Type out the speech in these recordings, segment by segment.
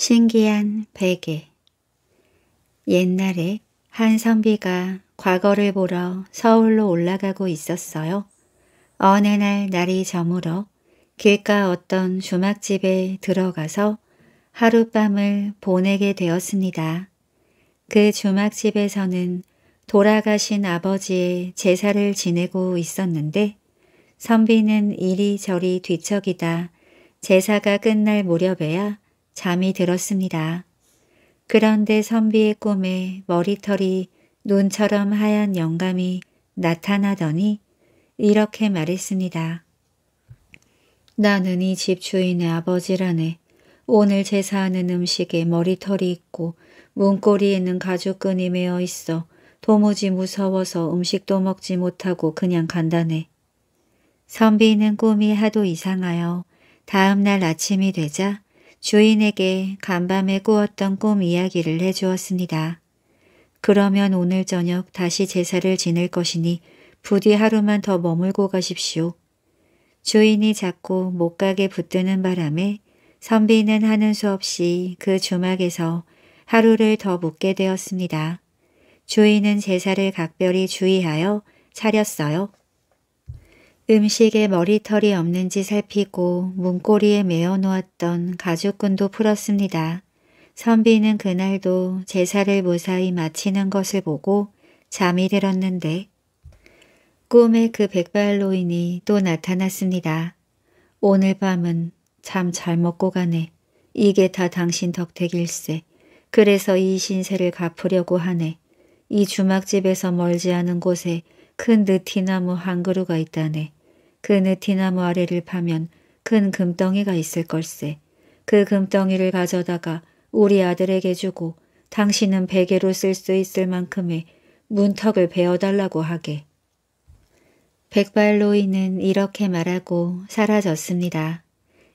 신기한 베개 옛날에 한 선비가 과거를 보러 서울로 올라가고 있었어요. 어느 날 날이 저물어 길가 어떤 주막집에 들어가서 하룻밤을 보내게 되었습니다. 그 주막집에서는 돌아가신 아버지의 제사를 지내고 있었는데 선비는 이리저리 뒤척이다 제사가 끝날 무렵에야 잠이 들었습니다. 그런데 선비의 꿈에 머리털이 눈처럼 하얀 영감이 나타나더니 이렇게 말했습니다. 나는 이 집 주인의 아버지라네. 오늘 제사하는 음식에 머리털이 있고 문고리에는 가죽끈이 매어 있어 도무지 무서워서 음식도 먹지 못하고 그냥 간다네. 선비는 꿈이 하도 이상하여 다음날 아침이 되자 주인에게 간밤에 꾸었던 꿈 이야기를 해주었습니다. 그러면 오늘 저녁 다시 제사를 지낼 것이니 부디 하루만 더 머물고 가십시오. 주인이 자꾸 못 가게 붙드는 바람에 선비는 하는 수 없이 그 주막에서 하루를 더 묵게 되었습니다. 주인은 제사를 각별히 주의하여 차렸어요. 음식에 머리털이 없는지 살피고 문고리에 메어 놓았던 가죽끈도 풀었습니다. 선비는 그날도 제사를 무사히 마치는 것을 보고 잠이 들었는데 꿈에 그 백발로인이 또 나타났습니다. 오늘 밤은 잠 잘 먹고 가네. 이게 다 당신 덕택일세. 그래서 이 신세를 갚으려고 하네. 이 주막집에서 멀지 않은 곳에 큰 느티나무 한 그루가 있다네. 그 느티나무 아래를 파면 큰 금덩이가 있을 걸세. 그 금덩이를 가져다가 우리 아들에게 주고 당신은 베개로 쓸 수 있을 만큼의 문턱을 베어달라고 하게. 백발로이는 이렇게 말하고 사라졌습니다.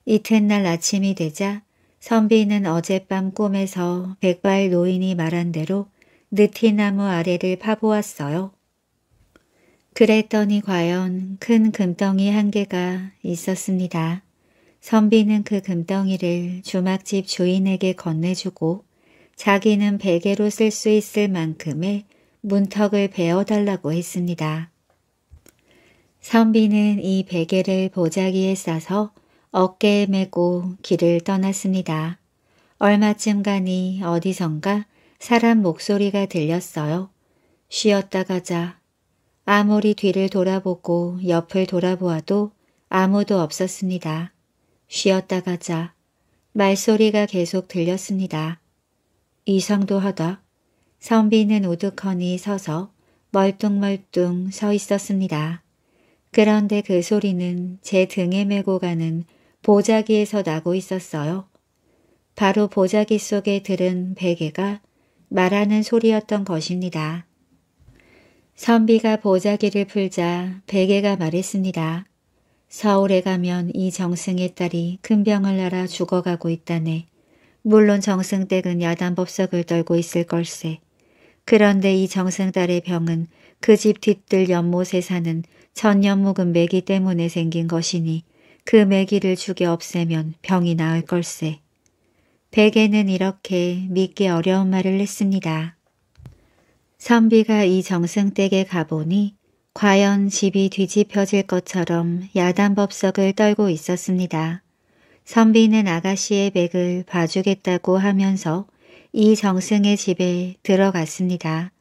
이튿날 아침이 되자 선비는 어젯밤 꿈에서 백발 노인이 말한 대로 느티나무 아래를 파보았어요. 그랬더니 과연 큰 금덩이 한 개가 있었습니다. 선비는 그 금덩이를 주막집 주인에게 건네주고 자기는 베개로 쓸 수 있을 만큼의 문턱을 베어달라고 했습니다. 선비는 이 베개를 보자기에 싸서 어깨에 메고 길을 떠났습니다. 얼마쯤 가니 어디선가 사람 목소리가 들렸어요. 쉬었다 가자. 아무리 뒤를 돌아보고 옆을 돌아보아도 아무도 없었습니다. 쉬었다 가자. 말소리가 계속 들렸습니다. 이상도 하다. 선비는 우두커니 서서 멀뚱멀뚱 서 있었습니다. 그런데 그 소리는 제 등에 메고 가는 보자기에서 나고 있었어요. 바로 보자기 속에 들은 베개가 말하는 소리였던 것입니다. 선비가 보자기를 풀자 베개가 말했습니다. 서울에 가면 이 정승의 딸이 큰병을 날아 죽어가고 있다네. 물론 정승댁은 야단법석을 떨고 있을 걸세. 그런데 이 정승딸의 병은 그 집 뒤뜰 연못에 사는 전연목은 매기 때문에 생긴 것이니 그 매기를 죽여 없애면 병이 나을 걸세. 베개는 이렇게 믿기 어려운 말을 했습니다. 선비가 이 정승댁에 가보니 과연 집이 뒤집혀질 것처럼 야단법석을 떨고 있었습니다. 선비는 아가씨의 맥을 봐주겠다고 하면서 이정승의 집에 들어갔습니다.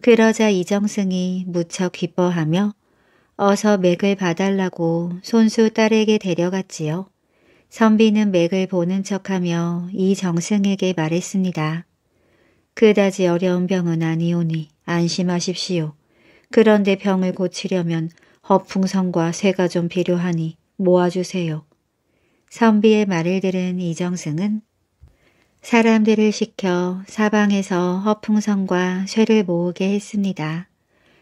그러자 이정승이 무척 기뻐하며 어서 맥을 봐달라고 손수 딸에게 데려갔지요. 선비는 맥을 보는 척하며 이정승에게 말했습니다. 그다지 어려운 병은 아니오니 안심하십시오. 그런데 병을 고치려면 허풍성과 쇠가 좀 필요하니 모아주세요. 선비의 말을 들은 이정승은 사람들을 시켜 사방에서 허풍선과 쇠를 모으게 했습니다.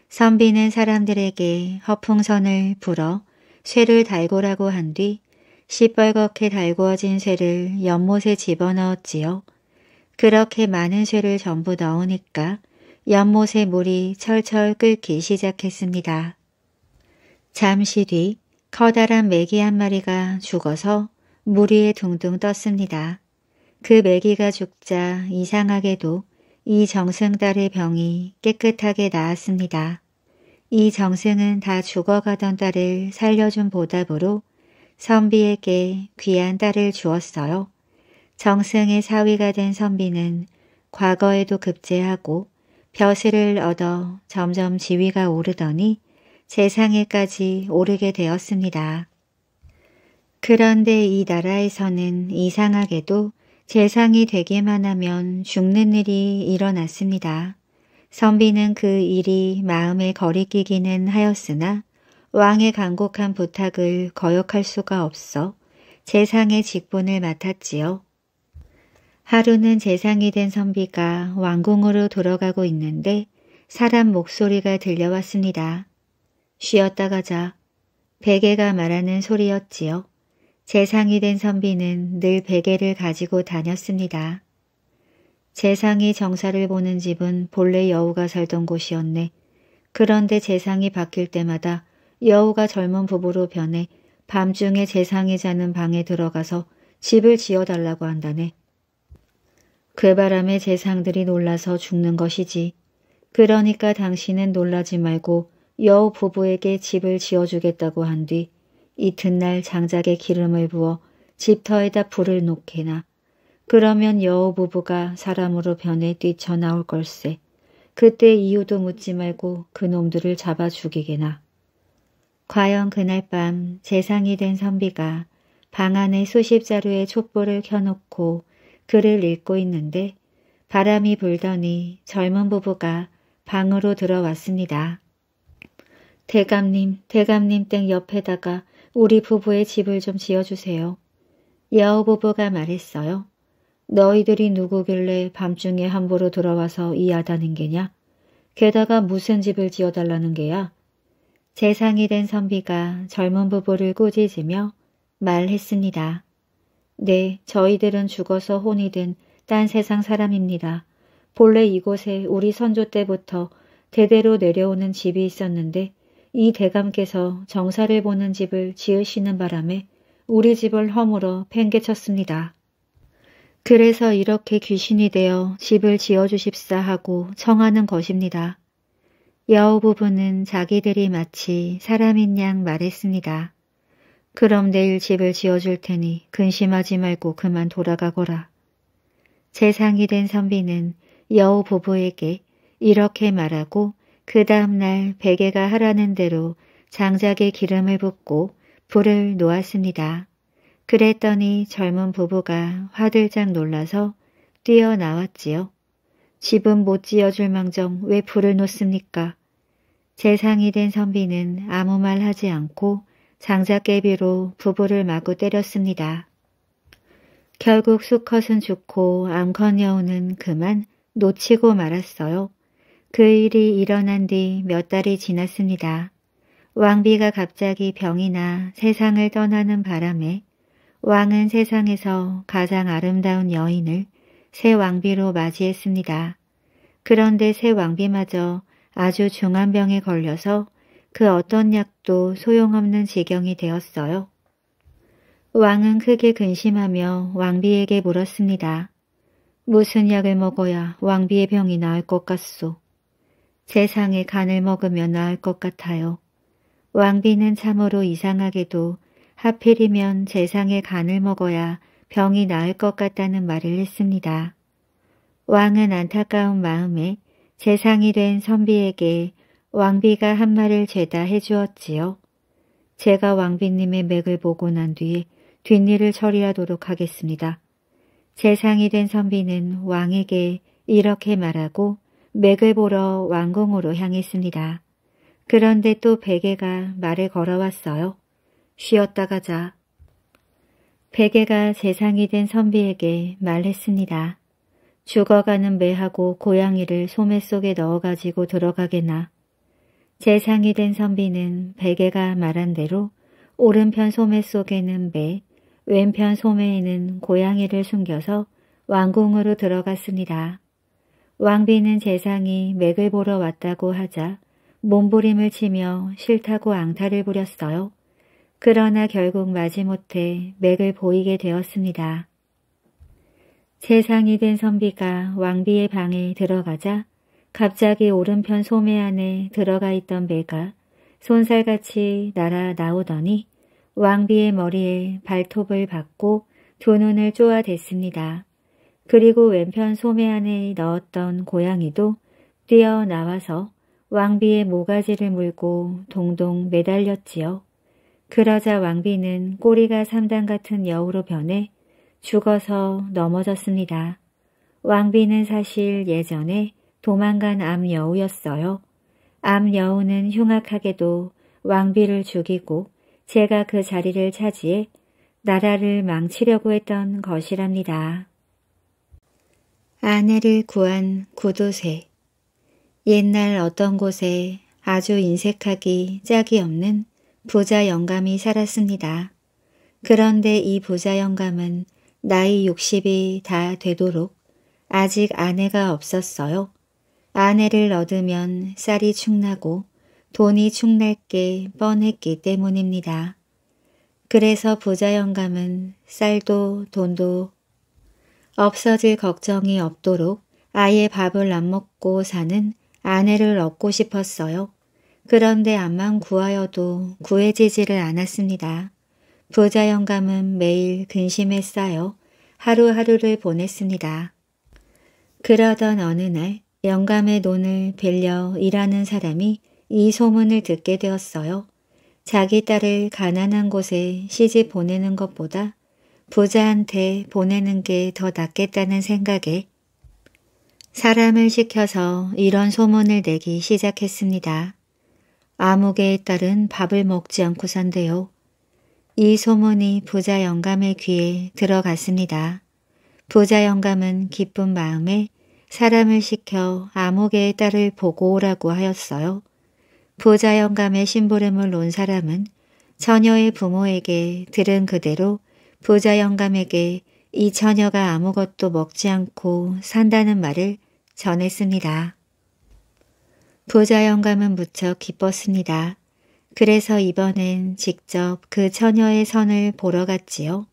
선비는 사람들에게 허풍선을 불어 쇠를 달고라고 한 뒤 시뻘겋게 달구어진 쇠를 연못에 집어넣었지요. 그렇게 많은 쇠를 전부 넣으니까 연못의 물이 철철 끓기 시작했습니다. 잠시 뒤 커다란 메기 한 마리가 죽어서 물 위에 둥둥 떴습니다. 그 메기가 죽자 이상하게도 이 정승딸의 병이 깨끗하게 나았습니다. 이 정승은 다 죽어가던 딸을 살려준 보답으로 선비에게 귀한 딸을 주었어요. 정승의 사위가 된 선비는 과거에도 급제하고 벼슬을 얻어 점점 지위가 오르더니 재상에까지 오르게 되었습니다. 그런데 이 나라에서는 이상하게도 재상이 되기만 하면 죽는 일이 일어났습니다. 선비는 그 일이 마음에 거리끼기는 하였으나 왕의 간곡한 부탁을 거역할 수가 없어 재상의 직분을 맡았지요. 하루는 재상이 된 선비가 왕궁으로 돌아가고 있는데 사람 목소리가 들려왔습니다. 쉬었다 가자. 베개가 말하는 소리였지요. 재상이 된 선비는 늘 베개를 가지고 다녔습니다. 재상이 정사를 보는 집은 본래 여우가 살던 곳이었네. 그런데 재상이 바뀔 때마다 여우가 젊은 부부로 변해 밤중에 재상이 자는 방에 들어가서 집을 지어달라고 한다네. 그 바람에 재상들이 놀라서 죽는 것이지. 그러니까 당신은 놀라지 말고 여우 부부에게 집을 지어주겠다고 한 뒤 이튿날 장작에 기름을 부어 집터에다 불을 놓게나. 그러면 여우 부부가 사람으로 변해 뛰쳐나올 걸세. 그때 이유도 묻지 말고 그놈들을 잡아 죽이게나. 과연 그날 밤 재상이 된 선비가 방 안에 수십 자루의 촛불을 켜놓고 글을 읽고 있는데 바람이 불더니 젊은 부부가 방으로 들어왔습니다. 대감님, 대감님 댁 옆에다가 우리 부부의 집을 좀 지어주세요. 여우 부부가 말했어요. 너희들이 누구길래 밤중에 함부로 들어와서 이하다는 게냐? 게다가 무슨 집을 지어달라는 게야? 재상이 된 선비가 젊은 부부를 꾸짖으며 말했습니다. 네, 저희들은 죽어서 혼이 든딴 세상 사람입니다. 본래 이곳에 우리 선조 때부터 대대로 내려오는 집이 있었는데 이 대감께서 정사를 보는 집을 지으시는 바람에 우리 집을 허물어 팽개쳤습니다. 그래서 이렇게 귀신이 되어 집을 지어주십사 하고 청하는 것입니다. 여우 부부는 자기들이 마치 사람인 양 말했습니다. 그럼 내일 집을 지어줄 테니 근심하지 말고 그만 돌아가거라. 재상이 된 선비는 여우 부부에게 이렇게 말하고 그 다음날 베개가 하라는 대로 장작에 기름을 붓고 불을 놓았습니다. 그랬더니 젊은 부부가 화들짝 놀라서 뛰어나왔지요. 집은 못 지어줄 망정 왜 불을 놓습니까? 재상이 된 선비는 아무 말 하지 않고 장작개비로 부부를 마구 때렸습니다. 결국 수컷은 죽고 암컷 여우는 그만 놓치고 말았어요. 그 일이 일어난 뒤 몇 달이 지났습니다. 왕비가 갑자기 병이 나 세상을 떠나는 바람에 왕은 세상에서 가장 아름다운 여인을 새 왕비로 맞이했습니다. 그런데 새 왕비마저 아주 중한 병에 걸려서 그 어떤 약도 소용없는 지경이 되었어요. 왕은 크게 근심하며 왕비에게 물었습니다. 무슨 약을 먹어야 왕비의 병이 나을 것 같소? 세상의 간을 먹으면 나을 것 같아요. 왕비는 참으로 이상하게도 하필이면 세상의 간을 먹어야 병이 나을 것 같다는 말을 했습니다. 왕은 안타까운 마음에 재상이 된 선비에게 왕비가 한 말을 죄다 해주었지요. 제가 왕비님의 맥을 보고 난뒤에 뒷일을 처리하도록 하겠습니다. 재상이 된 선비는 왕에게 이렇게 말하고 맥을 보러 왕궁으로 향했습니다. 그런데 또 베개가 말을 걸어왔어요. 쉬었다 가자. 베개가 재상이 된 선비에게 말했습니다. 죽어가는 매하고 고양이를 소매 속에 넣어가지고 들어가게나. 재상이 된 선비는 베개가 말한 대로 오른편 소매 속에는 배, 왼편 소매에는 고양이를 숨겨서 왕궁으로 들어갔습니다. 왕비는 재상이 맥을 보러 왔다고 하자 몸부림을 치며 싫다고 앙탈을 부렸어요. 그러나 결국 마지못해 맥을 보이게 되었습니다. 재상이 된 선비가 왕비의 방에 들어가자 갑자기 오른편 소매 안에 들어가 있던 배가 손살같이 날아 나오더니 왕비의 머리에 발톱을 받고 두 눈을 쪼아댔습니다. 그리고 왼편 소매 안에 넣었던 고양이도 뛰어나와서 왕비의 모가지를 물고 동동 매달렸지요. 그러자 왕비는 꼬리가 삼단 같은 여우로 변해 죽어서 넘어졌습니다. 왕비는 사실 예전에 도망간 암여우였어요. 암여우는 흉악하게도 왕비를 죽이고 제가 그 자리를 차지해 나라를 망치려고 했던 것이랍니다. 아내를 구한 구도새 옛날 어떤 곳에 아주 인색하기 짝이 없는 부자 영감이 살았습니다. 그런데 이 부자 영감은 나이 60이 다 되도록 아직 아내가 없었어요. 아내를 얻으면 쌀이 축나고 돈이 축날 게 뻔했기 때문입니다. 그래서 부자 영감은 쌀도 돈도 없어질 걱정이 없도록 아예 밥을 안 먹고 사는 아내를 얻고 싶었어요. 그런데 암만 구하여도 구해지지를 않았습니다. 부자 영감은 매일 근심에 쌓요 하루하루를 보냈습니다. 그러던 어느 날 영감의 돈을 빌려 일하는 사람이 이 소문을 듣게 되었어요. 자기 딸을 가난한 곳에 시집 보내는 것보다 부자한테 보내는 게 더 낫겠다는 생각에 사람을 시켜서 이런 소문을 내기 시작했습니다. 암흑의 딸은 밥을 먹지 않고 산대요. 이 소문이 부자 영감의 귀에 들어갔습니다. 부자 영감은 기쁜 마음에 사람을 시켜 암흑의 딸을 보고 오라고 하였어요. 부자 영감의 심부름을 논 사람은 처녀의 부모에게 들은 그대로 부자 영감에게 이 처녀가 아무것도 먹지 않고 산다는 말을 전했습니다. 부자 영감은 무척 기뻤습니다. 그래서 이번엔 직접 그 처녀의 선을 보러 갔지요.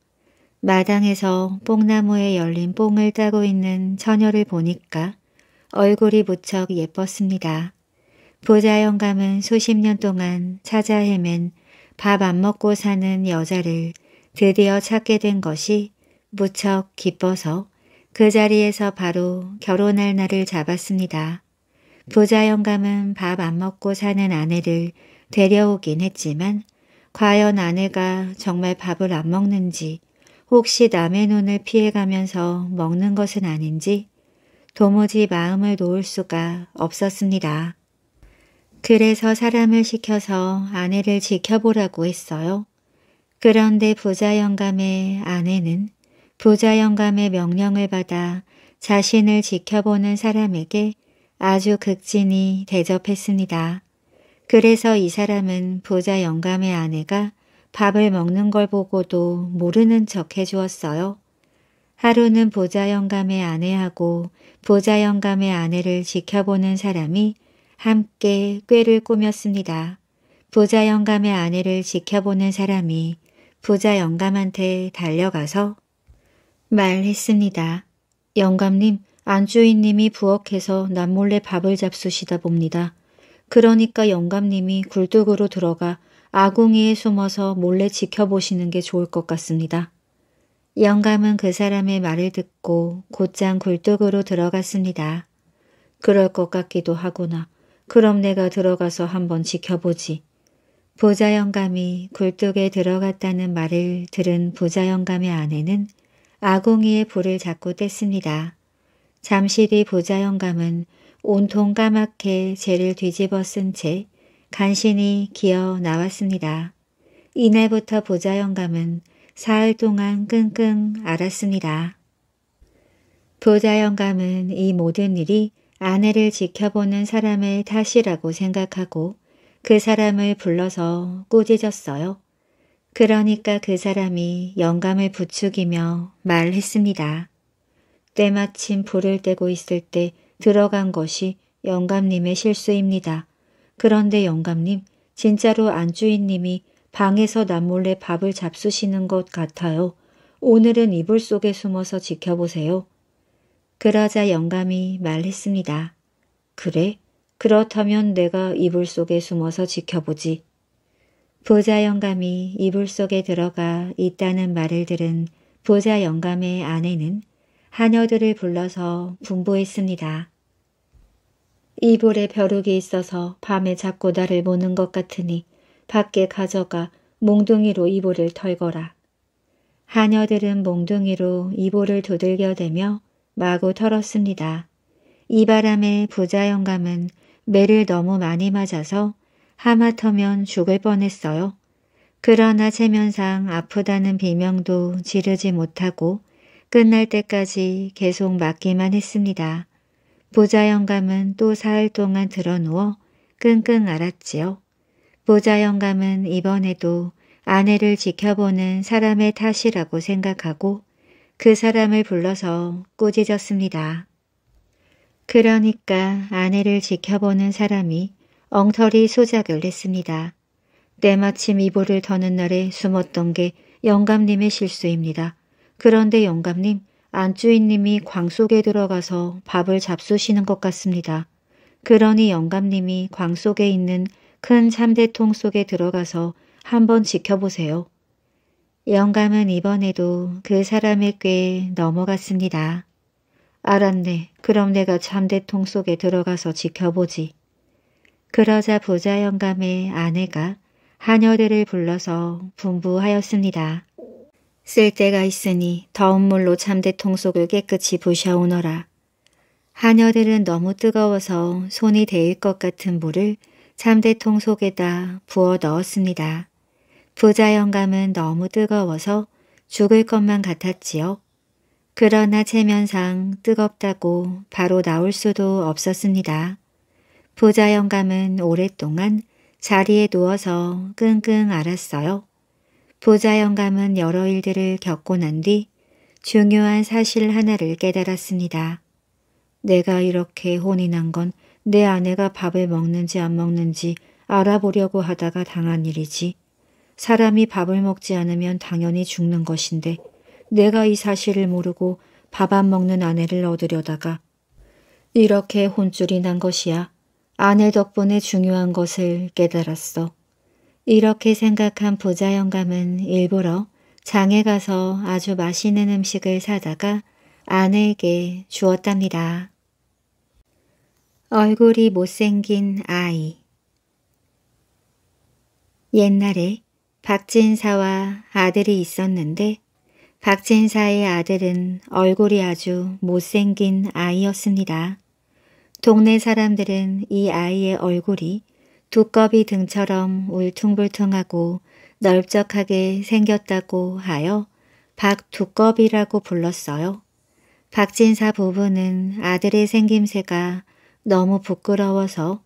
마당에서 뽕나무에 열린 뽕을 따고 있는 처녀를 보니까 얼굴이 무척 예뻤습니다. 부자 영감은 수십 년 동안 찾아 헤맨 밥 안 먹고 사는 여자를 드디어 찾게 된 것이 무척 기뻐서 그 자리에서 바로 결혼할 날을 잡았습니다. 부자 영감은 밥 안 먹고 사는 아내를 데려오긴 했지만 과연 아내가 정말 밥을 안 먹는지 혹시 남의 눈을 피해가면서 먹는 것은 아닌지 도무지 마음을 놓을 수가 없었습니다. 그래서 사람을 시켜서 아내를 지켜보라고 했어요. 그런데 부자 영감의 아내는 부자 영감의 명령을 받아 자신을 지켜보는 사람에게 아주 극진히 대접했습니다. 그래서 이 사람은 부자 영감의 아내가 밥을 먹는 걸 보고도 모르는 척 해주었어요. 하루는 보자 영감의 아내하고 보자 영감의 아내를 지켜보는 사람이 함께 꾀를 꾸몄습니다. 보자 영감의 아내를 지켜보는 사람이 보자 영감한테 달려가서 말했습니다. 영감님, 안주인님이 부엌에서 남몰래 밥을 잡수시다 봅니다. 그러니까 영감님이 굴뚝으로 들어가 아궁이에 숨어서 몰래 지켜보시는 게 좋을 것 같습니다. 영감은 그 사람의 말을 듣고 곧장 굴뚝으로 들어갔습니다. 그럴 것 같기도 하구나. 그럼 내가 들어가서 한번 지켜보지. 부자 영감이 굴뚝에 들어갔다는 말을 들은 부자 영감의 아내는 아궁이에 불을 자꾸 뗐습니다. 잠시 뒤 부자 영감은 온통 까맣게 재를 뒤집어 쓴채 간신히 기어 나왔습니다. 이날부터 보자 영감은 사흘 동안 끙끙 앓았습니다. 보자 영감은 이 모든 일이 아내를 지켜보는 사람의 탓이라고 생각하고 그 사람을 불러서 꾸짖었어요. 그러니까 그 사람이 영감을 부추기며 말했습니다. 때마침 불을 떼고 있을 때 들어간 것이 영감님의 실수입니다. 그런데 영감님, 진짜로 안주인님이 방에서 남몰래 밥을 잡수시는 것 같아요. 오늘은 이불 속에 숨어서 지켜보세요. 그러자 영감이 말했습니다. 그래? 그렇다면 내가 이불 속에 숨어서 지켜보지. 보자 영감이 이불 속에 들어가 있다는 말을 들은 보자 영감의 아내는 하녀들을 불러서 분부했습니다. 이불에 벼룩이 있어서 밤에 자꾸 나를 모는 것 같으니 밖에 가져가 몽둥이로 이불을 털거라. 하녀들은 몽둥이로 이불을 두들겨대며 마구 털었습니다. 이 바람에 부자 영감은 매를 너무 많이 맞아서 하마터면 죽을 뻔했어요. 그러나 체면상 아프다는 비명도 지르지 못하고 끝날 때까지 계속 맞기만 했습니다. 보좌 영감은 또 사흘 동안 드러누워 끙끙 앓았지요. 보좌 영감은 이번에도 아내를 지켜보는 사람의 탓이라고 생각하고 그 사람을 불러서 꾸짖었습니다. 그러니까 아내를 지켜보는 사람이 엉터리 소작을 했습니다 때마침 이불을 터는 날에 숨었던 게 영감님의 실수입니다. 그런데 영감님, 안주인님이 광 속에 들어가서 밥을 잡수시는 것 같습니다. 그러니 영감님이 광 속에 있는 큰 참대통 속에 들어가서 한번 지켜보세요. 영감은 이번에도 그 사람의 꾀에 넘어갔습니다. 알았네. 그럼 내가 참대통 속에 들어가서 지켜보지. 그러자 부자 영감의 아내가 하녀들을 불러서 분부하였습니다. 쓸때가 있으니 더운 물로 참대 통속을 깨끗이 부셔오너라. 하녀들은 너무 뜨거워서 손이 데일 것 같은 물을 참대통 속에다 부어 넣었습니다. 부자 영감은 너무 뜨거워서 죽을 것만 같았지요. 그러나 체면상 뜨겁다고 바로 나올 수도 없었습니다. 부자 영감은 오랫동안 자리에 누워서 끙끙 앓았어요. 보좌 영감은 여러 일들을 겪고 난 뒤 중요한 사실 하나를 깨달았습니다. 내가 이렇게 혼이 난 건 내 아내가 밥을 먹는지 안 먹는지 알아보려고 하다가 당한 일이지. 사람이 밥을 먹지 않으면 당연히 죽는 것인데 내가 이 사실을 모르고 밥 안 먹는 아내를 얻으려다가 이렇게 혼쭐이 난 것이야. 아내 덕분에 중요한 것을 깨달았어. 이렇게 생각한 부자 영감은 일부러 장에 가서 아주 맛있는 음식을 사다가 아내에게 주었답니다. 얼굴이 못생긴 아이 옛날에 박진사와 아들이 있었는데 박진사의 아들은 얼굴이 아주 못생긴 아이였습니다. 동네 사람들은 이 아이의 얼굴이 두꺼비 등처럼 울퉁불퉁하고 넓적하게 생겼다고 하여 박두꺼비라고 불렀어요. 박진사 부부는 아들의 생김새가 너무 부끄러워서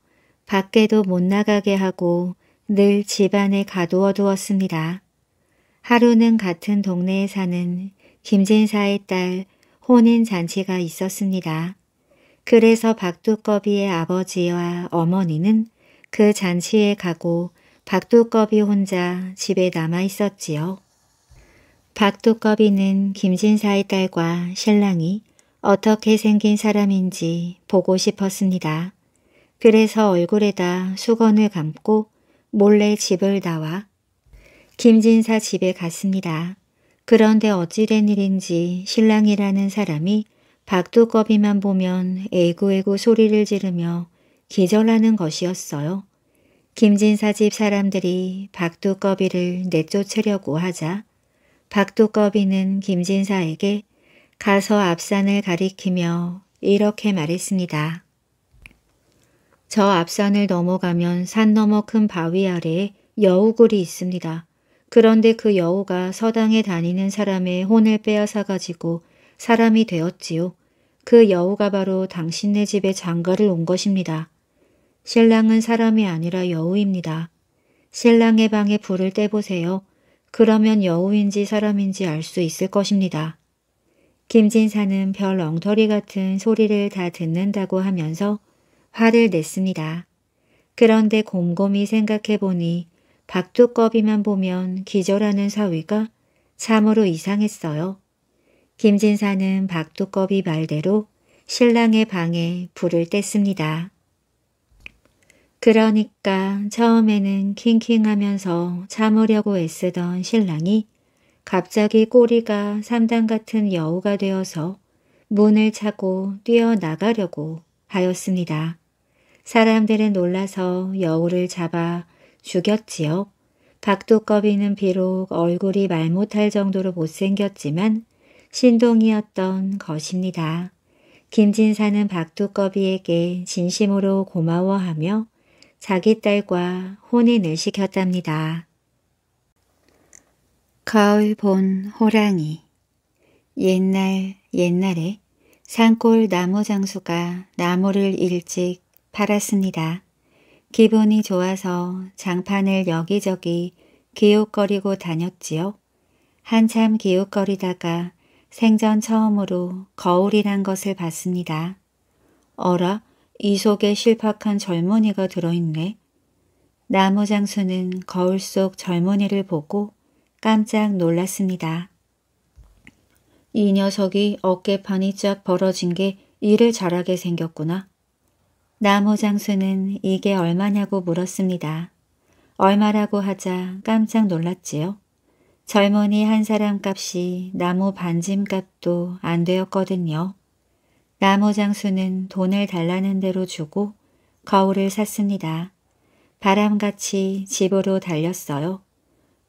밖에도 못 나가게 하고 늘 집안에 가두어 두었습니다. 하루는 같은 동네에 사는 김진사의 딸 혼인 잔치가 있었습니다. 그래서 박두꺼비의 아버지와 어머니는 그 잔치에 가고 박두꺼비 혼자 집에 남아 있었지요. 박두꺼비는 김진사의 딸과 신랑이 어떻게 생긴 사람인지 보고 싶었습니다. 그래서 얼굴에다 수건을 감고 몰래 집을 나와 김진사 집에 갔습니다. 그런데 어찌된 일인지 신랑이라는 사람이 박두꺼비만 보면 에구에구 소리를 지르며 기절하는 것이었어요. 김진사 집 사람들이 박두꺼비를 내쫓으려고 하자 박두꺼비는 김진사에게 가서 앞산을 가리키며 이렇게 말했습니다. 저 앞산을 넘어가면 산 너머 큰 바위 아래에 여우굴이 있습니다. 그런데 그 여우가 서당에 다니는 사람의 혼을 빼앗아가지고 사람이 되었지요. 그 여우가 바로 당신네 집에 장가를 온 것입니다. 신랑은 사람이 아니라 여우입니다. 신랑의 방에 불을 떼보세요. 그러면 여우인지 사람인지 알 수 있을 것입니다. 김진사는 별 엉터리 같은 소리를 다 듣는다고 하면서 화를 냈습니다. 그런데 곰곰이 생각해보니 박두꺼비만 보면 기절하는 사위가 참으로 이상했어요. 김진사는 박두꺼비 말대로 신랑의 방에 불을 뗐습니다. 그러니까 처음에는 킹킹하면서 참으려고 애쓰던 신랑이 갑자기 꼬리가 삼단 같은 여우가 되어서 문을 차고 뛰어나가려고 하였습니다. 사람들은 놀라서 여우를 잡아 죽였지요. 박두꺼비는 비록 얼굴이 말 못할 정도로 못생겼지만 신동이었던 것입니다. 김진사는 박두꺼비에게 진심으로 고마워하며 자기 딸과 혼인을 시켰답니다. 가을 본 호랑이 옛날 옛날에 산골 나무 장수가 나무를 일찍 팔았습니다. 기분이 좋아서 장판을 여기저기 기웃거리고 다녔지요. 한참 기웃거리다가 생전 처음으로 거울이란 것을 봤습니다. 어라? 이 속에 실팍한 젊은이가 들어있네. 나무 장수는 거울 속 젊은이를 보고 깜짝 놀랐습니다. 이 녀석이 어깨판이 쫙 벌어진 게 일을 잘하게 생겼구나. 나무 장수는 이게 얼마냐고 물었습니다. 얼마라고 하자 깜짝 놀랐지요. 젊은이 한 사람 값이 나무 반짐 값도 안 되었거든요. 나무 장수는 돈을 달라는 대로 주고 거울을 샀습니다. 바람같이 집으로 달렸어요.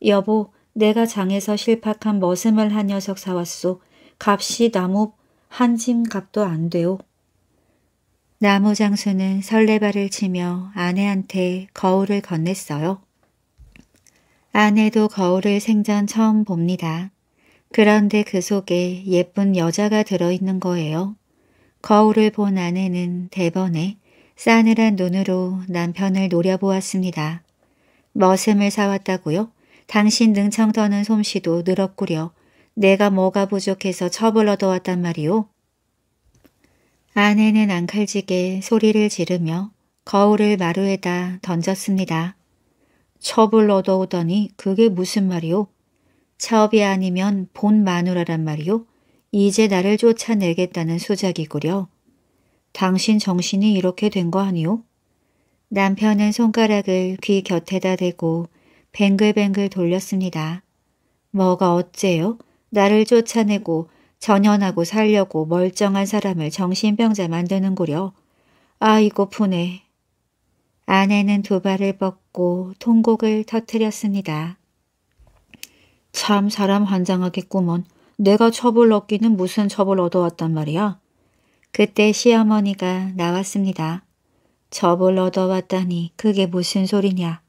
여보, 내가 장에서 실팍한 머슴을 한 녀석 사왔소. 값이 나무 한 짐 값도 안 돼요. 나무 장수는 설레발을 치며 아내한테 거울을 건넸어요. 아내도 거울을 생전 처음 봅니다. 그런데 그 속에 예쁜 여자가 들어있는 거예요. 거울을 본 아내는 대번에 싸늘한 눈으로 남편을 노려보았습니다. 머슴을 사왔다고요? 당신 능청 더는 솜씨도 늘었구려. 내가 뭐가 부족해서 첩을 얻어왔단 말이오? 아내는 앙칼지게 소리를 지르며 거울을 마루에다 던졌습니다. 첩을 얻어오더니 그게 무슨 말이오? 첩이 아니면 본 마누라란 말이오? 이제 나를 쫓아내겠다는 소작이구려. 당신 정신이 이렇게 된 거 아니오? 남편은 손가락을 귀 곁에다 대고 뱅글뱅글 돌렸습니다. 뭐가 어째요? 나를 쫓아내고 전연하고 살려고 멀쩡한 사람을 정신병자 만드는구려. 아이고 푸네. 아내는 두 발을 뻗고 통곡을 터뜨렸습니다. 참 사람 환장하겠구먼. 내가 첩을 얻기는 무슨 첩을 얻어왔단 말이야. 그때 시어머니가 나왔습니다. 첩을 얻어왔다니 그게 무슨 소리냐.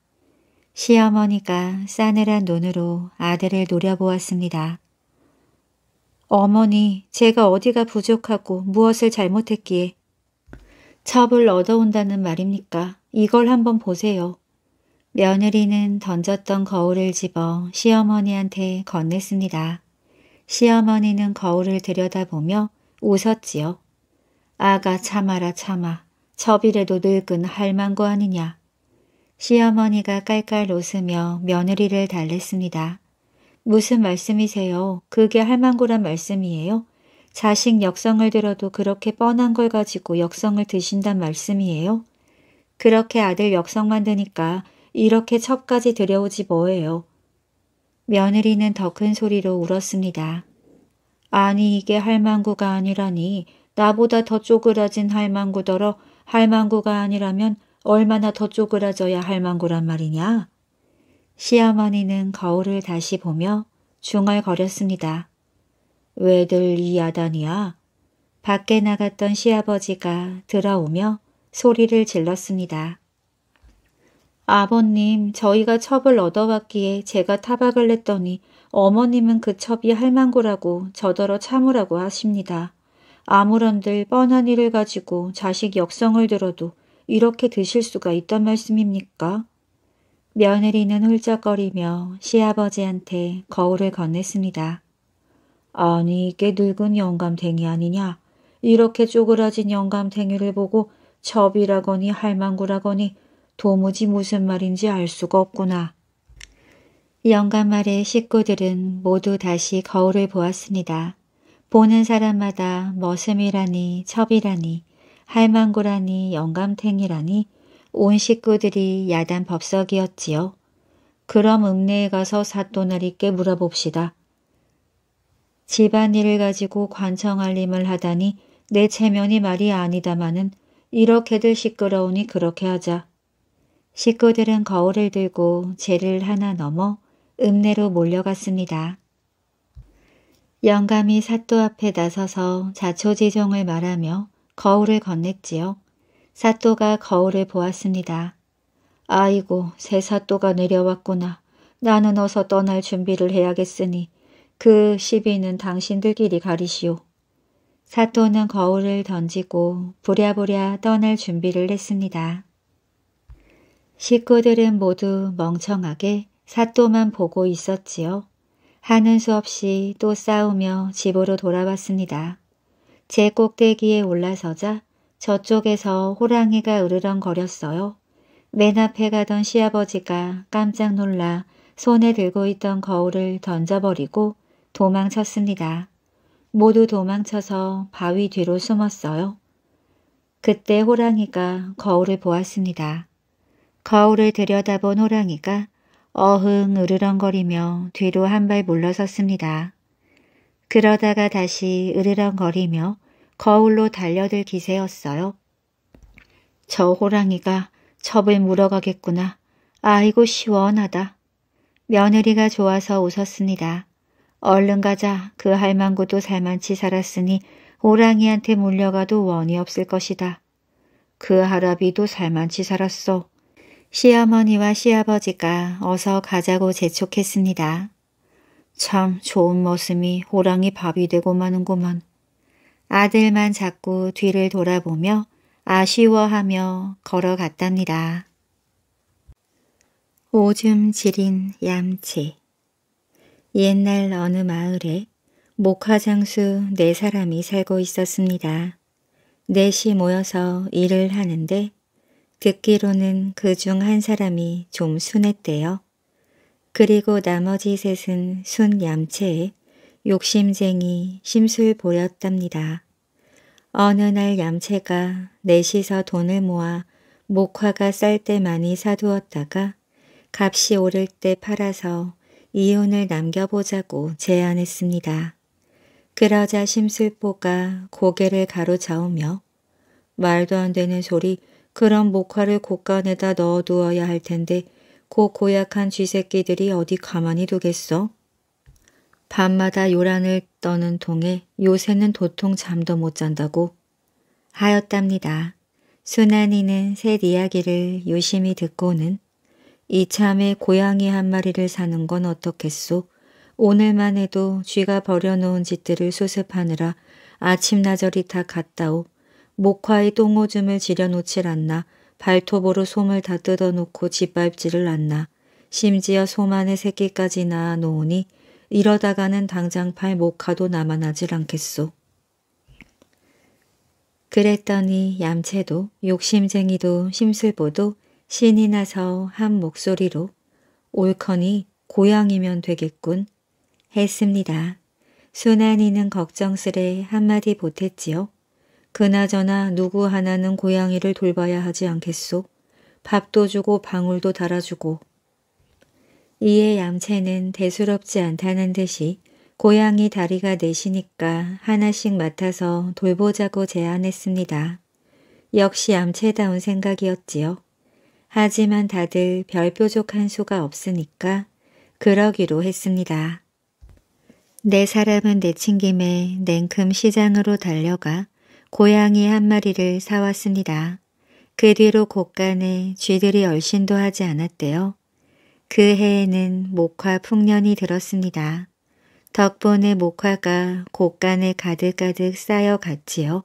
시어머니가 싸늘한 눈으로 아들을 노려보았습니다. 어머니, 제가 어디가 부족하고 무엇을 잘못했기에 첩을 얻어온다는 말입니까? 이걸 한번 보세요. 며느리는 던졌던 거울을 집어 시어머니한테 건넸습니다. 시어머니는 거울을 들여다보며 웃었지요. 아가 참아라 참아. 저이래도 늙은 할망구 아니냐. 시어머니가 깔깔 웃으며 며느리를 달랬습니다. 무슨 말씀이세요? 그게 할망구란 말씀이에요? 자식 역성을 들어도 그렇게 뻔한 걸 가지고 역성을 드신단 말씀이에요? 그렇게 아들 역성 만드니까 이렇게 첩까지 들여오지 뭐예요. 며느리는 더 큰 소리로 울었습니다. 아니 이게 할망구가 아니라니 나보다 더 쪼그라진 할망구더러 할망구가 아니라면 얼마나 더 쪼그라져야 할망구란 말이냐? 시어머니는 거울을 다시 보며 중얼거렸습니다. 왜들 이 야단이야? 밖에 나갔던 시아버지가 들어오며 소리를 질렀습니다. 아버님, 저희가 첩을 얻어왔기에 제가 타박을 했더니 어머님은 그 첩이 할망구라고 저더러 참으라고 하십니다. 아무런들 뻔한 일을 가지고 자식 역성을 들어도 이렇게 드실 수가 있단 말씀입니까? 며느리는 훌쩍거리며 시아버지한테 거울을 건넸습니다. 아니 이게 늙은 영감탱이 아니냐. 이렇게 쪼그라진 영감탱이를 보고 첩이라거니 할망구라거니 도무지 무슨 말인지 알 수가 없구나. 영감말에 식구들은 모두 다시 거울을 보았습니다. 보는 사람마다 머슴이라니 첩이라니 할망구라니 영감탱이라니 온 식구들이 야단 법석이었지요. 그럼 읍내에 가서 사또나리께 물어봅시다. 집안일을 가지고 관청알림을 하다니 내 체면이 말이 아니다마는 이렇게들 시끄러우니 그렇게 하자. 식구들은 거울을 들고 죄를 하나 넘어 읍내로 몰려갔습니다. 영감이 사또 앞에 나서서 자초지종을 말하며 거울을 건넸지요. 사또가 거울을 보았습니다. 아이고 새 사또가 내려왔구나. 나는 어서 떠날 준비를 해야겠으니 그 시비는 당신들끼리 가리시오. 사또는 거울을 던지고 부랴부랴 떠날 준비를 했습니다. 식구들은 모두 멍청하게 사또만 보고 있었지요. 하는 수 없이 또 싸우며 집으로 돌아왔습니다. 제 꼭대기에 올라서자 저쪽에서 호랑이가 으르렁거렸어요. 맨 앞에 가던 시아버지가 깜짝 놀라 손에 들고 있던 거울을 던져버리고 도망쳤습니다. 모두 도망쳐서 바위 뒤로 숨었어요. 그때 호랑이가 거울을 보았습니다. 거울을 들여다본 호랑이가 어흥 으르렁거리며 뒤로 한 발 물러섰습니다. 그러다가 다시 으르렁거리며 거울로 달려들 기세였어요. 저 호랑이가 첩을 물어가겠구나. 아이고 시원하다. 며느리가 좋아서 웃었습니다. 얼른 가자. 그 할망구도 살만치 살았으니 호랑이한테 물려가도 원이 없을 것이다. 그 할아비도 살만치 살았어. 시어머니와 시아버지가 어서 가자고 재촉했습니다. 참 좋은 모습이 호랑이 밥이 되고 마는구먼. 아들만 자꾸 뒤를 돌아보며 아쉬워하며 걸어갔답니다. 오줌 지린 얌체 옛날 어느 마을에 목화장수 네 사람이 살고 있었습니다. 넷이 모여서 일을 하는데 듣기로는 그 중 한 사람이 좀 순했대요. 그리고 나머지 셋은 순얌체에 욕심쟁이 심술 보였답니다. 어느 날 얌체가 넷이서 돈을 모아 목화가 쌀 때 많이 사두었다가 값이 오를 때 팔아서 이혼을 남겨보자고 제안했습니다. 그러자 심술보가 고개를 가로저으며 말도 안 되는 소리 그런 목화를 곳간에다 넣어두어야 할 텐데 고 그 고약한 쥐새끼들이 어디 가만히 두겠어? 밤마다 요란을 떠는 동에 요새는 도통 잠도 못 잔다고 하였답니다. 순한이는 새 이야기를 유심히 듣고는 이참에 고양이 한 마리를 사는 건 어떻겠소? 오늘만 해도 쥐가 버려놓은 짓들을 수습하느라 아침나절이 다 갔다오. 목화의 똥오줌을 지려놓질 않나 발톱으로 솜을 다 뜯어놓고 짓밟지를 않나 심지어 솜 안에 새끼까지 낳아 놓으니 이러다가는 당장 팔 목화도 남아나질 않겠소. 그랬더니 얌체도 욕심쟁이도 심술보도 신이 나서 한 목소리로 옳커니 고향이면 되겠군 했습니다. 순한이는 걱정스레 한마디 보탰지요. 그나저나 누구 하나는 고양이를 돌봐야 하지 않겠소. 밥도 주고 방울도 달아주고. 이에 얌체는 대수롭지 않다는 듯이 고양이 다리가 내시니까 하나씩 맡아서 돌보자고 제안했습니다. 역시 얌체다운 생각이었지요. 하지만 다들 별 뾰족한 수가 없으니까 그러기로 했습니다. 내 사람은 내친 김에 냉큼 시장으로 달려가 고양이 한 마리를 사왔습니다. 그 뒤로 곳간에 쥐들이 얼씬도 하지 않았대요. 그 해에는 목화 풍년이 들었습니다. 덕분에 목화가 곳간에 가득가득 쌓여갔지요.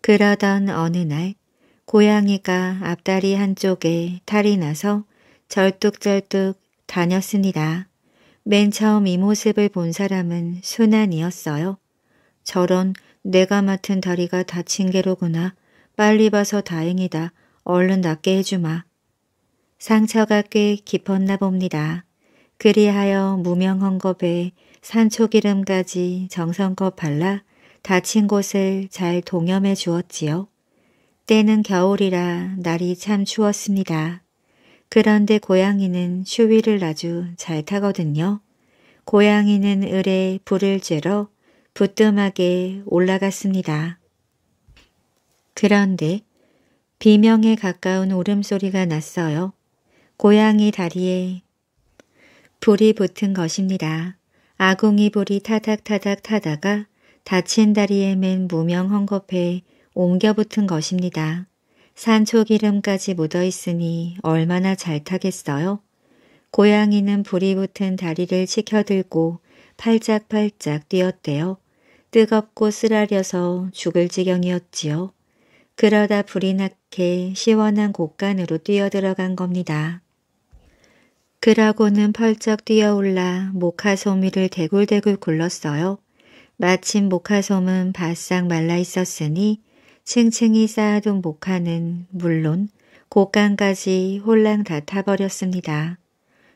그러던 어느 날 고양이가 앞다리 한쪽에 탈이 나서 절뚝절뚝 다녔습니다. 맨 처음 이 모습을 본 사람은 순환이었어요. 저런 내가 맡은 다리가 다친 게로구나. 빨리 봐서 다행이다. 얼른 낫게 해주마. 상처가 꽤 깊었나 봅니다. 그리하여 무명한 겁에 산초기름까지 정성껏 발라 다친 곳을 잘 동염해 주었지요. 때는 겨울이라 날이 참 추웠습니다. 그런데 고양이는 추위를 아주 잘 타거든요. 고양이는 을에 불을 쬐러 부뜸하게 올라갔습니다. 그런데 비명에 가까운 울음소리가 났어요. 고양이 다리에 불이 붙은 것입니다. 아궁이 불이 타닥타닥 타다가 다친 다리에 맨 무명 헝겊에 옮겨 붙은 것입니다. 산초기름까지 묻어 있으니 얼마나 잘 타겠어요? 고양이는 불이 붙은 다리를 치켜들고 팔짝팔짝 뛰었대요. 뜨겁고 쓰라려서 죽을 지경이었지요. 그러다 불이 나게 시원한 곳간으로 뛰어들어간 겁니다. 그러고는 펄쩍 뛰어올라 모카솜이를 대굴대굴 굴렀어요. 마침 모카솜은 바싹 말라 있었으니 층층이 쌓아둔 모카는 물론 곡간까지 홀랑 다 타버렸습니다.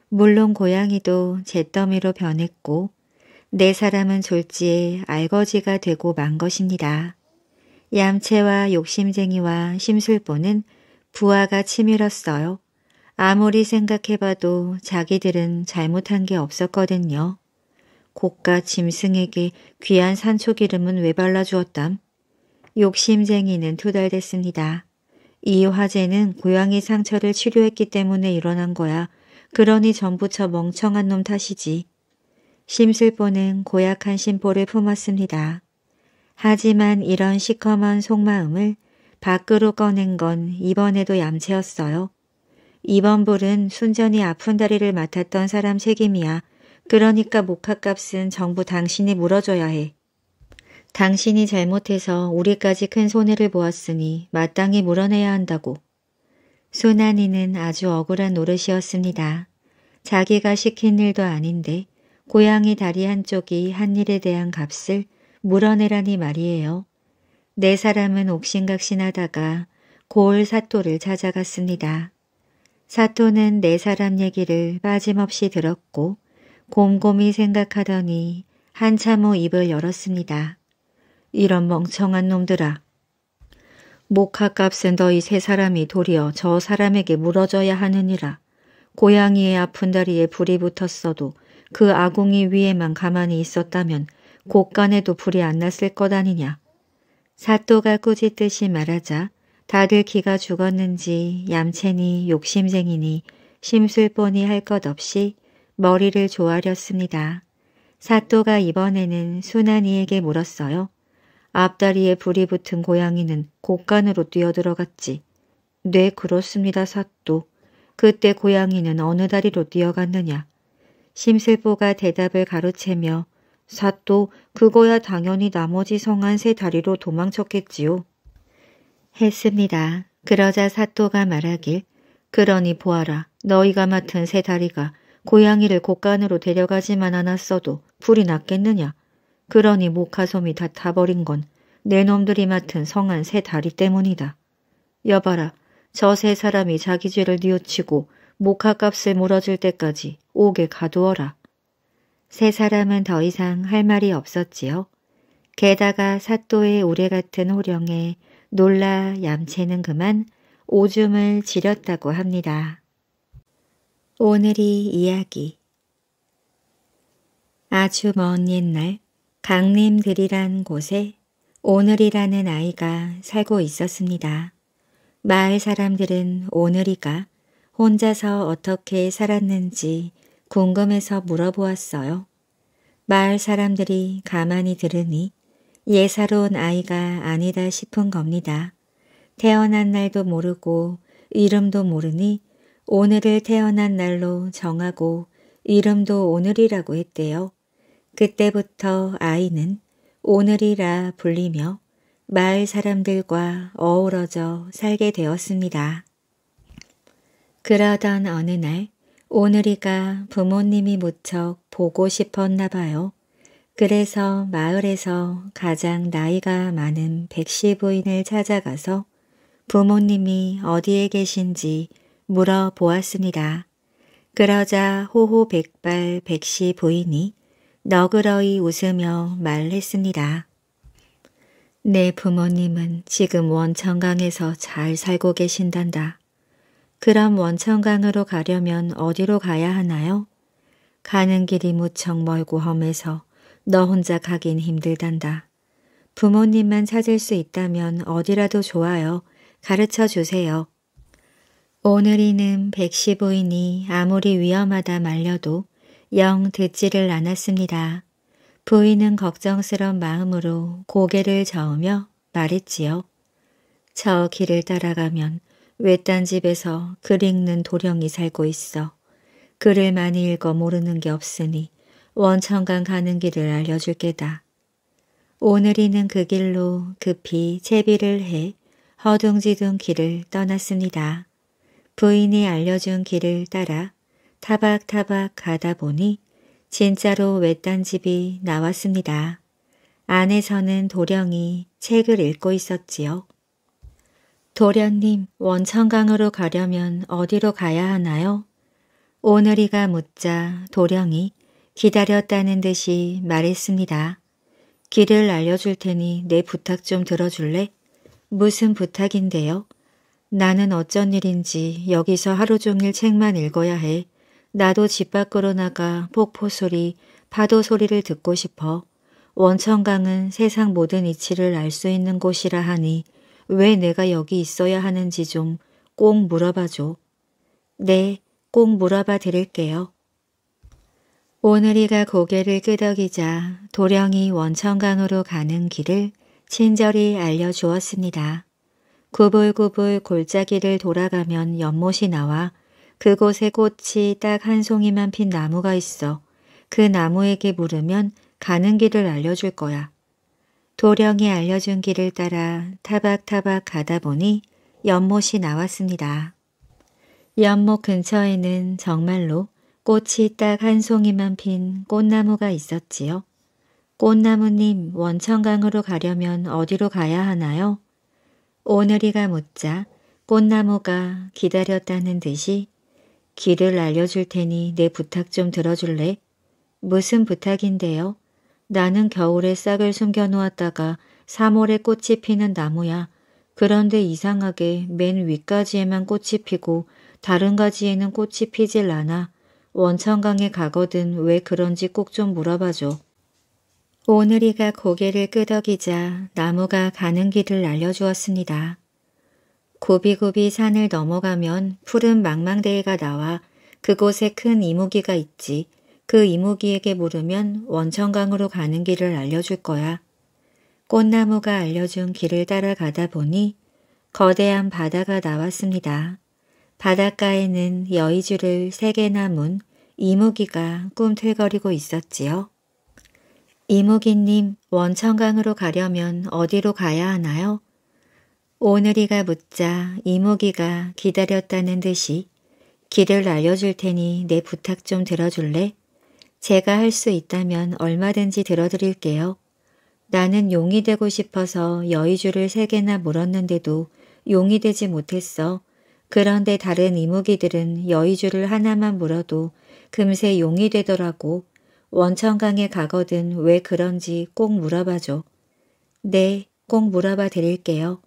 물론 고양이도 잿더미로 변했고 내 사람은 졸지에 알거지가 되고 만 것입니다. 얌체와 욕심쟁이와 심술보는 부하가 치밀었어요. 아무리 생각해봐도 자기들은 잘못한 게 없었거든요. 고가 짐승에게 귀한 산초 기름은 왜 발라주었담? 욕심쟁이는 투덜댔습니다. 이 화재는 고양이 상처를 치료했기 때문에 일어난 거야. 그러니 전부 처 멍청한 놈 탓이지. 심슬보는 고약한 심보를 품었습니다. 하지만 이런 시커먼 속마음을 밖으로 꺼낸 건 이번에도 얌체였어요. 이번 불은 순전히 아픈 다리를 맡았던 사람 책임이야. 그러니까 목화값은 정부 당신이 물어줘야 해. 당신이 잘못해서 우리까지 큰 손해를 보았으니 마땅히 물어내야 한다고. 소나니는 아주 억울한 노릇이었습니다. 자기가 시킨 일도 아닌데 고양이 다리 한쪽이 한 일에 대한 값을 물어내라니 말이에요. 네 사람은 옥신각신하다가 고을 사토를 찾아갔습니다. 사토는 네 사람 얘기를 빠짐없이 들었고 곰곰이 생각하더니 한참 후 입을 열었습니다. 이런 멍청한 놈들아. 목화값은 너희 세 사람이 도리어 저 사람에게 물어줘야 하느니라. 고양이의 아픈 다리에 불이 붙었어도 그 아궁이 위에만 가만히 있었다면 곳간에도 불이 안 났을 것 아니냐. 사또가 꾸짖듯이 말하자 다들 기가 죽었는지 얌체니 욕심쟁이니 심술뻔히 할 것 없이 머리를 조아렸습니다. 사또가 이번에는 순한이에게 물었어요. 앞다리에 불이 붙은 고양이는 곳간으로 뛰어들어갔지. 네 그렇습니다 사또. 그때 고양이는 어느 다리로 뛰어갔느냐. 심세보가 대답을 가로채며 사또 그거야 당연히 나머지 성한 세 다리로 도망쳤겠지요. 했습니다. 그러자 사또가 말하길 그러니 보아라 너희가 맡은 세 다리가 고양이를 곳간으로 데려가지만 않았어도 불이 났겠느냐. 그러니 목화솜이 다 타버린 건 내 놈들이 맡은 성한 세 다리 때문이다. 여봐라 저 세 사람이 자기 죄를 뉘우치고 목화값을 물어줄 때까지 옥에 가두어라. 세 사람은 더 이상 할 말이 없었지요. 게다가 사또의 오래 같은 호령에 놀라 얌체는 그만 오줌을 지렸다고 합니다. 오늘이 이야기 아주 먼 옛날 강림들이란 곳에 오늘이라는 아이가 살고 있었습니다. 마을 사람들은 오늘이가 혼자서 어떻게 살았는지 궁금해서 물어보았어요. 마을 사람들이 가만히 들으니 예사로운 아이가 아니다 싶은 겁니다. 태어난 날도 모르고 이름도 모르니 오늘을 태어난 날로 정하고 이름도 오늘이라고 했대요. 그때부터 아이는 오늘이라 불리며 마을 사람들과 어우러져 살게 되었습니다. 그러던 어느 날 오늘이가 부모님이 무척 보고 싶었나 봐요. 그래서 마을에서 가장 나이가 많은 백시 부인을 찾아가서 부모님이 어디에 계신지 물어보았습니다. 그러자 호호백발 백시 부인이 너그러이 웃으며 말했습니다. 내 부모님은 지금 원천강에서 잘 살고 계신단다. 그럼 원천강으로 가려면 어디로 가야 하나요? 가는 길이 무척 멀고 험해서 너 혼자 가긴 힘들단다. 부모님만 찾을 수 있다면 어디라도 좋아요. 가르쳐 주세요. 오늘이는 115이니 아무리 위험하다 말려도 영 듣지를 않았습니다. 부인은 걱정스런 마음으로 고개를 저으며 말했지요. 저 길을 따라가면 외딴 집에서 글 읽는 도령이 살고 있어. 글을 많이 읽어 모르는 게 없으니 원천강 가는 길을 알려줄 게다. 오늘이는 그 길로 급히 채비를 해 허둥지둥 길을 떠났습니다. 부인이 알려준 길을 따라 타박타박 가다 보니 진짜로 외딴 집이 나왔습니다. 안에서는 도령이 책을 읽고 있었지요. 도련님, 원천강으로 가려면 어디로 가야 하나요? 오늘이가 묻자 도령이 기다렸다는 듯이 말했습니다. 길을 알려줄 테니 내 부탁 좀 들어줄래? 무슨 부탁인데요? 나는 어쩐 일인지 여기서 하루 종일 책만 읽어야 해. 나도 집 밖으로 나가 폭포 소리, 파도 소리를 듣고 싶어. 원천강은 세상 모든 이치를 알 수 있는 곳이라 하니 왜 내가 여기 있어야 하는지 좀 꼭 물어봐줘. 네, 꼭 물어봐 드릴게요. 오늘이가 고개를 끄덕이자 도령이 원천강으로 가는 길을 친절히 알려주었습니다. 구불구불 골짜기를 돌아가면 연못이 나와 그곳에 꽃이 딱 한 송이만 핀 나무가 있어 그 나무에게 물으면 가는 길을 알려줄 거야. 도령이 알려준 길을 따라 타박타박 가다 보니 연못이 나왔습니다. 연못 근처에는 정말로 꽃이 딱 한 송이만 핀 꽃나무가 있었지요. 꽃나무님 원천강으로 가려면 어디로 가야 하나요? 오늘이가 묻자 꽃나무가 기다렸다는 듯이 길을 알려줄 테니 내 부탁 좀 들어줄래? 무슨 부탁인데요? 나는 겨울에 싹을 숨겨놓았다가 3월에 꽃이 피는 나무야. 그런데 이상하게 맨 위까지에만 꽃이 피고 다른 가지에는 꽃이 피질 않아. 원천강에 가거든 왜 그런지 꼭 좀 물어봐줘. 오늘이가 고개를 끄덕이자 나무가 가는 길을 알려주었습니다. 고비고비 산을 넘어가면 푸른 망망대해가 나와 그곳에 큰이무기가 있지. 그 이모기에게 물으면 원천강으로 가는 길을 알려줄 거야. 꽃나무가 알려준 길을 따라가다 보니 거대한 바다가 나왔습니다. 바닷가에는 여의주를 세 개나 문 이모기가 꿈틀거리고 있었지요. 이모기님 원천강으로 가려면 어디로 가야 하나요? 오늘이가 묻자 이모기가 기다렸다는 듯이 길을 알려줄 테니 내 부탁 좀 들어줄래? 제가 할 수 있다면 얼마든지 들어드릴게요. 나는 용이 되고 싶어서 여의주를 세 개나 물었는데도 용이 되지 못했어. 그런데 다른 이무기들은 여의주를 하나만 물어도 금세 용이 되더라고. 원천강에 가거든 왜 그런지 꼭 물어봐줘. 네, 꼭 물어봐 드릴게요.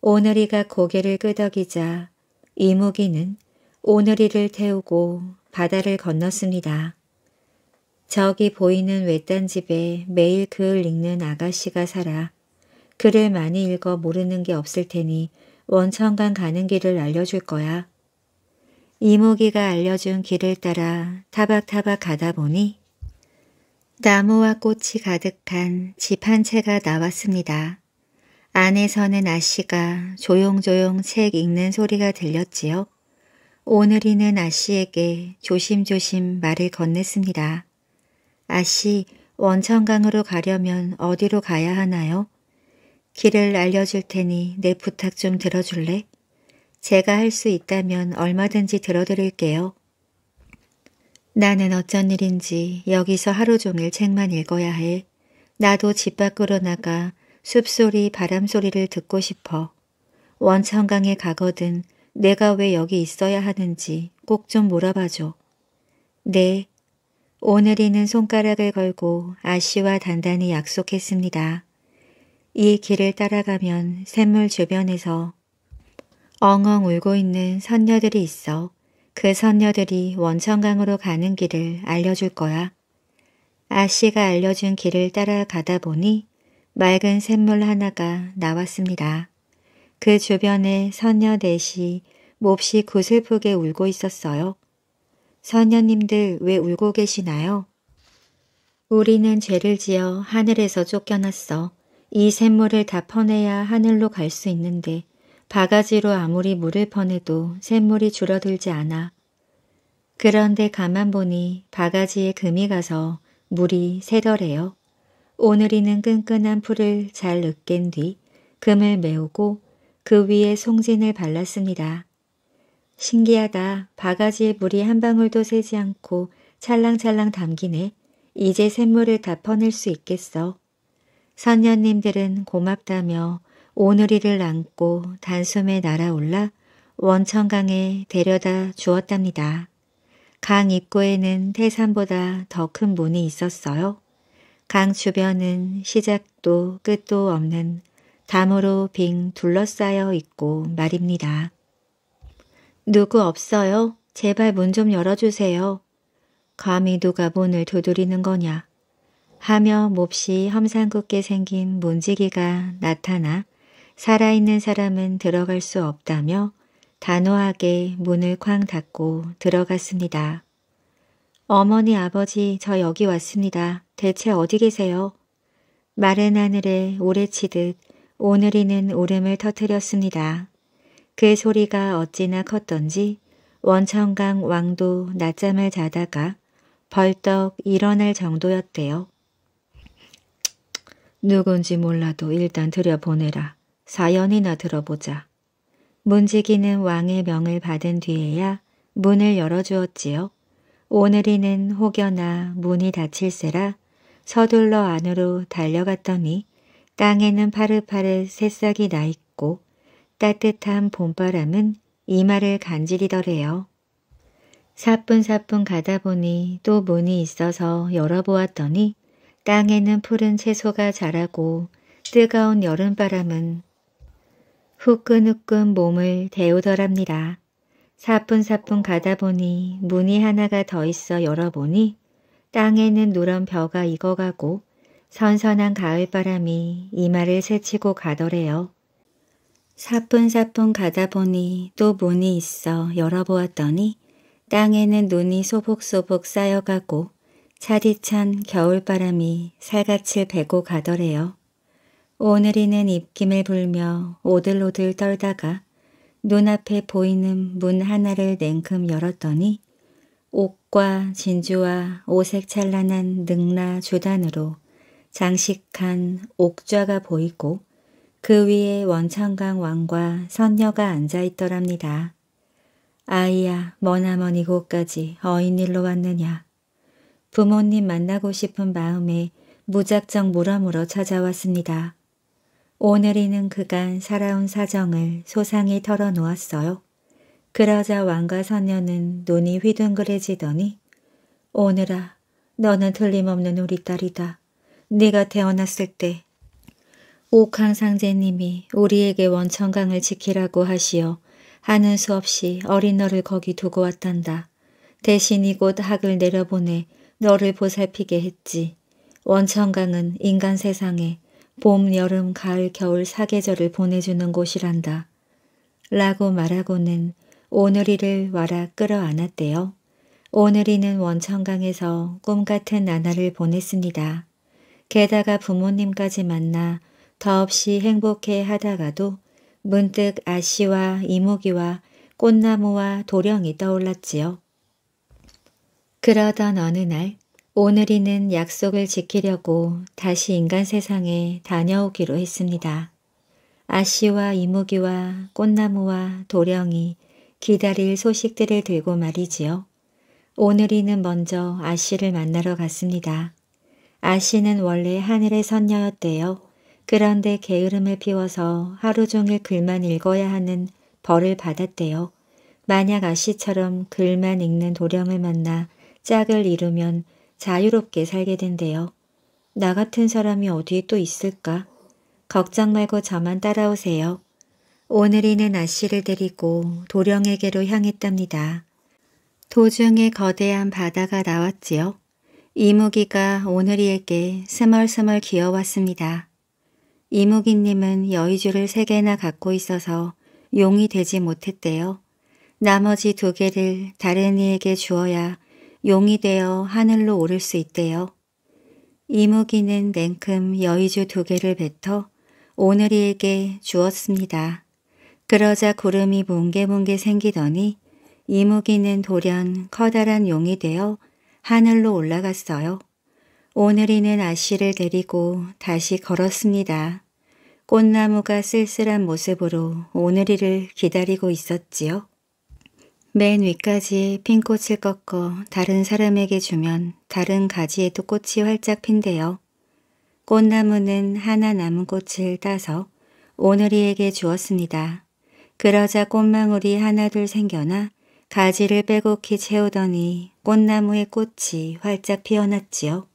오늘이가 고개를 끄덕이자 이무기는 오늘이를 태우고 바다를 건넜습니다. 저기 보이는 외딴 집에 매일 글 읽는 아가씨가 살아 글을 많이 읽어 모르는 게 없을 테니 원천간 가는 길을 알려줄 거야. 이모기가 알려준 길을 따라 타박타박 가다 보니 나무와 꽃이 가득한 집 한 채가 나왔습니다. 안에서는 아씨가 조용조용 책 읽는 소리가 들렸지요. 오늘이는 아씨에게 조심조심 말을 건넸습니다. 아씨, 원천강으로 가려면 어디로 가야 하나요? 길을 알려줄 테니 내 부탁 좀 들어줄래? 제가 할 수 있다면 얼마든지 들어드릴게요. 나는 어쩐 일인지 여기서 하루 종일 책만 읽어야 해. 나도 집 밖으로 나가 숲소리 바람소리를 듣고 싶어. 원천강에 가거든 내가 왜 여기 있어야 하는지 꼭 좀 물어봐줘. 네, 오늘이는 손가락을 걸고 아씨와 단단히 약속했습니다. 이 길을 따라가면 샘물 주변에서 엉엉 울고 있는 선녀들이 있어 그 선녀들이 원천강으로 가는 길을 알려줄 거야. 아씨가 알려준 길을 따라가다 보니 맑은 샘물 하나가 나왔습니다. 그 주변에 선녀 넷이 몹시 구슬프게 울고 있었어요. 선녀님들 왜 울고 계시나요? 우리는 죄를 지어 하늘에서 쫓겨났어. 이 샘물을 다 퍼내야 하늘로 갈 수 있는데 바가지로 아무리 물을 퍼내도 샘물이 줄어들지 않아. 그런데 가만 보니 바가지에 금이 가서 물이 새더래요. 오늘이는 끈끈한 풀을 잘 으깬 뒤 금을 메우고 그 위에 송진을 발랐습니다. 신기하다. 바가지에 물이 한 방울도 새지 않고 찰랑찰랑 담기네. 이제 샘물을 다 퍼낼 수 있겠어. 선녀님들은 고맙다며 오늘이를 안고 단숨에 날아올라 원천강에 데려다 주었답니다. 강 입구에는 태산보다 더 큰 문이 있었어요. 강 주변은 시작도 끝도 없는 담으로 빙 둘러싸여 있고 말입니다. 누구 없어요? 제발 문 좀 열어주세요. 감히 누가 문을 두드리는 거냐 하며 몹시 험상궂게 생긴 문지기가 나타나 살아있는 사람은 들어갈 수 없다며 단호하게 문을 쾅 닫고 들어갔습니다. 어머니 아버지 저 여기 왔습니다. 대체 어디 계세요? 마른 하늘에 오래치듯 오늘이는 울음을 터뜨렸습니다. 그 소리가 어찌나 컸던지 원천강 왕도 낮잠을 자다가 벌떡 일어날 정도였대요. 누군지 몰라도 일단 들여보내라. 사연이나 들어보자. 문지기는 왕의 명을 받은 뒤에야 문을 열어주었지요. 오늘이는 혹여나 문이 닫힐세라 서둘러 안으로 달려갔더니 땅에는 파릇파릇 새싹이 나있고 따뜻한 봄바람은 이마를 간지리더래요. 사뿐사뿐 가다 보니 또 문이 있어서 열어보았더니 땅에는 푸른 채소가 자라고 뜨거운 여름바람은 후끈후끈 몸을 데우더랍니다. 사뿐사뿐 가다 보니 문이 하나가 더 있어 열어보니 땅에는 누런 벼가 익어가고 선선한 가을바람이 이마를 스치고 가더래요. 사뿐사뿐 가다 보니 또 문이 있어 열어보았더니 땅에는 눈이 소복소복 쌓여가고 차디찬 겨울바람이 살갗을 베고 가더래요. 오늘이는 입김을 불며 오들오들 떨다가 눈앞에 보이는 문 하나를 냉큼 열었더니 옥과 진주와 오색 찬란한 능라 주단으로 장식한 옥좌가 보이고 그 위에 원창강 왕과 선녀가 앉아 있더랍니다. 아이야 머나먼 이곳까지 어인일로 왔느냐. 부모님 만나고 싶은 마음에 무작정 물어물어 찾아왔습니다. 오늘 이는 그간 살아온 사정을 소상히 털어놓았어요. 그러자 왕과 선녀는 눈이 휘둥그레지더니 오늘아 너는 틀림없는 우리 딸이다. 네가 태어났을 때 옥황상제님이 우리에게 원천강을 지키라고 하시어 하는 수 없이 어린 너를 거기 두고 왔단다. 대신 이곳 학을 내려보내 너를 보살피게 했지. 원천강은 인간 세상에 봄, 여름, 가을, 겨울 사계절을 보내주는 곳이란다. 라고 말하고는 오늘이를 와라 끌어안았대요. 오늘이는 원천강에서 꿈같은 나날을 보냈습니다. 게다가 부모님까지 만나 더없이 행복해 하다가도 문득 아씨와 이모기와 꽃나무와 도령이 떠올랐지요. 그러던 어느 날 오늘이는 약속을 지키려고 다시 인간 세상에 다녀오기로 했습니다. 아씨와 이모기와 꽃나무와 도령이 기다릴 소식들을 들고 말이지요. 오늘이는 먼저 아씨를 만나러 갔습니다. 아씨는 원래 하늘의 선녀였대요. 그런데 게으름을 피워서 하루 종일 글만 읽어야 하는 벌을 받았대요. 만약 아씨처럼 글만 읽는 도령을 만나 짝을 이루면 자유롭게 살게 된대요. 나 같은 사람이 어디에 또 있을까? 걱정 말고 저만 따라오세요. 오늘이는 아씨를 데리고 도령에게로 향했답니다. 도중에 거대한 바다가 나왔지요. 이무기가 오늘이에게 스멀스멀 기어왔습니다. 이무기님은 여의주를 세 개나 갖고 있어서 용이 되지 못했대요. 나머지 두 개를 다른 이에게 주어야 용이 되어 하늘로 오를 수 있대요. 이무기는 냉큼 여의주 두 개를 뱉어 오늘이에게 주었습니다. 그러자 구름이 뭉게뭉게 생기더니 이무기는 돌연 커다란 용이 되어 하늘로 올라갔어요. 오늘이는 아씨를 데리고 다시 걸었습니다. 꽃나무가 쓸쓸한 모습으로 오늘이를 기다리고 있었지요. 맨 위까지 핀 꽃을 꺾어 다른 사람에게 주면 다른 가지에도 꽃이 활짝 핀대요. 꽃나무는 하나 남은 꽃을 따서 오늘이에게 주었습니다. 그러자 꽃망울이 하나둘 생겨나 가지를 빼곡히 채우더니 꽃나무의 꽃이 활짝 피어났지요.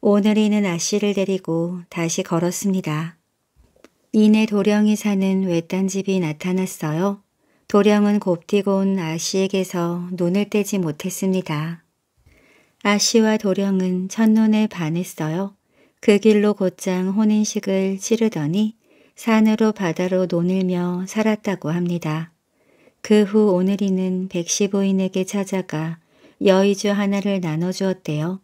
오늘이는 아씨를 데리고 다시 걸었습니다. 이내 도령이 사는 외딴 집이 나타났어요. 도령은 곱디고 온 아씨에게서 눈을 떼지 못했습니다. 아씨와 도령은 첫눈에 반했어요. 그 길로 곧장 혼인식을 치르더니 산으로 바다로 논을며 살았다고 합니다. 그 후 오늘이는 백시부인에게 찾아가 여의주 하나를 나눠주었대요.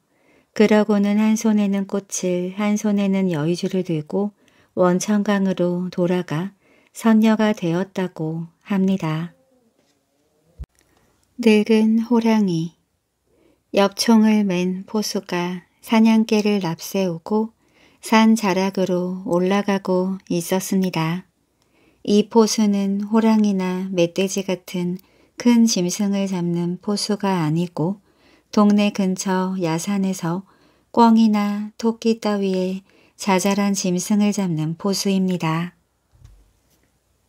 그러고는 한 손에는 꽃을 한 손에는 여의주를 들고 원천강으로 돌아가 선녀가 되었다고 합니다. 늙은 호랑이 엽총을 맨 포수가 사냥개를 납세우고 산 자락으로 올라가고 있었습니다. 이 포수는 호랑이나 멧돼지 같은 큰 짐승을 잡는 포수가 아니고 동네 근처 야산에서 꿩이나 토끼 따위의 자잘한 짐승을 잡는 포수입니다.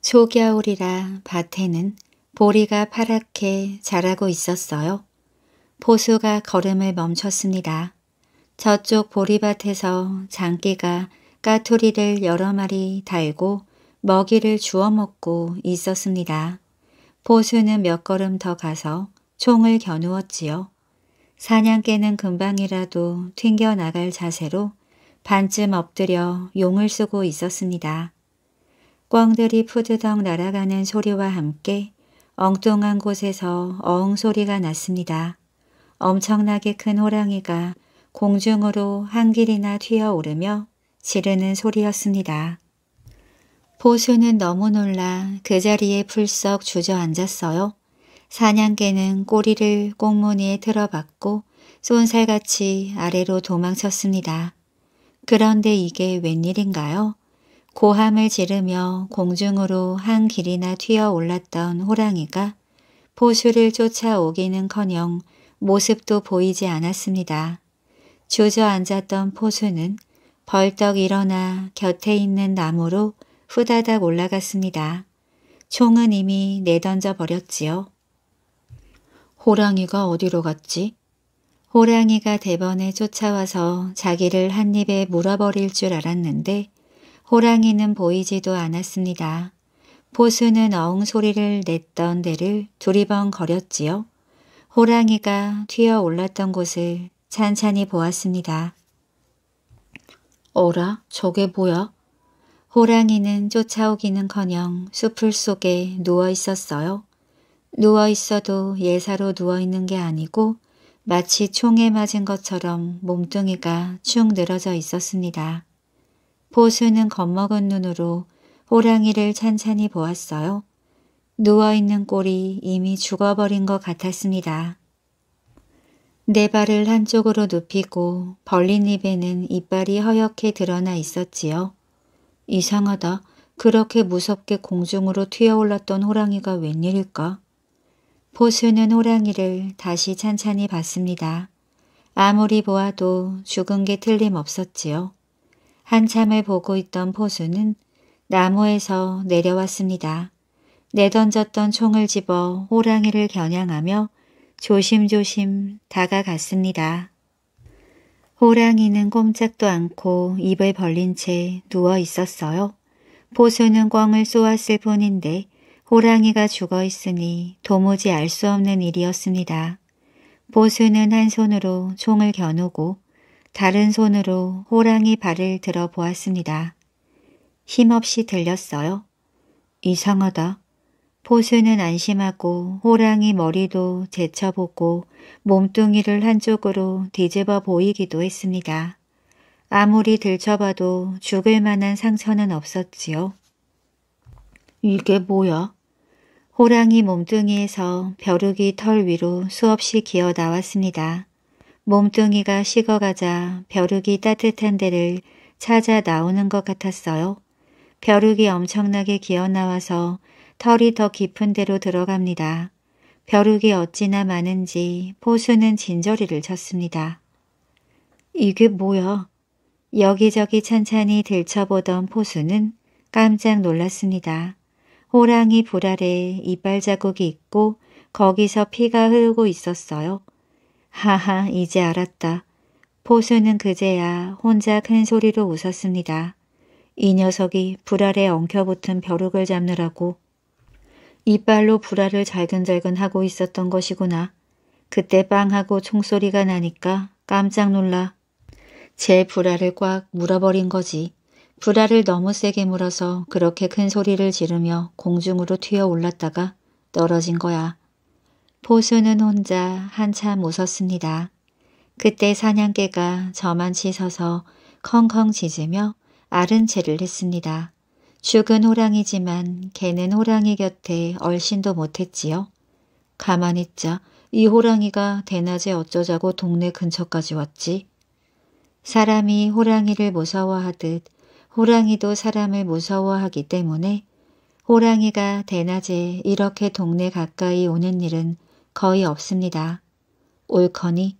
초겨울이라 밭에는 보리가 파랗게 자라고 있었어요. 포수가 걸음을 멈췄습니다. 저쪽 보리밭에서 장기가 까투리를 여러 마리 달고 먹이를 주워 먹고 있었습니다. 포수는 몇 걸음 더 가서 총을 겨누었지요. 사냥개는 금방이라도 튕겨나갈 자세로 반쯤 엎드려 용을 쓰고 있었습니다. 꿩들이 푸드덕 날아가는 소리와 함께 엉뚱한 곳에서 어흥 소리가 났습니다. 엄청나게 큰 호랑이가 공중으로 한 길이나 튀어오르며 지르는 소리였습니다. 보수는 너무 놀라 그 자리에 풀썩 주저앉았어요. 사냥개는 꼬리를 꽁무니에 틀어박고 쏜살같이 아래로 도망쳤습니다. 그런데 이게 웬일인가요? 고함을 지르며 공중으로 한 길이나 튀어 올랐던 호랑이가 보수를 쫓아오기는커녕 모습도 보이지 않았습니다. 주저앉았던 포수는 벌떡 일어나 곁에 있는 나무로 후다닥 올라갔습니다. 총은 이미 내던져 버렸지요. 호랑이가 어디로 갔지? 호랑이가 대번에 쫓아와서 자기를 한 입에 물어버릴 줄 알았는데 호랑이는 보이지도 않았습니다. 포수는 어흥 소리를 냈던 데를 두리번 거렸지요. 호랑이가 튀어 올랐던 곳을 찬찬히 보았습니다. 어라 저게 뭐야? 호랑이는 쫓아오기는커녕 수풀 속에 누워 있었어요. 누워 있어도 예사로 누워 있는 게 아니고 마치 총에 맞은 것처럼 몸뚱이가 축 늘어져 있었습니다. 보수는 겁먹은 눈으로 호랑이를 찬찬히 보았어요. 누워있는 꼴이 이미 죽어버린 것 같았습니다. 네 발을 한쪽으로 눕히고 벌린 입에는 이빨이 허옇게 드러나 있었지요. 이상하다. 그렇게 무섭게 공중으로 튀어올랐던 호랑이가 웬일일까? 포수는 호랑이를 다시 찬찬히 봤습니다. 아무리 보아도 죽은 게 틀림없었지요. 한참을 보고 있던 포수는 나무에서 내려왔습니다. 내던졌던 총을 집어 호랑이를 겨냥하며 조심조심 다가갔습니다. 호랑이는 꼼짝도 않고 입을 벌린 채 누워 있었어요. 포수는 꽝을 쏘았을 뿐인데 호랑이가 죽어 있으니 도무지 알 수 없는 일이었습니다. 보수는 한 손으로 총을 겨누고 다른 손으로 호랑이 발을 들어 보았습니다. 힘없이 들렸어요. 이상하다. 보수는 안심하고 호랑이 머리도 제쳐보고 몸뚱이를 한쪽으로 뒤집어 보이기도 했습니다. 아무리 들쳐봐도 죽을 만한 상처는 없었지요. 이게 뭐야? 호랑이 몸뚱이에서 벼룩이 털 위로 수없이 기어 나왔습니다. 몸뚱이가 식어가자 벼룩이 따뜻한 데를 찾아 나오는 것 같았어요. 벼룩이 엄청나게 기어 나와서 털이 더 깊은 데로 들어갑니다. 벼룩이 어찌나 많은지 포수는 진저리를 쳤습니다. 이게 뭐야? 여기저기 찬찬히 들춰보던 포수는 깜짝 놀랐습니다. 호랑이 불알에 이빨 자국이 있고 거기서 피가 흐르고 있었어요. 하하 이제 알았다. 포수는 그제야 혼자 큰 소리로 웃었습니다. 이 녀석이 불 아래 엉켜붙은 벼룩을 잡느라고 이빨로 불알을 잘근잘근 하고 있었던 것이구나. 그때 빵하고 총소리가 나니까 깜짝 놀라 제 불알을 꽉 물어버린 거지. 불알을 너무 세게 물어서 그렇게 큰 소리를 지르며 공중으로 튀어 올랐다가 떨어진 거야. 포수는 혼자 한참 웃었습니다. 그때 사냥개가 저만치 서서 컹컹 짖으며 아른채를 했습니다. 죽은 호랑이지만 개는 호랑이 곁에 얼씬도 못했지요. 가만히 있자 이 호랑이가 대낮에 어쩌자고 동네 근처까지 왔지. 사람이 호랑이를 무서워하듯 호랑이도 사람을 무서워하기 때문에 호랑이가 대낮에 이렇게 동네 가까이 오는 일은 거의 없습니다. 옳거니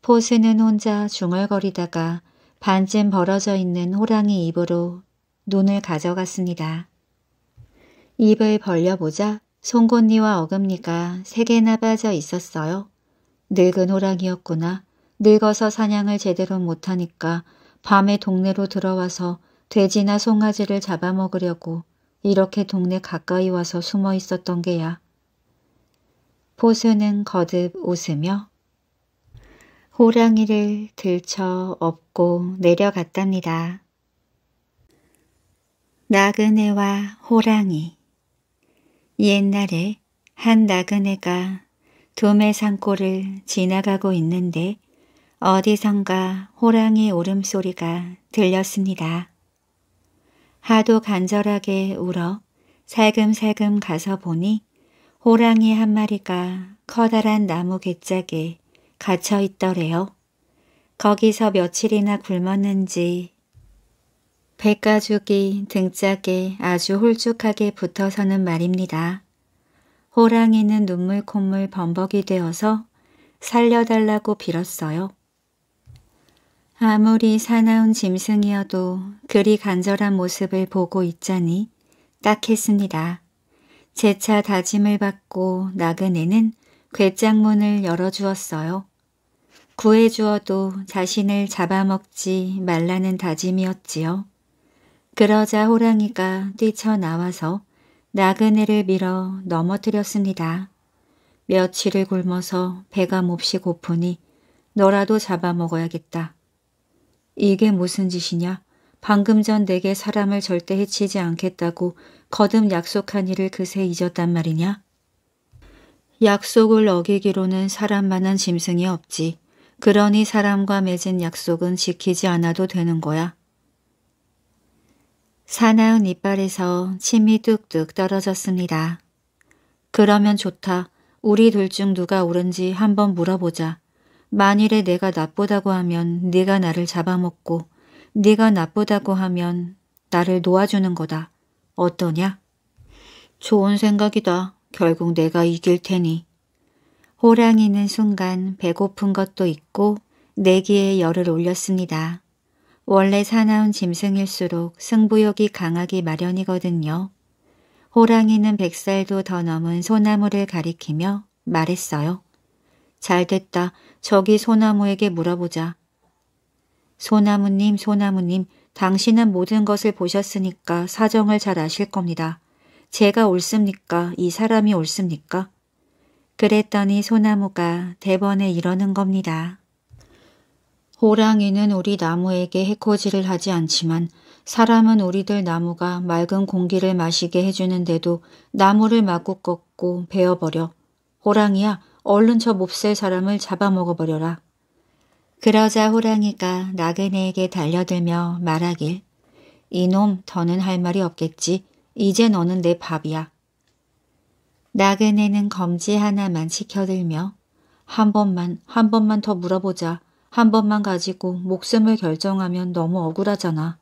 포스는 혼자 중얼거리다가 반쯤 벌어져 있는 호랑이 입으로 눈을 가져갔습니다. 입을 벌려보자 송곳니와 어금니가 세 개나 빠져 있었어요. 늙은 호랑이였구나. 늙어서 사냥을 제대로 못하니까 밤에 동네로 들어와서 돼지나 송아지를 잡아먹으려고 이렇게 동네 가까이 와서 숨어 있었던 게야. 보수는 거듭 웃으며 호랑이를 들쳐 업고 내려갔답니다. 나그네와 호랑이 옛날에 한 나그네가 도매산골을 지나가고 있는데 어디선가 호랑이 울음소리가 들렸습니다. 하도 간절하게 울어 살금살금 가서 보니 호랑이 한 마리가 커다란 나무 갯짝에 갇혀 있더래요. 거기서 며칠이나 굶었는지 백가죽이 등짝에 아주 홀쭉하게 붙어서는 말입니다. 호랑이는 눈물 콧물 범벅이 되어서 살려달라고 빌었어요. 아무리 사나운 짐승이어도 그리 간절한 모습을 보고 있자니 딱했습니다. 재차 다짐을 받고 나그네는 괴장문을 열어주었어요. 구해주어도 자신을 잡아먹지 말라는 다짐이었지요. 그러자 호랑이가 뛰쳐나와서 나그네를 밀어 넘어뜨렸습니다. 며칠을 굶어서 배가 몹시 고프니 너라도 잡아먹어야겠다. 이게 무슨 짓이냐? 방금 전 내게 사람을 절대 해치지 않겠다고 거듭 약속한 일을 그새 잊었단 말이냐? 약속을 어기기로는 사람만한 짐승이 없지. 그러니 사람과 맺은 약속은 지키지 않아도 되는 거야. 사나운 이빨에서 침이 뚝뚝 떨어졌습니다. 그러면 좋다. 우리 둘 중 누가 옳은지 한번 물어보자. 만일에 내가 나쁘다고 하면 네가 나를 잡아먹고 네가 나쁘다고 하면 나를 놓아주는 거다. 어떠냐? 좋은 생각이다. 결국 내가 이길 테니. 호랑이는 순간 배고픈 것도 있고 내기에 열을 올렸습니다. 원래 사나운 짐승일수록 승부욕이 강하기 마련이거든요. 호랑이는 백살도 더 넘은 소나무를 가리키며 말했어요. 잘 됐다. 저기 소나무에게 물어보자. 소나무님, 소나무님, 당신은 모든 것을 보셨으니까 사정을 잘 아실 겁니다. 제가 옳습니까? 이 사람이 옳습니까? 그랬더니 소나무가 대번에 이러는 겁니다. 호랑이는 우리 나무에게 해코지를 하지 않지만 사람은 우리들 나무가 맑은 공기를 마시게 해주는데도 나무를 마구 꺾고 베어버려. 호랑이야, 얼른 저 몹쓸 사람을 잡아먹어버려라. 그러자 호랑이가 나그네에게 달려들며 말하길 이놈 더는 할 말이 없겠지. 이제 너는 내 밥이야. 나그네는 검지 하나만 시켜들며 한 번만 한 번만 더 물어보자. 한 번만 가지고 목숨을 결정하면 너무 억울하잖아.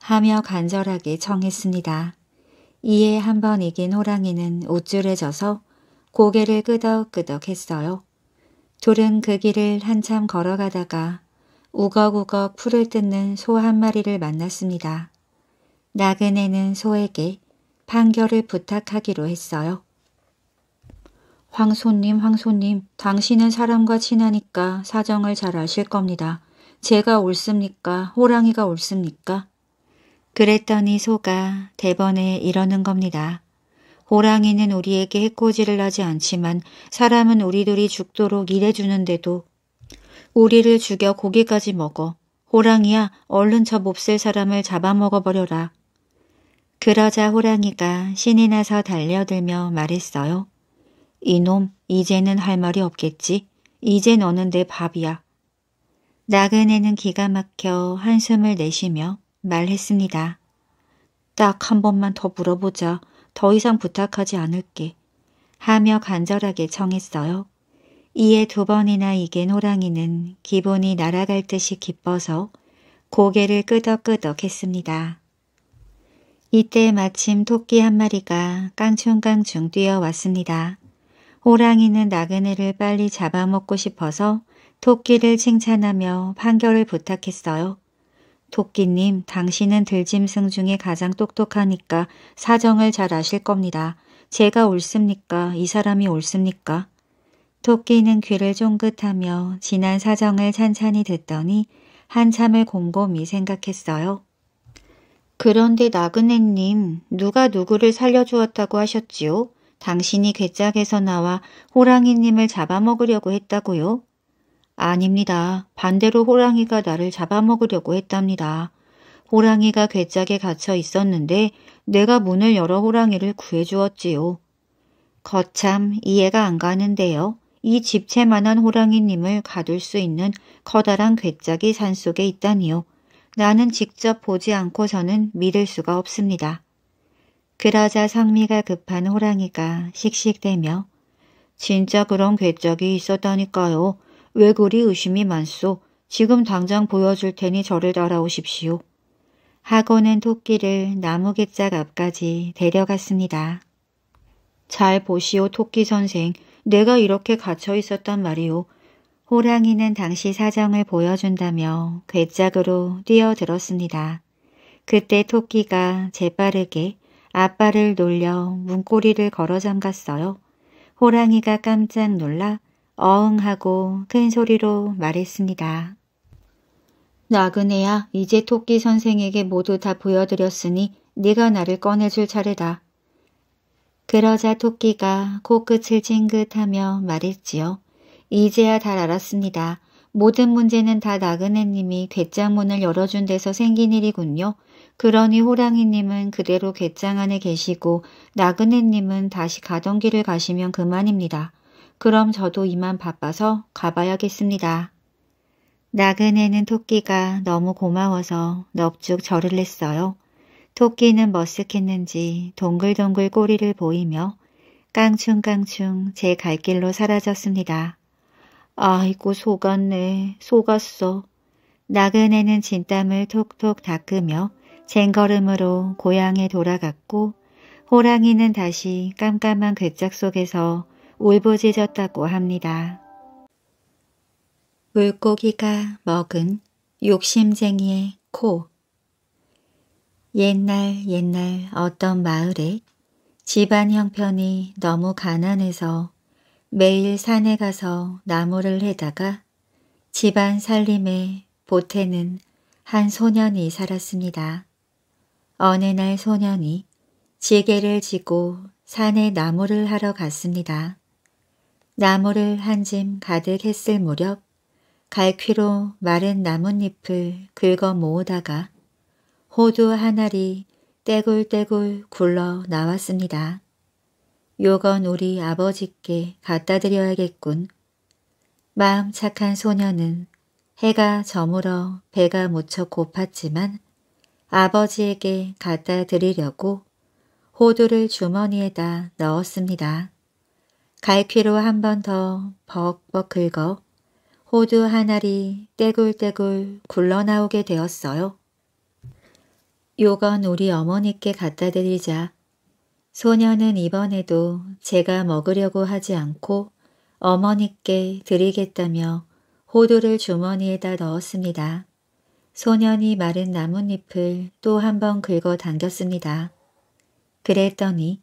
하며 간절하게 청했습니다. 이에 한 번 이긴 호랑이는 우쭐해져서 고개를 끄덕끄덕 했어요. 둘은 그 길을 한참 걸어가다가 우걱우걱 풀을 뜯는 소 한 마리를 만났습니다. 나그네는 소에게 판결을 부탁하기로 했어요. 황소님, 황소님, 당신은 사람과 친하니까 사정을 잘 아실 겁니다. 제가 옳습니까? 호랑이가 옳습니까? 그랬더니 소가 대번에 이러는 겁니다. 호랑이는 우리에게 해코지를 하지 않지만 사람은 우리들이 죽도록 일해주는데도 우리를 죽여 고기까지 먹어. 호랑이야 얼른 저 몹쓸 사람을 잡아먹어버려라. 그러자 호랑이가 신이 나서 달려들며 말했어요. 이놈 이제는 할 말이 없겠지. 이제 너는 내 밥이야. 나그네는 기가 막혀 한숨을 내쉬며 말했습니다. 딱 한 번만 더 물어보자. 더 이상 부탁하지 않을게 하며 간절하게 청했어요. 이에 두 번이나 이긴 호랑이는 기본이 날아갈 듯이 기뻐서 고개를 끄덕끄덕 했습니다. 이때 마침 토끼 한 마리가 깡충깡충 뛰어왔습니다. 호랑이는 나그네를 빨리 잡아먹고 싶어서 토끼를 칭찬하며 판결을 부탁했어요. 토끼님, 당신은 들짐승 중에 가장 똑똑하니까 사정을 잘 아실 겁니다. 제가 옳습니까? 이 사람이 옳습니까? 토끼는 귀를 쫑긋하며 지난 사정을 찬찬히 듣더니 한참을 곰곰이 생각했어요. 그런데 나그네님, 누가 누구를 살려주었다고 하셨지요? 당신이 괴짝에서 나와 호랑이님을 잡아먹으려고 했다고요? 아닙니다. 반대로 호랑이가 나를 잡아먹으려고 했답니다. 호랑이가 괴짝에 갇혀 있었는데 내가 문을 열어 호랑이를 구해주었지요. 거참 이해가 안 가는데요. 이 집채만한 호랑이님을 가둘 수 있는 커다란 괴짝이 산속에 있다니요. 나는 직접 보지 않고서는 믿을 수가 없습니다. 그러자 상미가 급한 호랑이가 씩씩대며 진짜 그런 괴짝이 있었다니까요. 왜 그리 의심이 많소? 지금 당장 보여줄 테니 저를 따라오십시오. 하고는 토끼를 나무객작 앞까지 데려갔습니다. 잘 보시오 토끼 선생. 내가 이렇게 갇혀 있었단 말이오. 호랑이는 당시 사정을 보여준다며 괴짝으로 뛰어들었습니다. 그때 토끼가 재빠르게 아빠를 놀려 문고리를 걸어 잠갔어요. 호랑이가 깜짝 놀라 어흥하고 큰 소리로 말했습니다. 나그네야 이제 토끼 선생에게 모두 다 보여드렸으니 네가 나를 꺼내줄 차례다. 그러자 토끼가 코끝을 찡긋하며 말했지요. 이제야 다 알았습니다. 모든 문제는 다 나그네님이 괴장문을 열어준 데서 생긴 일이군요. 그러니 호랑이님은 그대로 괴장 안에 계시고 나그네님은 다시 가던 길을 가시면 그만입니다. 그럼 저도 이만 바빠서 가봐야겠습니다. 나그네는 토끼가 너무 고마워서 넙죽 절을 했어요. 토끼는 머쓱했는지 뭐 동글동글 꼬리를 보이며 깡충깡충 제 갈 길로 사라졌습니다. 아이고 속았네 속았어. 나그네는 진땀을 톡톡 닦으며 쟁걸음으로 고향에 돌아갔고 호랑이는 다시 깜깜한 괴짝 속에서 울부짖었다고 합니다. 물고기가 먹은 욕심쟁이의 코 옛날 옛날 어떤 마을에 집안 형편이 너무 가난해서 매일 산에 가서 나무를 해다가 집안 살림에 보태는 한 소년이 살았습니다. 어느 날 소년이 지게를 지고 산에 나무를 하러 갔습니다. 나무를 한 짐 가득 했을 무렵 갈퀴로 마른 나뭇잎을 긁어 모으다가 호두 한 알이 떼굴떼굴 굴러 나왔습니다. 요건 우리 아버지께 갖다 드려야겠군. 마음 착한 소녀는 해가 저물어 배가 무척 고팠지만 아버지에게 갖다 드리려고 호두를 주머니에다 넣었습니다. 갈퀴로 한 번 더벅벅 긁어 호두 한 알이 떼굴떼굴 굴러나오게 되었어요. 요건 우리 어머니께 갖다 드리자. 소녀는 이번에도 제가 먹으려고 하지 않고 어머니께 드리겠다며 호두를 주머니에다 넣었습니다. 소년이 마른 나뭇잎을 또 한 번 긁어 당겼습니다. 그랬더니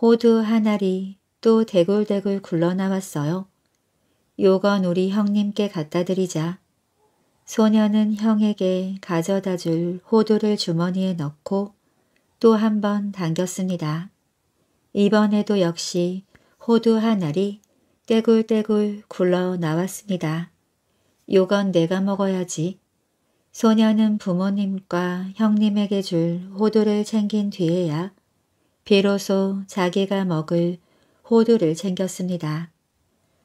호두 한 알이 또 대굴대굴 굴러나왔어요. 요건 우리 형님께 갖다 드리자. 소녀는 형에게 가져다 줄 호두를 주머니에 넣고 또 한 번 당겼습니다. 이번에도 역시 호두 한 알이 떼굴떼굴 굴러나왔습니다. 요건 내가 먹어야지. 소녀는 부모님과 형님에게 줄 호두를 챙긴 뒤에야 비로소 자기가 먹을 호두를 챙겼습니다.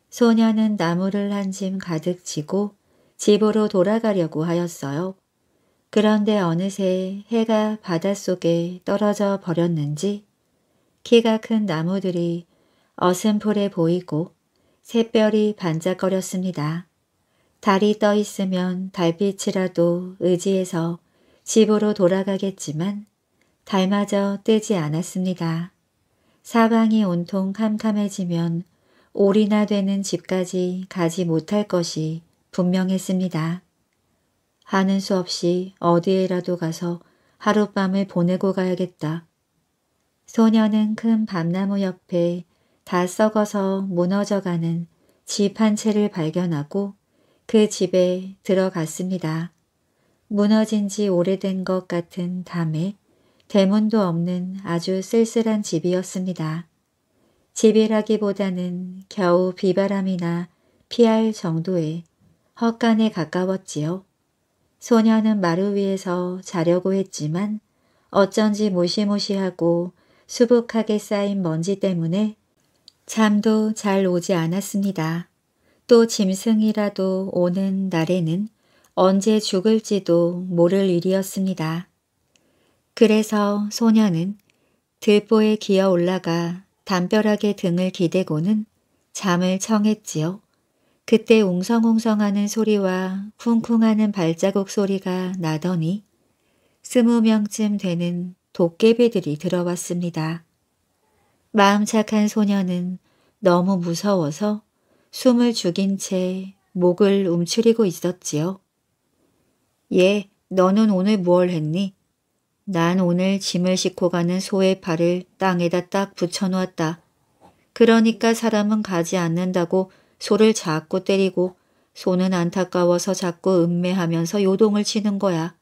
소녀는 나무를 한 짐 가득 지고 집으로 돌아가려고 하였어요. 그런데 어느새 해가 바닷속에 떨어져 버렸는지 키가 큰 나무들이 어슴풀에 보이고 새별이 반짝거렸습니다. 달이 떠 있으면 달빛이라도 의지해서 집으로 돌아가겠지만 달마저 뜨지 않았습니다. 사방이 온통 캄캄해지면 올이나 되는 집까지 가지 못할 것이 분명했습니다. 하는 수 없이 어디에라도 가서 하룻밤을 보내고 가야겠다. 소녀는 큰 밤나무 옆에 다 썩어서 무너져가는 집 한 채를 발견하고 그 집에 들어갔습니다. 무너진 지 오래된 것 같은 담에 대문도 없는 아주 쓸쓸한 집이었습니다. 집이라기보다는 겨우 비바람이나 피할 정도의 헛간에 가까웠지요. 소녀는 마루 위에서 자려고 했지만 어쩐지 무시무시하고 수북하게 쌓인 먼지 때문에 잠도 잘 오지 않았습니다. 또 짐승이라도 오는 날에는 언제 죽을지도 모를 일이었습니다. 그래서 소녀는 들보에 기어 올라가 담벼락에 등을 기대고는 잠을 청했지요. 그때 웅성웅성하는 소리와 쿵쿵하는 발자국 소리가 나더니 스무 명쯤 되는 도깨비들이 들어왔습니다. 마음 착한 소녀는 너무 무서워서 숨을 죽인 채 목을 움츠리고 있었지요. 예, 너는 오늘 무얼 했니? 난 오늘 짐을 싣고 가는 소의 발을 땅에다 딱 붙여놓았다. 그러니까 사람은 가지 않는다고 소를 자꾸 때리고 소는 안타까워서 자꾸 음매하면서 요동을 치는 거야.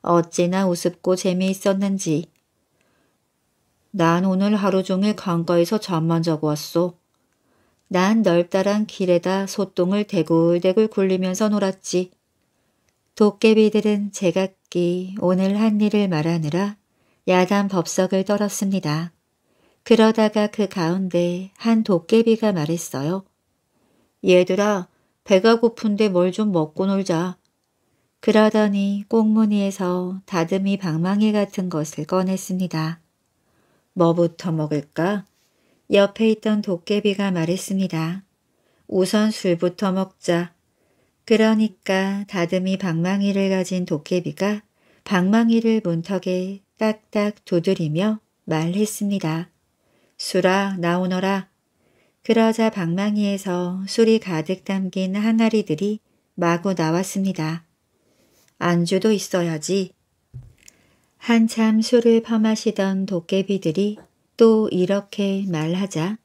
어찌나 우습고 재미있었는지. 난 오늘 하루 종일 강가에서 잠만 자고 왔어. 난 널따란 길에다 소똥을 대굴대굴 굴리면서 놀았지. 도깨비들은 제각기 오늘 한 일을 말하느라 야단 법석을 떨었습니다. 그러다가 그 가운데 한 도깨비가 말했어요. 얘들아, 배가 고픈데 뭘 좀 먹고 놀자. 그러더니 꽁무니에서 다듬이 방망이 같은 것을 꺼냈습니다. 뭐부터 먹을까? 옆에 있던 도깨비가 말했습니다. 우선 술부터 먹자. 그러니까 다듬이 방망이를 가진 도깨비가 방망이를 문턱에 딱딱 두드리며 말했습니다. 수라 나오너라. 그러자 방망이에서 술이 가득 담긴 항아리들이 마구 나왔습니다. 안주도 있어야지. 한참 술을 퍼마시던 도깨비들이 또 이렇게 말하자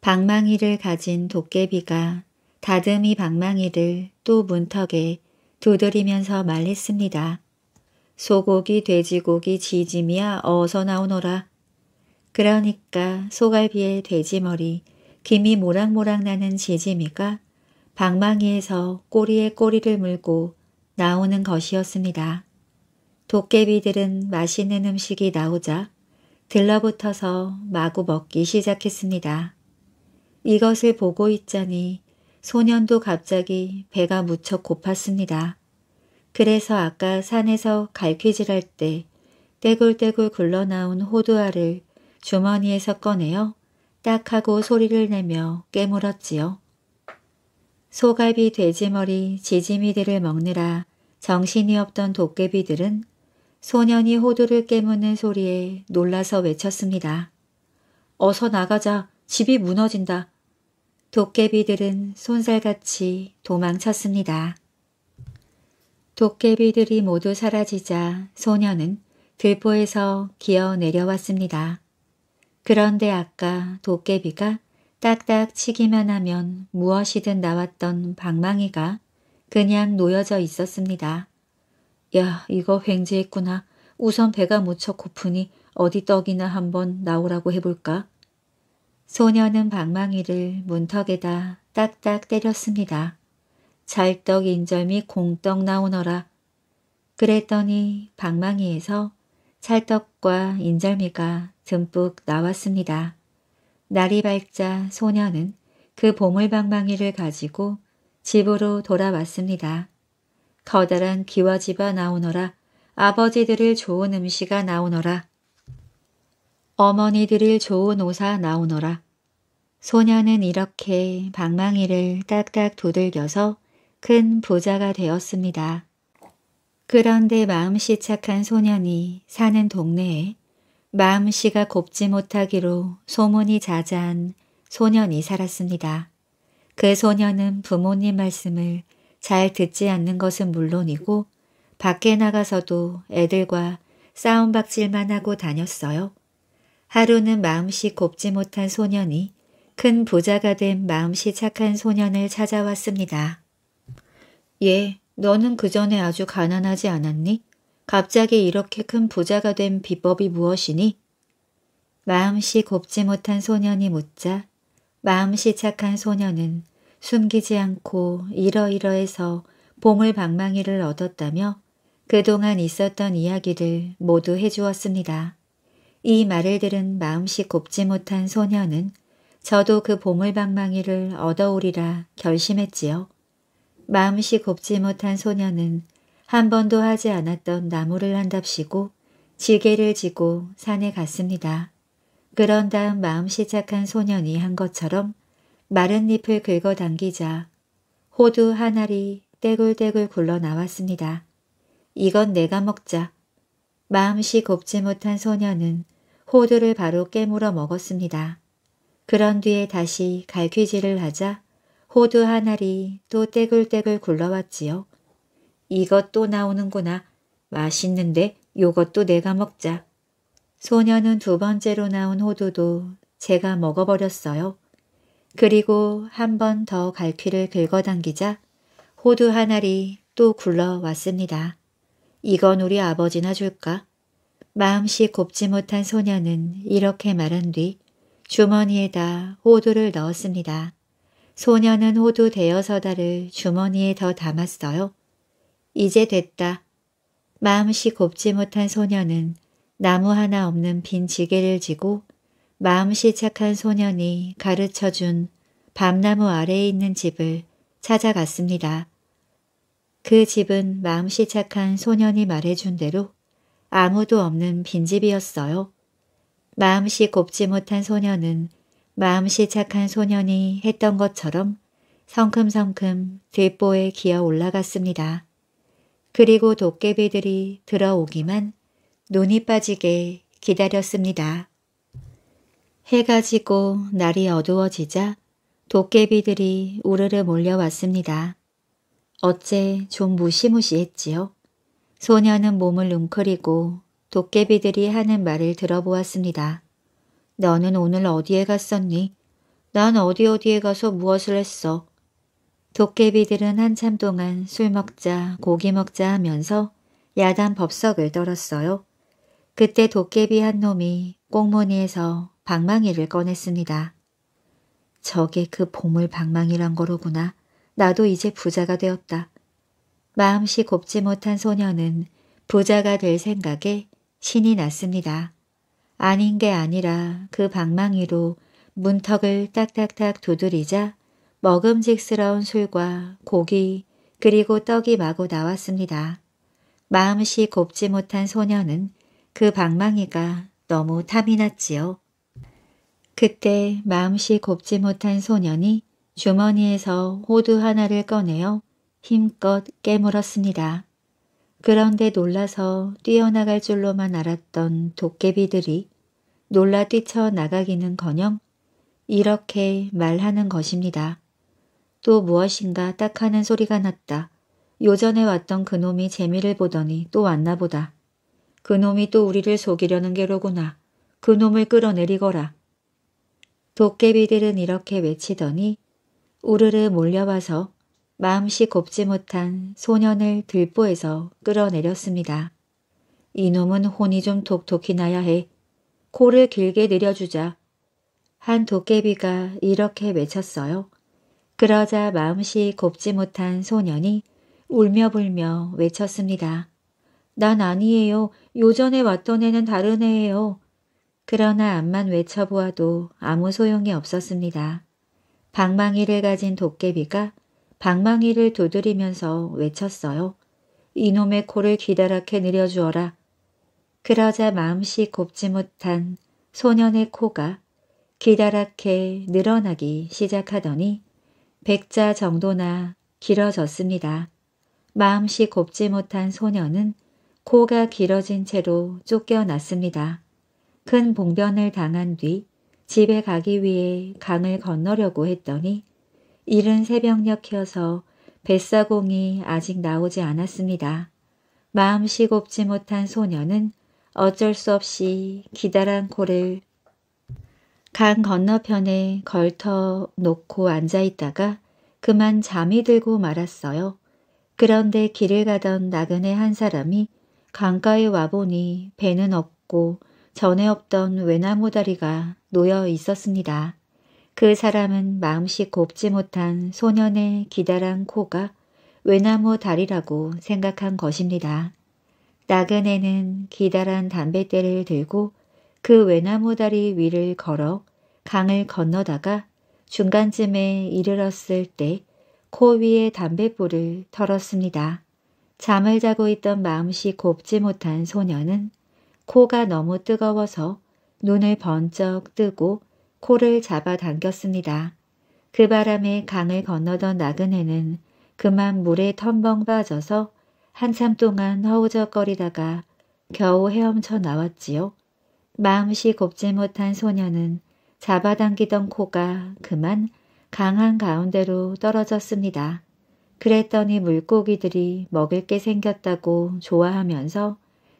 방망이를 가진 도깨비가 다듬이 방망이를 또 문턱에 두드리면서 말했습니다. 소고기, 돼지고기, 지짐이야 어서 나오너라. 그러니까 소갈비에 돼지머리, 김이 모락모락 나는 지짐이가 방망이에서 꼬리에 꼬리를 물고 나오는 것이었습니다. 도깨비들은 맛있는 음식이 나오자 들러붙어서 마구 먹기 시작했습니다. 이것을 보고 있자니 소년도 갑자기 배가 무척 고팠습니다. 그래서 아까 산에서 갈퀴질할 때 떼굴떼굴 굴러나온 호두알을 주머니에서 꺼내어 딱 하고 소리를 내며 깨물었지요. 소갈비 돼지머리 지짐이들을 먹느라 정신이 없던 도깨비들은 소년이 호두를 깨무는 소리에 놀라서 외쳤습니다. 어서 나가자. 집이 무너진다. 도깨비들은 손살같이 도망쳤습니다. 도깨비들이 모두 사라지자 소녀는 들포에서 기어 내려왔습니다. 그런데 아까 도깨비가 딱딱 치기만 하면 무엇이든 나왔던 방망이가 그냥 놓여져 있었습니다. 야 이거 횡재했구나. 우선 배가 무척 고프니 어디 떡이나 한번 나오라고 해볼까? 소녀는 방망이를 문턱에다 딱딱 때렸습니다. 잘떡 인절미 공떡 나오너라. 그랬더니 방망이에서 찰떡과 인절미가 듬뿍 나왔습니다. 날이 밝자 소녀는 그 보물방망이를 가지고 집으로 돌아왔습니다. 커다란 기와집아 나오너라. 아버지들을 좋은 음식아 나오너라. 어머니 드릴 좋은 오사 나오너라. 소녀는 이렇게 방망이를 딱딱 두들겨서 큰 부자가 되었습니다. 그런데 마음씨 착한 소년이 사는 동네에 마음씨가 곱지 못하기로 소문이 자자한 소년이 살았습니다. 그 소년은 부모님 말씀을 잘 듣지 않는 것은 물론이고 밖에 나가서도 애들과 싸움박질만 하고 다녔어요. 하루는 마음씨 곱지 못한 소년이 큰 부자가 된 마음씨 착한 소년을 찾아왔습니다. 예, 너는 그전에 아주 가난하지 않았니? 갑자기 이렇게 큰 부자가 된 비법이 무엇이니? 마음씨 곱지 못한 소년이 묻자 마음씨 착한 소년은 숨기지 않고 이러이러해서 보물방망이를 얻었다며 그동안 있었던 이야기를 모두 해주었습니다. 이 말을 들은 마음씨 곱지 못한 소녀는 저도 그 보물방망이를 얻어오리라 결심했지요. 마음씨 곱지 못한 소녀는 한 번도 하지 않았던 나무를 한답시고 지게를 지고 산에 갔습니다. 그런 다음 마음씨 착한 소년이 한 것처럼 마른 잎을 긁어당기자 호두 한 알이 떼굴떼굴 굴러나왔습니다. 이건 내가 먹자. 마음씨 곱지 못한 소녀는 호두를 바로 깨물어 먹었습니다. 그런 뒤에 다시 갈퀴질을 하자 호두 한 알이 또 떼굴떼굴 굴러왔지요. 이것 도 나오는구나. 맛있는데 요것도 내가 먹자. 소녀는 두 번째로 나온 호두도 제가 먹어버렸어요. 그리고 한 번 더 갈퀴를 긁어당기자 호두 한 알이 또 굴러왔습니다. 이건 우리 아버지나 줄까? 마음씨 곱지 못한 소녀는 이렇게 말한 뒤 주머니에다 호두를 넣었습니다. 소녀는 호두 대여섯 알을 주머니에 더 담았어요. 이제 됐다. 마음씨 곱지 못한 소녀는 나무 하나 없는 빈 지게를 지고 마음씨 착한 소년이 가르쳐준 밤나무 아래에 있는 집을 찾아갔습니다. 그 집은 마음씨 착한 소년이 말해준 대로 아무도 없는 빈집이었어요. 마음씨 곱지 못한 소년은 마음씨 착한 소년이 했던 것처럼 성큼성큼 들보에 기어 올라갔습니다. 그리고 도깨비들이 들어오기만 눈이 빠지게 기다렸습니다. 해가 지고 날이 어두워지자 도깨비들이 우르르 몰려왔습니다. 어째 좀 무시무시했지요. 소녀는 몸을 웅크리고 도깨비들이 하는 말을 들어보았습니다. 너는 오늘 어디에 갔었니? 난 어디 어디에 가서 무엇을 했어? 도깨비들은 한참 동안 술 먹자 고기 먹자 하면서 야단 법석을 떨었어요. 그때 도깨비 한 놈이 꽁무니에서 방망이를 꺼냈습니다. 저게 그 보물 방망이란 거로구나. 나도 이제 부자가 되었다. 마음씨 곱지 못한 소녀는 부자가 될 생각에 신이 났습니다. 아닌 게 아니라 그 방망이로 문턱을 딱딱딱 두드리자 먹음직스러운 술과 고기 그리고 떡이 마구 나왔습니다. 마음씨 곱지 못한 소녀는 그 방망이가 너무 탐이 났지요. 그때 마음씨 곱지 못한 소년이 주머니에서 호두 하나를 꺼내어 힘껏 깨물었습니다. 그런데 놀라서 뛰어나갈 줄로만 알았던 도깨비들이 놀라 뛰쳐나가기는커녕 이렇게 말하는 것입니다. 또 무엇인가 딱 하는 소리가 났다. 요전에 왔던 그놈이 재미를 보더니 또 왔나 보다. 그놈이 또 우리를 속이려는 게로구나. 그놈을 끌어내리거라. 도깨비들은 이렇게 외치더니 우르르 몰려와서 마음씨 곱지 못한 소년을 들보에서 끌어내렸습니다. 이놈은 혼이 좀 톡톡히 나야 해. 코를 길게 내려주자. 한 도깨비가 이렇게 외쳤어요. 그러자 마음씨 곱지 못한 소년이 울며불며 외쳤습니다. 난 아니에요. 요전에 왔던 애는 다른 애예요. 그러나 암만 외쳐보아도 아무 소용이 없었습니다. 방망이를 가진 도깨비가 방망이를 두드리면서 외쳤어요. 이놈의 코를 기다랗게 내려주어라 그러자 마음씨 곱지 못한 소년의 코가 기다랗게 늘어나기 시작하더니 백자 정도나 길어졌습니다. 마음씨 곱지 못한 소년은 코가 길어진 채로 쫓겨났습니다. 큰 봉변을 당한 뒤 집에 가기 위해 강을 건너려고 했더니 이른 새벽녘이어서 뱃사공이 아직 나오지 않았습니다. 마음씨 곱지 못한 소녀는 어쩔 수 없이 기다란 코를 강 건너편에 걸터 놓고 앉아있다가 그만 잠이 들고 말았어요. 그런데 길을 가던 나그네 한 사람이 강가에 와보니 배는 없고 전에 없던 외나무다리가 놓여 있었습니다. 그 사람은 마음씨 곱지 못한 소년의 기다란 코가 외나무 다리라고 생각한 것입니다. 나그네는 기다란 담뱃대를 들고 그 외나무 다리 위를 걸어 강을 건너다가 중간쯤에 이르렀을 때 코 위에 담뱃불을 털었습니다. 잠을 자고 있던 마음씨 곱지 못한 소년은 코가 너무 뜨거워서 눈을 번쩍 뜨고 코를 잡아당겼습니다. 그 바람에 강을 건너던 나그네는 그만 물에 텀벙 빠져서 한참 동안 허우적거리다가 겨우 헤엄쳐 나왔지요. 마음씨 곱지 못한 소녀는 잡아당기던 코가 그만 강한 가운데로 떨어졌습니다. 그랬더니 물고기들이 먹을 게 생겼다고 좋아하면서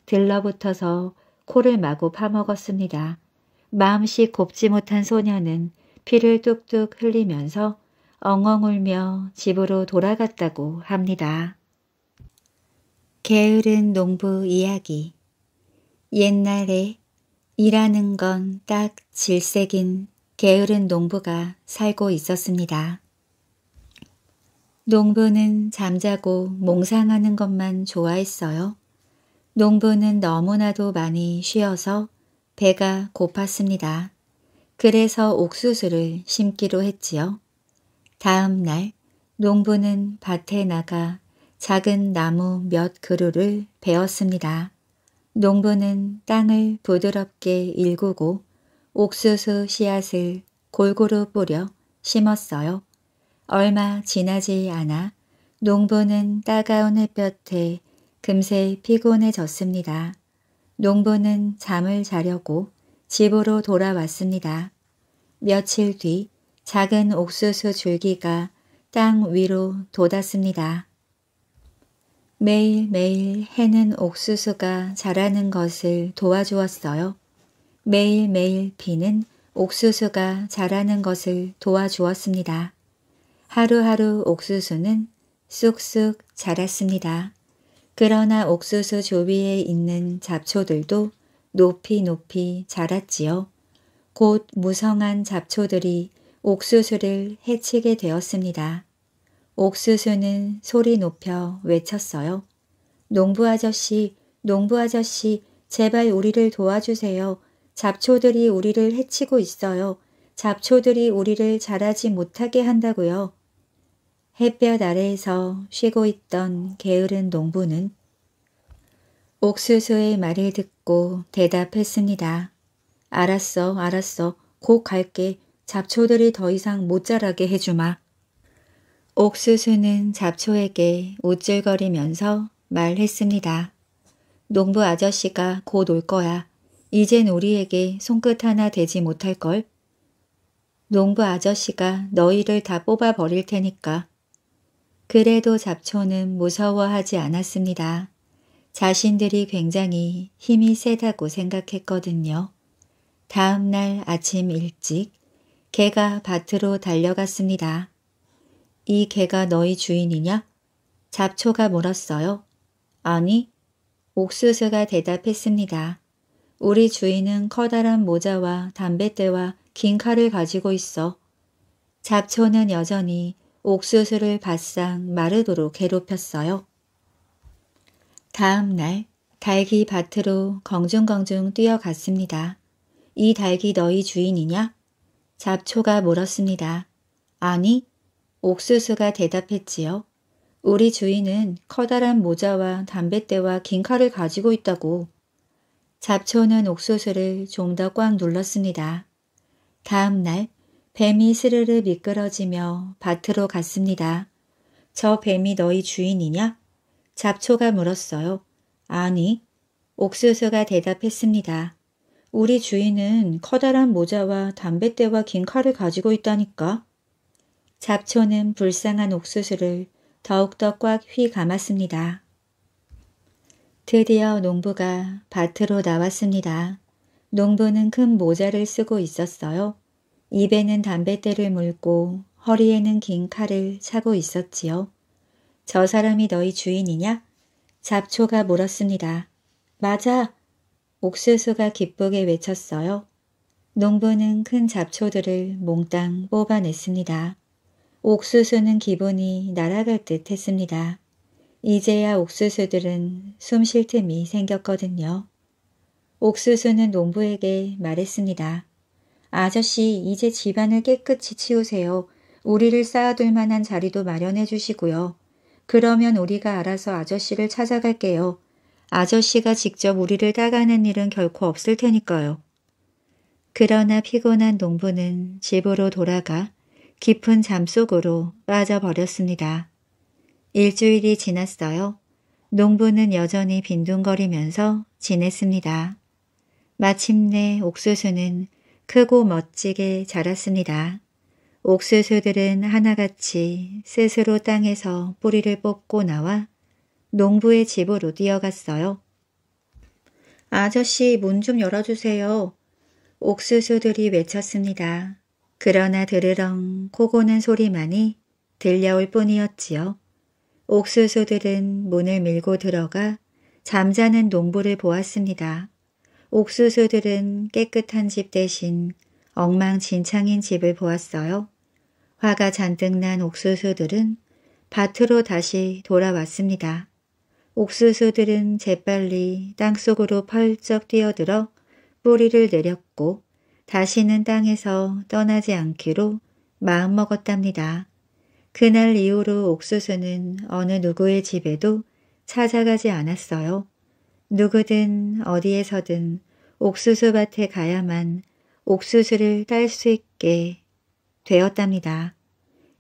들러붙어서 코를 마구 파먹었습니다. 마음씨 곱지 못한 소녀는 피를 뚝뚝 흘리면서 엉엉 울며 집으로 돌아갔다고 합니다. 게으른 농부 이야기 옛날에 일하는 건 딱 질색인 게으른 농부가 살고 있었습니다. 농부는 잠자고 몽상하는 것만 좋아했어요. 농부는 너무나도 많이 쉬어서 배가 고팠습니다. 그래서 옥수수를 심기로 했지요. 다음 날 농부는 밭에 나가 작은 나무 몇 그루를 베었습니다. 농부는 땅을 부드럽게 일구고 옥수수 씨앗을 골고루 뿌려 심었어요. 얼마 지나지 않아 농부는 따가운 햇볕에 금세 피곤해졌습니다. 농부는 잠을 자려고 집으로 돌아왔습니다. 며칠 뒤 작은 옥수수 줄기가 땅 위로 돋았습니다. 매일매일 해는 옥수수가 자라는 것을 도와주었어요. 매일매일 비는 옥수수가 자라는 것을 도와주었습니다. 하루하루 옥수수는 쑥쑥 자랐습니다. 그러나 옥수수 조위에 있는 잡초들도 높이 높이 자랐지요. 곧 무성한 잡초들이 옥수수를 해치게 되었습니다. 옥수수는 소리 높여 외쳤어요. 농부 아저씨, 농부 아저씨, 제발 우리를 도와주세요. 잡초들이 우리를 해치고 있어요. 잡초들이 우리를 자라지 못하게 한다고요. 햇볕 아래에서 쉬고 있던 게으른 농부는 옥수수의 말을 듣고 대답했습니다. 알았어, 알았어. 곧 갈게. 잡초들이 더 이상 못 자라게 해주마. 옥수수는 잡초에게 우쭐거리면서 말했습니다. 농부 아저씨가 곧 올 거야. 이젠 우리에게 손끝 하나 대지 못할걸? 농부 아저씨가 너희를 다 뽑아버릴 테니까 그래도 잡초는 무서워하지 않았습니다. 자신들이 굉장히 힘이 세다고 생각했거든요. 다음 날 아침 일찍 개가 밭으로 달려갔습니다. 이 개가 너희 주인이냐? 잡초가 물었어요. 아니, 옥수수가 대답했습니다. 우리 주인은 커다란 모자와 담뱃대와 긴 칼을 가지고 있어. 잡초는 여전히 옥수수를 바싹 마르도록 괴롭혔어요. 다음 날 달기 밭으로 공중공중 뛰어갔습니다. 이 달기 너희 주인이냐? 잡초가 물었습니다. 아니, 옥수수가 대답했지요. 우리 주인은 커다란 모자와 담뱃대와 긴 칼을 가지고 있다고. 잡초는 옥수수를 좀 더 꽉 눌렀습니다. 다음 날 뱀이 스르르 미끄러지며 밭으로 갔습니다. 저 뱀이 너희 주인이냐? 잡초가 물었어요. 아니, 옥수수가 대답했습니다. 우리 주인은 커다란 모자와 담뱃대와 긴 칼을 가지고 있다니까. 잡초는 불쌍한 옥수수를 더욱더 꽉 휘감았습니다. 드디어 농부가 밭으로 나왔습니다. 농부는 큰 모자를 쓰고 있었어요. 입에는 담뱃대를 물고 허리에는 긴 칼을 차고 있었지요. 저 사람이 너희 주인이냐? 잡초가 물었습니다. 맞아! 옥수수가 기쁘게 외쳤어요. 농부는 큰 잡초들을 몽땅 뽑아냈습니다. 옥수수는 기분이 날아갈 듯 했습니다. 이제야 옥수수들은 숨 쉴 틈이 생겼거든요. 옥수수는 농부에게 말했습니다. 아저씨, 이제 집안을 깨끗이 치우세요. 우리를 쌓아둘 만한 자리도 마련해 주시고요. 그러면 우리가 알아서 아저씨를 찾아갈게요. 아저씨가 직접 우리를 따가는 일은 결코 없을 테니까요. 그러나 피곤한 농부는 집으로 돌아가 깊은 잠 속으로 빠져버렸습니다. 일주일이 지났어요. 농부는 여전히 빈둥거리면서 지냈습니다. 마침내 옥수수는 크고 멋지게 자랐습니다. 옥수수들은 하나같이 스스로 땅에서 뿌리를 뽑고 나와 농부의 집으로 뛰어갔어요. 아저씨 문 좀 열어주세요. 옥수수들이 외쳤습니다. 그러나 드르렁 코고는 소리만이 들려올 뿐이었지요. 옥수수들은 문을 밀고 들어가 잠자는 농부를 보았습니다. 옥수수들은 깨끗한 집 대신 엉망진창인 집을 보았어요. 화가 잔뜩 난 옥수수들은 밭으로 다시 돌아왔습니다. 옥수수들은 재빨리 땅속으로 펄쩍 뛰어들어 뿌리를 내렸고 다시는 땅에서 떠나지 않기로 마음먹었답니다. 그날 이후로 옥수수는 어느 누구의 집에도 찾아가지 않았어요. 누구든 어디에서든 옥수수밭에 가야만 옥수수를 딸 수 있게 되었답니다.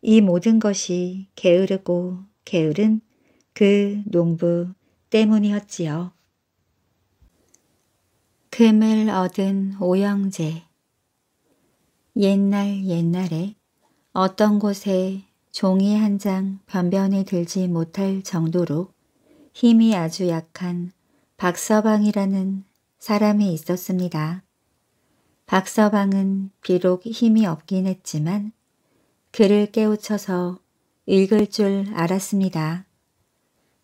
이 모든 것이 게으르고 게으른 그 농부 때문이었지요. 금을 얻은 오영재 옛날 옛날에 어떤 곳에 종이 한 장 변변히 들지 못할 정도로 힘이 아주 약한 박서방이라는 사람이 있었습니다. 박서방은 비록 힘이 없긴 했지만 글을 깨우쳐서 읽을 줄 알았습니다.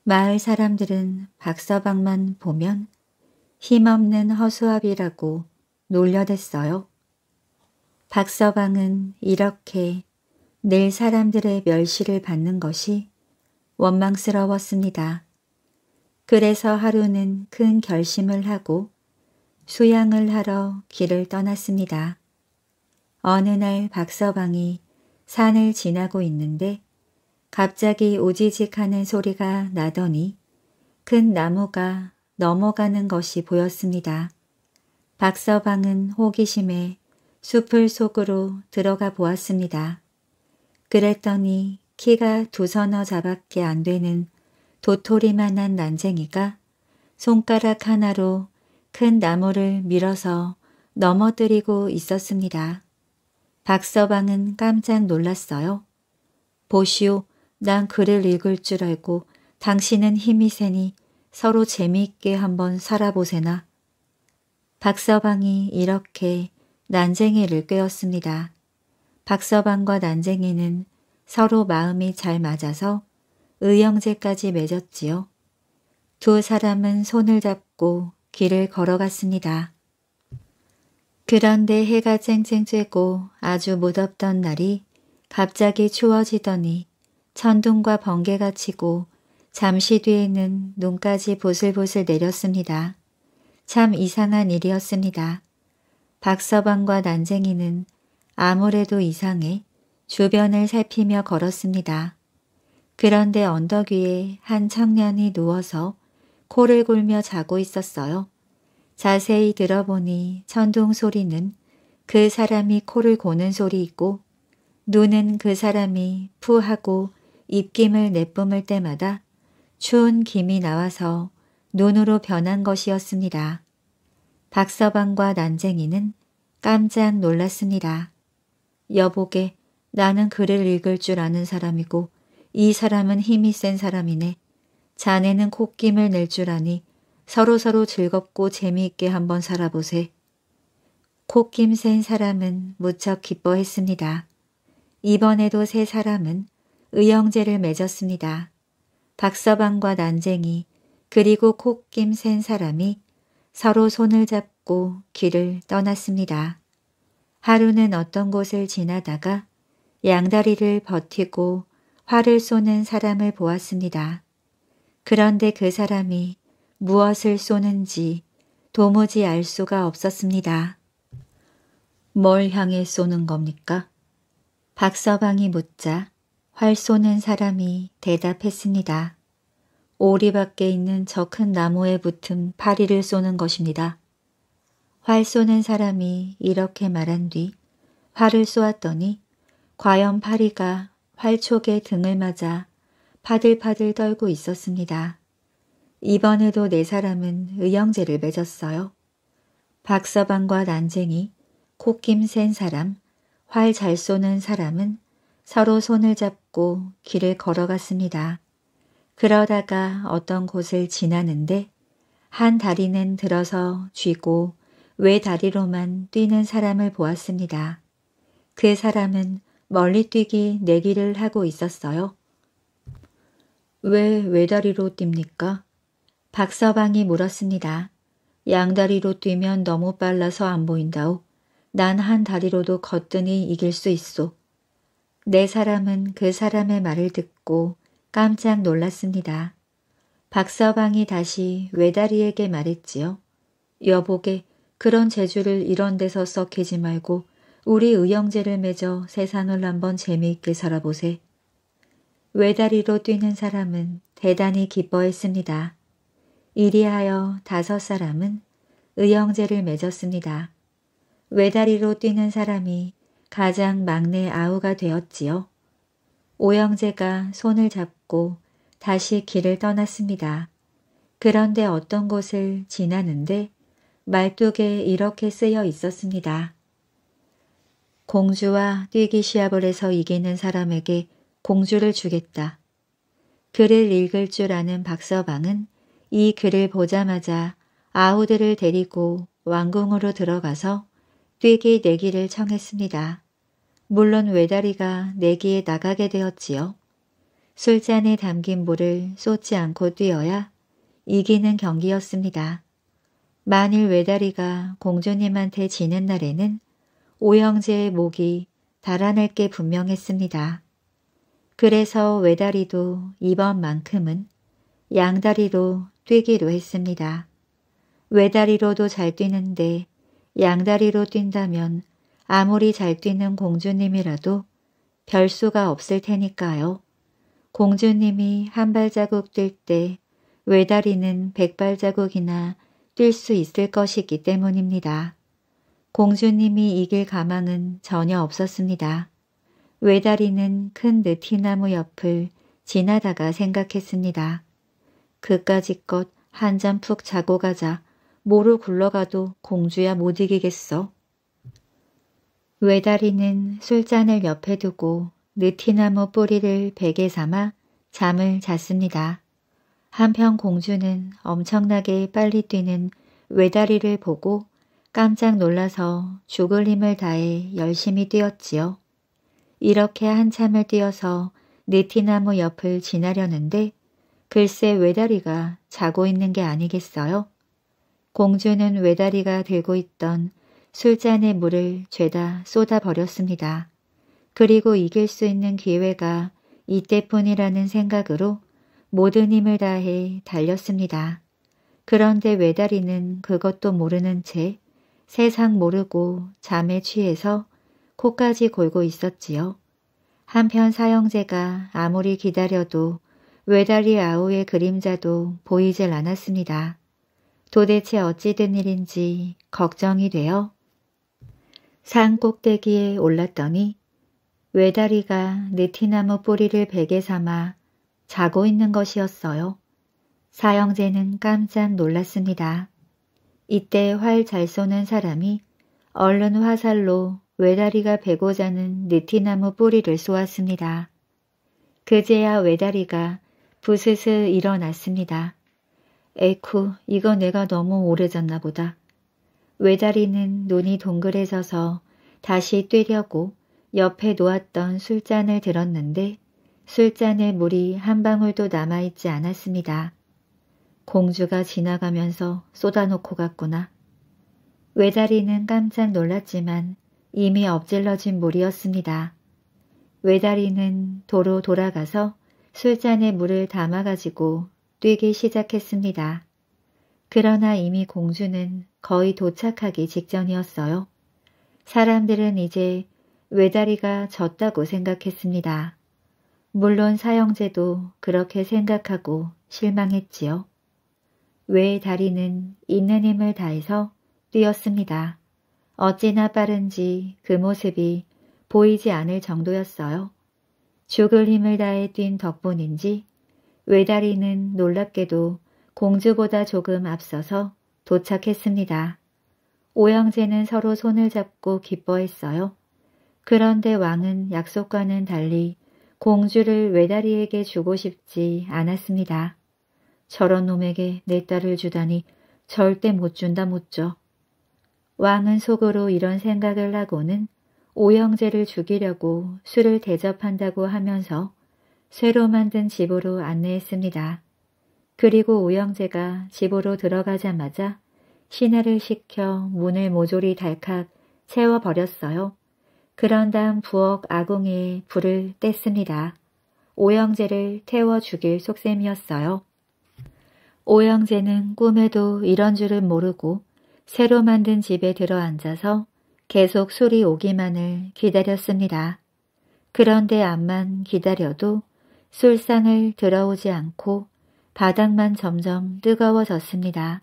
마을 사람들은 박서방만 보면 힘없는 허수아비라고 놀려댔어요. 박서방은 이렇게 늘 사람들의 멸시를 받는 것이 원망스러웠습니다. 그래서 하루는 큰 결심을 하고 수양을 하러 길을 떠났습니다. 어느 날 박서방이 산을 지나고 있는데 갑자기 오지직하는 소리가 나더니 큰 나무가 넘어가는 것이 보였습니다. 박서방은 호기심에 숲을 속으로 들어가 보았습니다. 그랬더니 키가 두 서너 자밖에 안 되는 도토리만한 난쟁이가 손가락 하나로 큰 나무를 밀어서 넘어뜨리고 있었습니다. 박서방은 깜짝 놀랐어요. 보시오, 난 글을 읽을 줄 알고 당신은 힘이 세니 서로 재미있게 한번 살아보세나. 박서방이 이렇게 난쟁이를 꿰었습니다. 박서방과 난쟁이는 서로 마음이 잘 맞아서 의형제까지 맺었지요. 두 사람은 손을 잡고 길을 걸어갔습니다. 그런데 해가 쨍쨍 쬐고 아주 무덥던 날이 갑자기 추워지더니 천둥과 번개가 치고 잠시 뒤에는 눈까지 보슬보슬 내렸습니다. 참 이상한 일이었습니다. 박서방과 난쟁이는 아무래도 이상해 주변을 살피며 걸었습니다. 그런데 언덕 위에 한 청년이 누워서 코를 골며 자고 있었어요. 자세히 들어보니 천둥 소리는 그 사람이 코를 고는 소리이고 눈은 그 사람이 푸 하고 입김을 내뿜을 때마다 추운 김이 나와서 눈으로 변한 것이었습니다. 박서방과 난쟁이는 깜짝 놀랐습니다. 여보게 나는 글을 읽을 줄 아는 사람이고 이 사람은 힘이 센 사람이네. 자네는 콧김을 낼 줄 아니 서로서로 서로 즐겁고 재미있게 한번 살아보세. 콧김 센 사람은 무척 기뻐했습니다. 이번에도 세 사람은 의형제를 맺었습니다. 박서방과 난쟁이 그리고 콧김 센 사람이 서로 손을 잡고 길을 떠났습니다. 하루는 어떤 곳을 지나다가 양다리를 버티고 활을 쏘는 사람을 보았습니다. 그런데 그 사람이 무엇을 쏘는지 도무지 알 수가 없었습니다. 뭘 향해 쏘는 겁니까? 박서방이 묻자 활 쏘는 사람이 대답했습니다. 오리 밖에 있는 저 큰 나무에 붙은 파리를 쏘는 것입니다. 활 쏘는 사람이 이렇게 말한 뒤 활을 쏘았더니 과연 파리가 팔촉에 등을 맞아 파들파들 떨고 있었습니다. 이번에도 네 사람은 의형제를 맺었어요. 박서방과 난쟁이, 코김 센 사람, 활 잘 쏘는 사람은 서로 손을 잡고 길을 걸어갔습니다. 그러다가 어떤 곳을 지나는데 한 다리는 들어서 쥐고 외 다리로만 뛰는 사람을 보았습니다. 그 사람은 멀리뛰기 내기를 하고 있었어요. 왜 외다리로 뜁니까? 박서방이 물었습니다. 양다리로 뛰면 너무 빨라서 안 보인다오. 난 한 다리로도 거뜬히 이길 수 있소. 내 사람은 그 사람의 말을 듣고 깜짝 놀랐습니다. 박서방이 다시 외다리에게 말했지요. 여보게 그런 재주를 이런 데서 썩히지 말고 우리 의형제를 맺어 세상을 한번 재미있게 살아보세. 외다리로 뛰는 사람은 대단히 기뻐했습니다. 이리하여 다섯 사람은 의형제를 맺었습니다. 외다리로 뛰는 사람이 가장 막내 아우가 되었지요. 오형제가 손을 잡고 다시 길을 떠났습니다. 그런데 어떤 곳을 지나는데 말뚝에 이렇게 쓰여 있었습니다. 공주와 뛰기 시합을 해서 이기는 사람에게 공주를 주겠다. 글을 읽을 줄 아는 박서방은 이 글을 보자마자 아우들을 데리고 왕궁으로 들어가서 뛰기 내기를 청했습니다. 물론 외다리가 내기에 나가게 되었지요. 술잔에 담긴 물을 쏟지 않고 뛰어야 이기는 경기였습니다. 만일 외다리가 공주님한테 지는 날에는 오영재의 목이 달아날 게 분명했습니다. 그래서 외다리도 이번만큼은 양다리로 뛰기로 했습니다. 외다리로도 잘 뛰는데 양다리로 뛴다면 아무리 잘 뛰는 공주님이라도 별수가 없을 테니까요. 공주님이 한 발자국 뛸 때 외다리는 백발자국이나 뛸 수 있을 것이기 때문입니다. 공주님이 이길 가망은 전혀 없었습니다. 외다리는 큰 느티나무 옆을 지나다가 생각했습니다. 그까짓것 한잔 푹 자고 가자. 모를 굴러가도 공주야 못 이기겠어. 외다리는 술잔을 옆에 두고 느티나무 뿌리를 베개 삼아 잠을 잤습니다. 한편 공주는 엄청나게 빨리 뛰는 외다리를 보고 깜짝 놀라서 죽을 힘을 다해 열심히 뛰었지요. 이렇게 한참을 뛰어서 느티나무 옆을 지나려는데 글쎄 외다리가 자고 있는 게 아니겠어요? 공주는 외다리가 들고 있던 술잔의 물을 죄다 쏟아버렸습니다. 그리고 이길 수 있는 기회가 이때뿐이라는 생각으로 모든 힘을 다해 달렸습니다. 그런데 외다리는 그것도 모르는 채 세상 모르고 잠에 취해서 코까지 골고 있었지요. 한편 사형제가 아무리 기다려도 외다리 아우의 그림자도 보이질 않았습니다. 도대체 어찌된 일인지 걱정이 되어 산 꼭대기에 올랐더니 외다리가 느티나무 뿌리를 베개 삼아 자고 있는 것이었어요. 사형제는 깜짝 놀랐습니다. 이때 활 잘 쏘는 사람이 얼른 화살로 외다리가 베고 자는 느티나무 뿌리를 쏘았습니다. 그제야 외다리가 부스스 일어났습니다. 에쿠, 이거 내가 너무 오래 졌나 보다. 외다리는 눈이 동그래져서 다시 뛰려고 옆에 놓았던 술잔을 들었는데 술잔에 물이 한 방울도 남아있지 않았습니다. 공주가 지나가면서 쏟아놓고 갔구나. 외다리는 깜짝 놀랐지만 이미 엎질러진 물이었습니다. 외다리는 도로 돌아가서 술잔에 물을 담아가지고 뛰기 시작했습니다. 그러나 이미 공주는 거의 도착하기 직전이었어요. 사람들은 이제 외다리가 졌다고 생각했습니다. 물론 사형제도 그렇게 생각하고 실망했지요. 외의 다리는 있는 힘을 다해서 뛰었습니다. 어찌나 빠른지 그 모습이 보이지 않을 정도였어요. 죽을 힘을 다해 뛴 덕분인지 외다리는 놀랍게도 공주보다 조금 앞서서 도착했습니다. 오영재는 서로 손을 잡고 기뻐했어요. 그런데 왕은 약속과는 달리 공주를 외다리에게 주고 싶지 않았습니다. 저런 놈에게 내 딸을 주다니 절대 못 준다 못 줘. 왕은 속으로 이런 생각을 하고는 오영제를 죽이려고 술을 대접한다고 하면서 새로 만든 집으로 안내했습니다. 그리고 오영제가 집으로 들어가자마자 신하를 시켜 문을 모조리 달칵 채워버렸어요. 그런 다음 부엌 아궁이에 불을 뗐습니다. 오영제를 태워 죽일 속셈이었어요. 오영재는 꿈에도 이런 줄은 모르고 새로 만든 집에 들어앉아서 계속 소리 오기만을 기다렸습니다. 그런데 암만 기다려도 술상을 들어오지 않고 바닥만 점점 뜨거워졌습니다.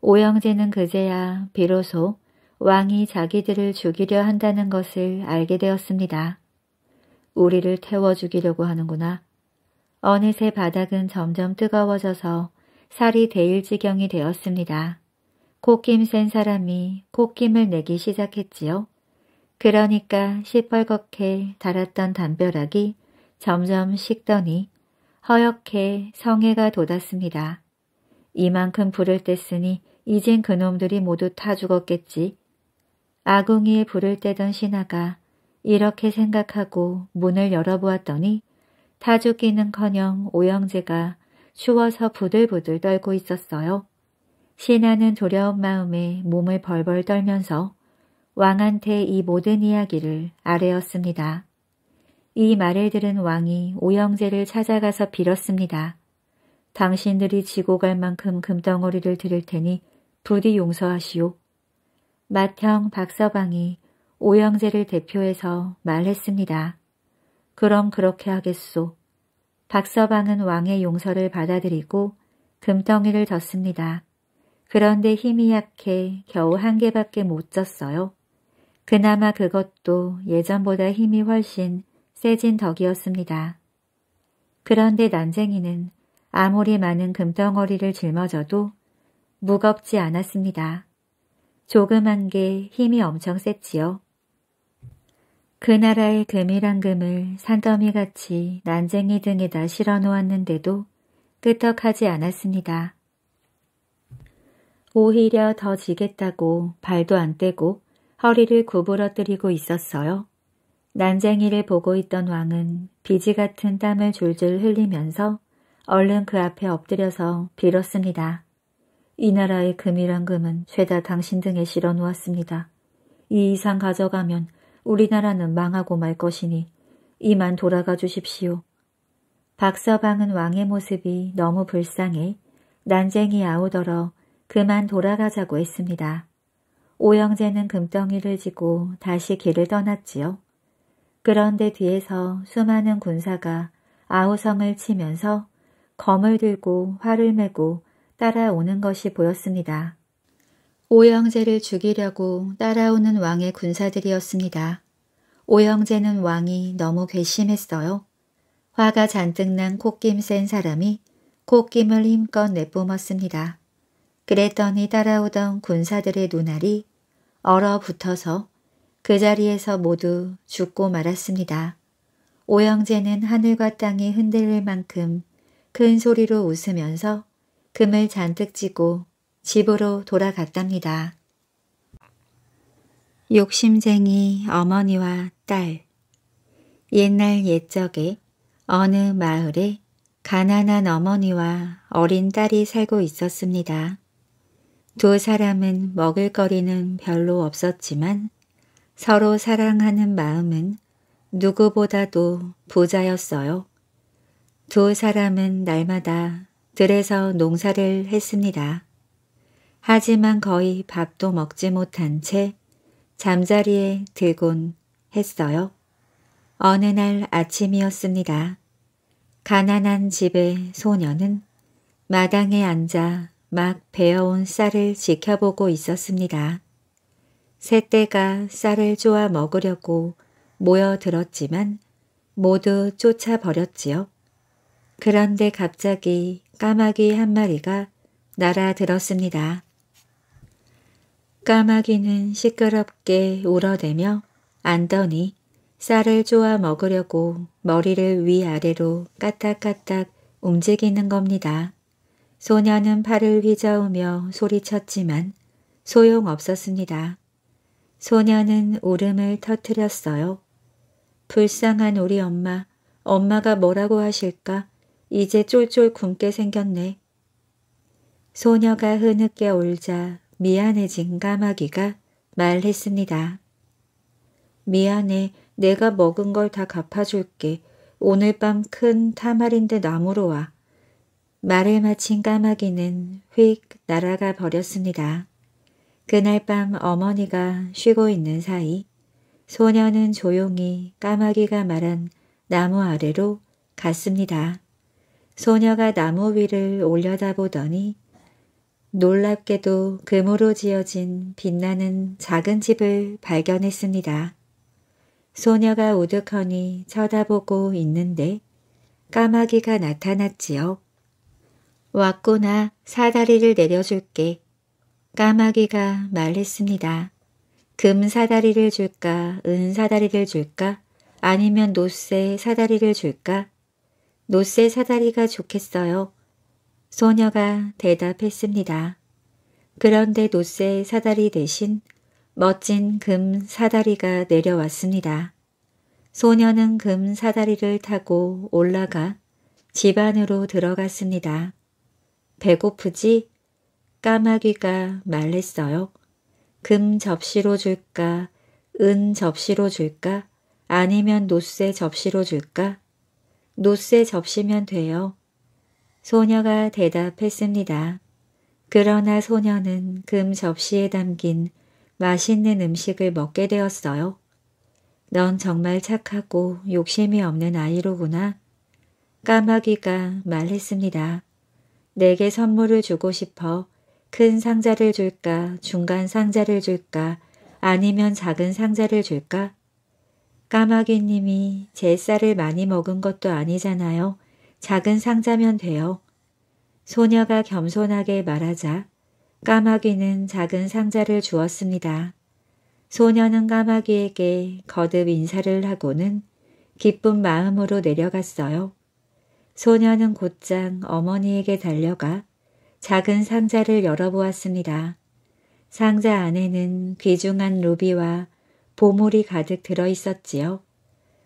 오영재는 그제야 비로소 왕이 자기들을 죽이려 한다는 것을 알게 되었습니다. 우리를 태워 죽이려고 하는구나. 어느새 바닥은 점점 뜨거워져서 살이 데일 지경이 되었습니다. 코김 센 사람이 코김을 내기 시작했지요. 그러니까 시뻘겋게 달았던 담벼락이 점점 식더니 허옇게 성애가 돋았습니다. 이만큼 불을 뗐으니 이젠 그놈들이 모두 타 죽었겠지. 아궁이에 불을 떼던 신하가 이렇게 생각하고 문을 열어보았더니 타 죽기는커녕 오영재가 추워서 부들부들 떨고 있었어요. 신하는 두려운 마음에 몸을 벌벌 떨면서 왕한테 이 모든 이야기를 아뢰었습니다. 이 말을 들은 왕이 오영제를 찾아가서 빌었습니다. 당신들이 지고 갈 만큼 금덩어리를 드릴 테니 부디 용서하시오. 맏형 박서방이 오영제를 대표해서 말했습니다. 그럼 그렇게 하겠소. 박서방은 왕의 용서를 받아들이고 금덩이를 졌습니다. 그런데 힘이 약해 겨우 한 개밖에 못 졌어요. 그나마 그것도 예전보다 힘이 훨씬 세진 덕이었습니다. 그런데 난쟁이는 아무리 많은 금덩어리를 짊어져도 무겁지 않았습니다. 조그만 게 힘이 엄청 셌지요. 그 나라의 금이란 금을 산더미같이 난쟁이 등에다 실어 놓았는데도 끄떡하지 않았습니다. 오히려 더 지겠다고 발도 안 떼고 허리를 구부러뜨리고 있었어요. 난쟁이를 보고 있던 왕은 비지 같은 땀을 줄줄 흘리면서 얼른 그 앞에 엎드려서 빌었습니다. 이 나라의 금이란 금은 죄다 당신 등에 실어 놓았습니다. 이 이상 가져가면 우리나라는 망하고 말 것이니 이만 돌아가 주십시오. 박서방은 왕의 모습이 너무 불쌍해 난쟁이 아우더러 그만 돌아가자고 했습니다. 오영재는 금덩이를 지고 다시 길을 떠났지요. 그런데 뒤에서 수많은 군사가 아우성을 치면서 검을 들고 활을 메고 따라오는 것이 보였습니다. 오영제를 죽이려고 따라오는 왕의 군사들이었습니다. 오영제는 왕이 너무 괘씸했어요. 화가 잔뜩 난 콧김 센 사람이 콧김을 힘껏 내뿜었습니다. 그랬더니 따라오던 군사들의 눈알이 얼어붙어서 그 자리에서 모두 죽고 말았습니다. 오영제는 하늘과 땅이 흔들릴 만큼 큰 소리로 웃으면서 금을 잔뜩 쥐고 집으로 돌아갔답니다. 욕심쟁이 어머니와 딸 옛날 옛적에 어느 마을에 가난한 어머니와 어린 딸이 살고 있었습니다. 두 사람은 먹을거리는 별로 없었지만 서로 사랑하는 마음은 누구보다도 부자였어요. 두 사람은 날마다 들에서 농사를 했습니다. 하지만 거의 밥도 먹지 못한 채 잠자리에 들곤 했어요. 어느 날 아침이었습니다. 가난한 집의 소녀는 마당에 앉아 막 베어온 쌀을 지켜보고 있었습니다. 새떼가 쌀을 쪼아 먹으려고 모여들었지만 모두 쫓아버렸지요. 그런데 갑자기 까마귀 한 마리가 날아들었습니다. 까마귀는 시끄럽게 울어대며 안더니 쌀을 쪼아 먹으려고 머리를 위아래로 까딱까딱 움직이는 겁니다. 소녀는 팔을 휘저으며 소리쳤지만 소용없었습니다. 소녀는 울음을 터뜨렸어요. 불쌍한 우리 엄마, 엄마가 뭐라고 하실까? 이제 쫄쫄 굶게 생겼네. 소녀가 흐느껴 울자 미안해진 까마귀가 말했습니다. 미안해. 내가 먹은 걸 다 갚아줄게. 오늘 밤 큰 타마린드 나무로 와. 말을 마친 까마귀는 휙 날아가 버렸습니다. 그날 밤 어머니가 쉬고 있는 사이 소녀는 조용히 까마귀가 말한 나무 아래로 갔습니다. 소녀가 나무 위를 올려다보더니 놀랍게도 금으로 지어진 빛나는 작은 집을 발견했습니다. 소녀가 우득허니 쳐다보고 있는데 까마귀가 나타났지요. 왔구나 사다리를 내려줄게. 까마귀가 말했습니다. 금 사다리를 줄까 은 사다리를 줄까 아니면 노쇠 사다리를 줄까? 노쇠 사다리가 좋겠어요. 소녀가 대답했습니다. 그런데 노쇠 사다리 대신 멋진 금 사다리가 내려왔습니다. 소녀는 금 사다리를 타고 올라가 집 안으로 들어갔습니다. 배고프지? 까마귀가 말했어요. 금 접시로 줄까? 은 접시로 줄까? 아니면 노쇠 접시로 줄까? 노쇠 접시면 돼요. 소녀가 대답했습니다. 그러나 소녀는 금 접시에 담긴 맛있는 음식을 먹게 되었어요. 넌 정말 착하고 욕심이 없는 아이로구나. 까마귀가 말했습니다. 내게 선물을 주고 싶어 큰 상자를 줄까 중간 상자를 줄까 아니면 작은 상자를 줄까? 까마귀님이 제 쌀을 많이 먹은 것도 아니잖아요. 작은 상자면 돼요. 소녀가 겸손하게 말하자 까마귀는 작은 상자를 주었습니다. 소녀는 까마귀에게 거듭 인사를 하고는 기쁜 마음으로 내려갔어요. 소녀는 곧장 어머니에게 달려가 작은 상자를 열어보았습니다. 상자 안에는 귀중한 루비와 보물이 가득 들어있었지요.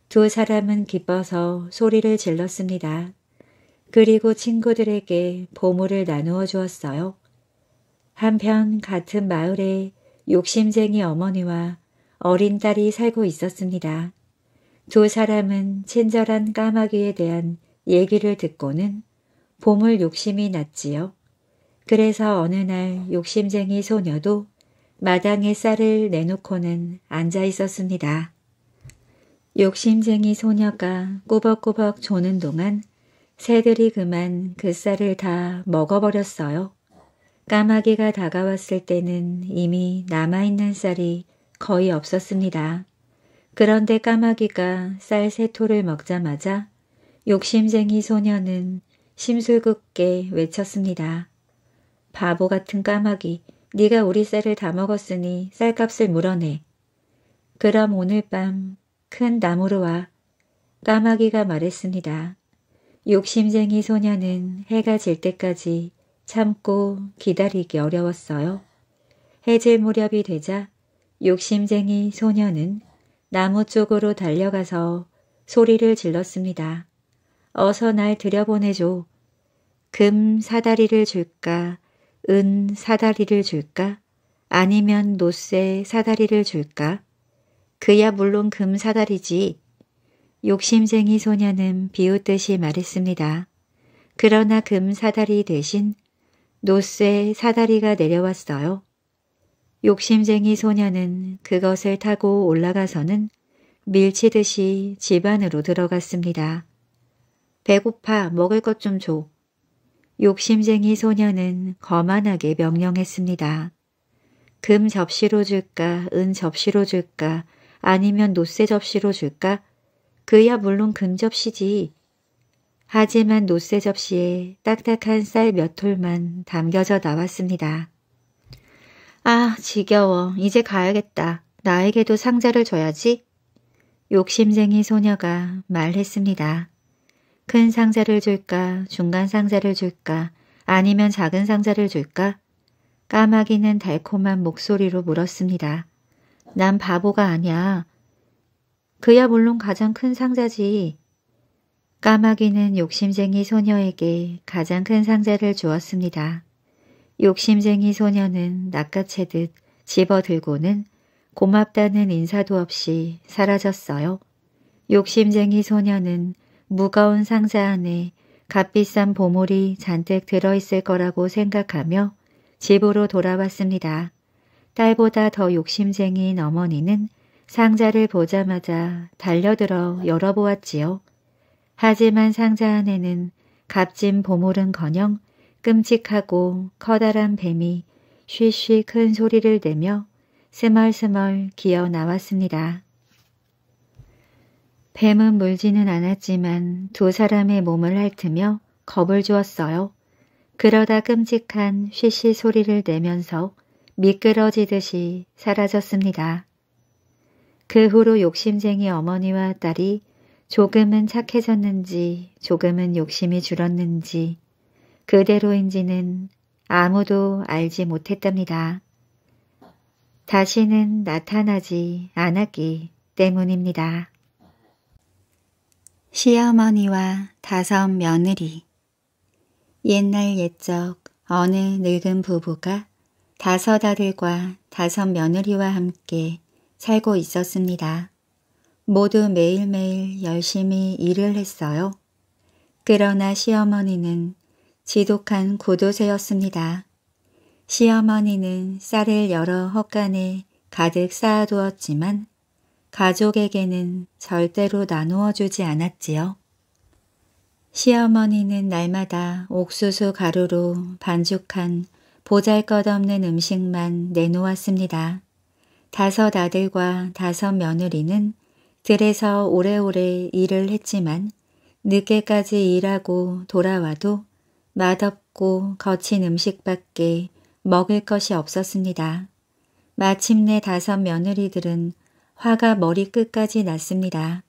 두 사람은 기뻐서 소리를 질렀습니다. 그리고 친구들에게 보물을 나누어 주었어요. 한편 같은 마을에 욕심쟁이 어머니와 어린 딸이 살고 있었습니다. 두 사람은 친절한 까마귀에 대한 얘기를 듣고는 보물 욕심이 났지요. 그래서 어느 날 욕심쟁이 소녀도 마당에 쌀을 내놓고는 앉아 있었습니다. 욕심쟁이 소녀가 꼬벅꼬벅 조는 동안 새들이 그만 그 쌀을 다 먹어버렸어요. 까마귀가 다가왔을 때는 이미 남아있는 쌀이 거의 없었습니다. 그런데 까마귀가 쌀세 토를 먹자마자 욕심쟁이 소녀는 심술궂게 외쳤습니다. 바보 같은 까마귀, 네가 우리 쌀을 다 먹었으니 쌀값을 물어내. 그럼 오늘 밤 큰 나무로 와. 까마귀가 말했습니다. 욕심쟁이 소녀는 해가 질 때까지 참고 기다리기 어려웠어요. 해질 무렵이 되자 욕심쟁이 소녀는 나무 쪽으로 달려가서 소리를 질렀습니다. 어서 날 들여보내줘. 금 사다리를 줄까? 은 사다리를 줄까? 아니면 노쇠 사다리를 줄까? 그야 물론 금 사다리지. 욕심쟁이 소녀는 비웃듯이 말했습니다. 그러나 금 사다리 대신 노쇠 사다리가 내려왔어요. 욕심쟁이 소녀는 그것을 타고 올라가서는 밀치듯이 집 안으로 들어갔습니다. 배고파 먹을 것 좀 줘. 욕심쟁이 소녀는 거만하게 명령했습니다. 금 접시로 줄까 은 접시로 줄까 아니면 노쇠 접시로 줄까 그야 물론 금접시지. 하지만 노쇠 접시에 딱딱한 쌀 몇 톨만 담겨져 나왔습니다. 아, 지겨워. 이제 가야겠다. 나에게도 상자를 줘야지. 욕심쟁이 소녀가 말했습니다. 큰 상자를 줄까, 중간 상자를 줄까, 아니면 작은 상자를 줄까? 까마귀는 달콤한 목소리로 물었습니다. 난 바보가 아니야. 그야 물론 가장 큰 상자지. 까마귀는 욕심쟁이 소녀에게 가장 큰 상자를 주었습니다. 욕심쟁이 소녀는 낚아채듯 집어들고는 고맙다는 인사도 없이 사라졌어요. 욕심쟁이 소녀는 무거운 상자 안에 값비싼 보물이 잔뜩 들어있을 거라고 생각하며 집으로 돌아왔습니다. 딸보다 더 욕심쟁이인 어머니는 상자를 보자마자 달려들어 열어보았지요. 하지만 상자 안에는 값진 보물은커녕 끔찍하고 커다란 뱀이 쉬쉬 큰 소리를 내며 스멀스멀 기어 나왔습니다. 뱀은 물지는 않았지만 두 사람의 몸을 핥으며 겁을 주었어요. 그러다 끔찍한 쉬쉬 소리를 내면서 미끄러지듯이 사라졌습니다. 그 후로 욕심쟁이 어머니와 딸이 조금은 착해졌는지 조금은 욕심이 줄었는지 그대로인지는 아무도 알지 못했답니다. 다시는 나타나지 않았기 때문입니다. 시어머니와 다섯 며느리 옛날 옛적 어느 늙은 부부가 다섯 아들과 다섯 며느리와 함께 살고 있었습니다. 모두 매일매일 열심히 일을 했어요. 그러나 시어머니는 지독한 구두쇠였습니다 시어머니는 쌀을 여러 헛간에 가득 쌓아두었지만 가족에게는 절대로 나누어 주지 않았지요. 시어머니는 날마다 옥수수 가루로 반죽한 보잘것없는 음식만 내놓았습니다. 다섯 아들과 다섯 며느리는 들에서 오래오래 일을 했지만 늦게까지 일하고 돌아와도 맛없고 거친 음식밖에 먹을 것이 없었습니다. 마침내 다섯 며느리들은 화가 머리끝까지 났습니다.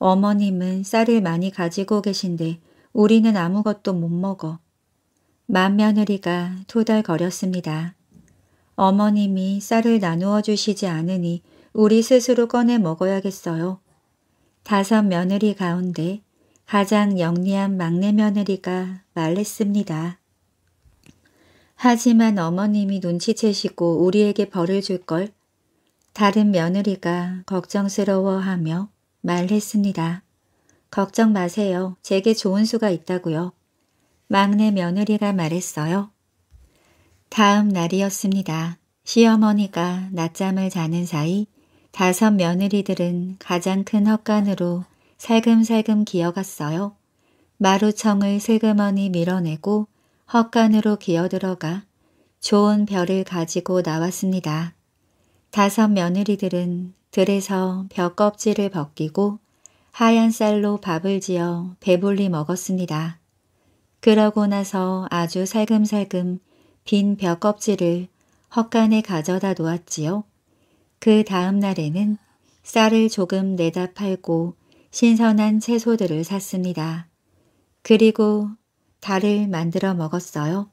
어머님은 쌀을 많이 가지고 계신데 우리는 아무것도 못 먹어. 맏며느리가 투덜거렸습니다. 어머님이 쌀을 나누어 주시지 않으니 우리 스스로 꺼내 먹어야겠어요. 다섯 며느리 가운데 가장 영리한 막내 며느리가 말했습니다. 하지만 어머님이 눈치채시고 우리에게 벌을 줄 걸 다른 며느리가 걱정스러워하며 말했습니다. 걱정 마세요. 제게 좋은 수가 있다고요. 막내 며느리가 말했어요. 다음 날이었습니다. 시어머니가 낮잠을 자는 사이 다섯 며느리들은 가장 큰 헛간으로 살금살금 기어갔어요. 마루청을 슬그머니 밀어내고 헛간으로 기어들어가 좋은 별을 가지고 나왔습니다. 다섯 며느리들은 들에서 벽 껍질을 벗기고 하얀 쌀로 밥을 지어 배불리 먹었습니다. 그러고 나서 아주 살금살금 빈 벼껍질을 헛간에 가져다 놓았지요. 그 다음 날에는 쌀을 조금 내다 팔고 신선한 채소들을 샀습니다. 그리고 달을 만들어 먹었어요.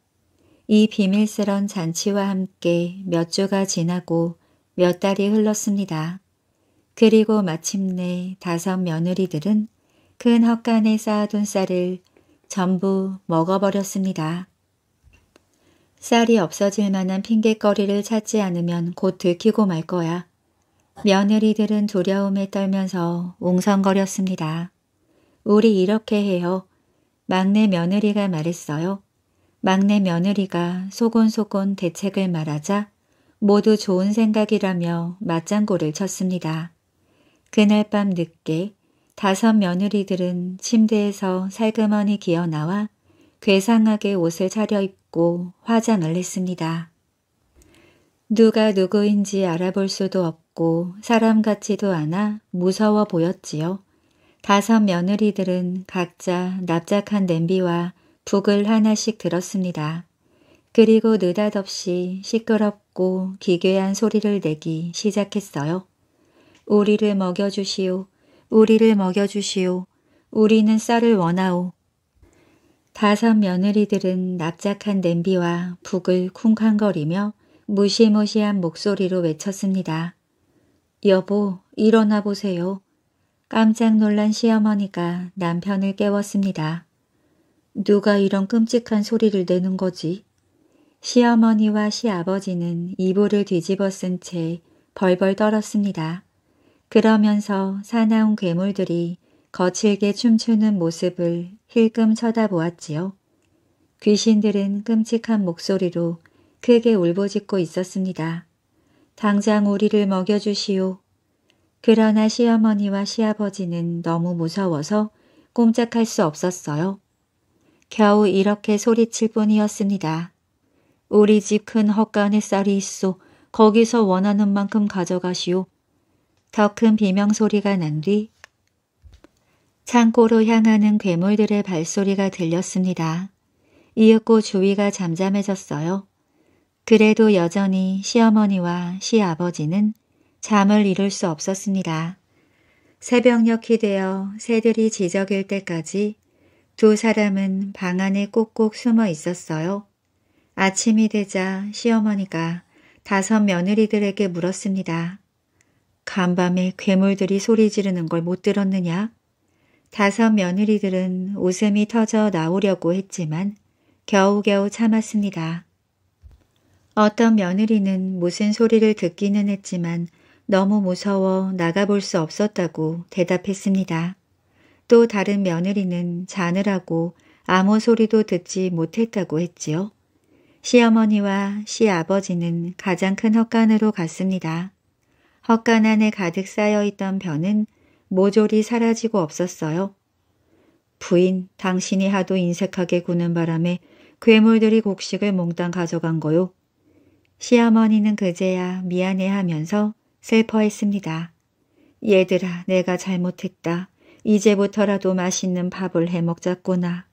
이 비밀스런 잔치와 함께 몇 주가 지나고 몇 달이 흘렀습니다. 그리고 마침내 다섯 며느리들은 큰 헛간에 쌓아둔 쌀을 전부 먹어버렸습니다. 쌀이 없어질 만한 핑곗거리를 찾지 않으면 곧 들키고 말 거야. 며느리들은 두려움에 떨면서 웅성거렸습니다. 우리 이렇게 해요. 막내 며느리가 말했어요. 막내 며느리가 소곤소곤 대책을 말하자 모두 좋은 생각이라며 맞장구를 쳤습니다. 그날 밤 늦게 다섯 며느리들은 침대에서 살그머니 기어나와 괴상하게 옷을 차려입고 벗고 화장을 했습니다. 누가 누구인지 알아볼 수도 없고 사람 같지도 않아 무서워 보였지요. 다섯 며느리들은 각자 납작한 냄비와 북을 하나씩 들었습니다. 그리고 느닷없이 시끄럽고 기괴한 소리를 내기 시작했어요. 우리를 먹여주시오. 우리를 먹여주시오. 우리는 쌀을 원하오. 다섯 며느리들은 납작한 냄비와 북을 쿵쾅거리며 무시무시한 목소리로 외쳤습니다. 여보, 일어나 보세요. 깜짝 놀란 시어머니가 남편을 깨웠습니다. 누가 이런 끔찍한 소리를 내는 거지? 시어머니와 시아버지는 이불을 뒤집어 쓴 채 벌벌 떨었습니다. 그러면서 사나운 괴물들이 거칠게 춤추는 모습을 힐끔 쳐다보았지요. 귀신들은 끔찍한 목소리로 크게 울부짖고 있었습니다. 당장 우리를 먹여주시오. 그러나 시어머니와 시아버지는 너무 무서워서 꼼짝할 수 없었어요. 겨우 이렇게 소리칠 뿐이었습니다. 우리 집 큰 헛간에 쌀이 있어 거기서 원하는 만큼 가져가시오. 더 큰 비명소리가 난뒤 창고로 향하는 괴물들의 발소리가 들렸습니다. 이윽고 주위가 잠잠해졌어요. 그래도 여전히 시어머니와 시아버지는 잠을 이룰 수 없었습니다. 새벽녘이 되어 새들이 지적일 때까지 두 사람은 방 안에 꼭꼭 숨어 있었어요. 아침이 되자 시어머니가 다섯 며느리들에게 물었습니다. 간밤에 괴물들이 소리 지르는 걸 못 들었느냐? 다섯 며느리들은 웃음이 터져 나오려고 했지만 겨우겨우 참았습니다. 어떤 며느리는 무슨 소리를 듣기는 했지만 너무 무서워 나가볼 수 없었다고 대답했습니다. 또 다른 며느리는 자느라고 아무 소리도 듣지 못했다고 했지요. 시어머니와 시아버지는 가장 큰 헛간으로 갔습니다. 헛간 안에 가득 쌓여있던 변은 모조리 사라지고 없었어요. 부인, 당신이 하도 인색하게 구는 바람에 괴물들이 곡식을 몽땅 가져간 거요. 시어머니는 그제야 미안해하면서 슬퍼했습니다. 얘들아, 내가 잘못했다. 이제부터라도 맛있는 밥을 해먹자꾸나.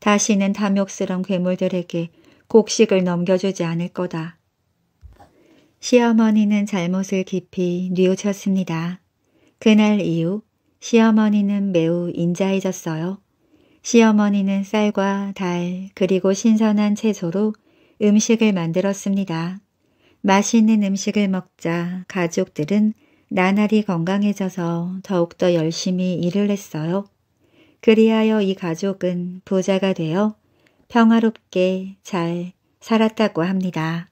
다시는 탐욕스런 괴물들에게 곡식을 넘겨주지 않을 거다. 시어머니는 잘못을 깊이 뉘우쳤습니다. 그날 이후 시어머니는 매우 인자해졌어요. 시어머니는 쌀과 달 그리고 신선한 채소로 음식을 만들었습니다. 맛있는 음식을 먹자 가족들은 나날이 건강해져서 더욱더 열심히 일을 했어요. 그리하여 이 가족은 부자가 되어 평화롭게 잘 살았다고 합니다.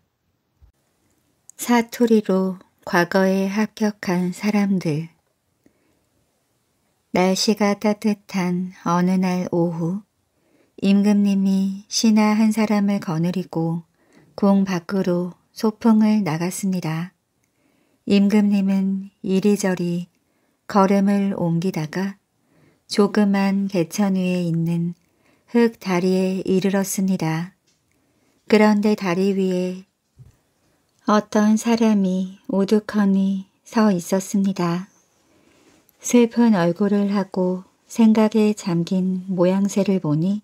사투리로 과거에 합격한 사람들 날씨가 따뜻한 어느 날 오후 임금님이 신하 한 사람을 거느리고 궁 밖으로 소풍을 나갔습니다. 임금님은 이리저리 걸음을 옮기다가 조그만 개천 위에 있는 흙 다리에 이르렀습니다. 그런데 다리 위에 어떤 사람이 오두커니 서 있었습니다. 슬픈 얼굴을 하고 생각에 잠긴 모양새를 보니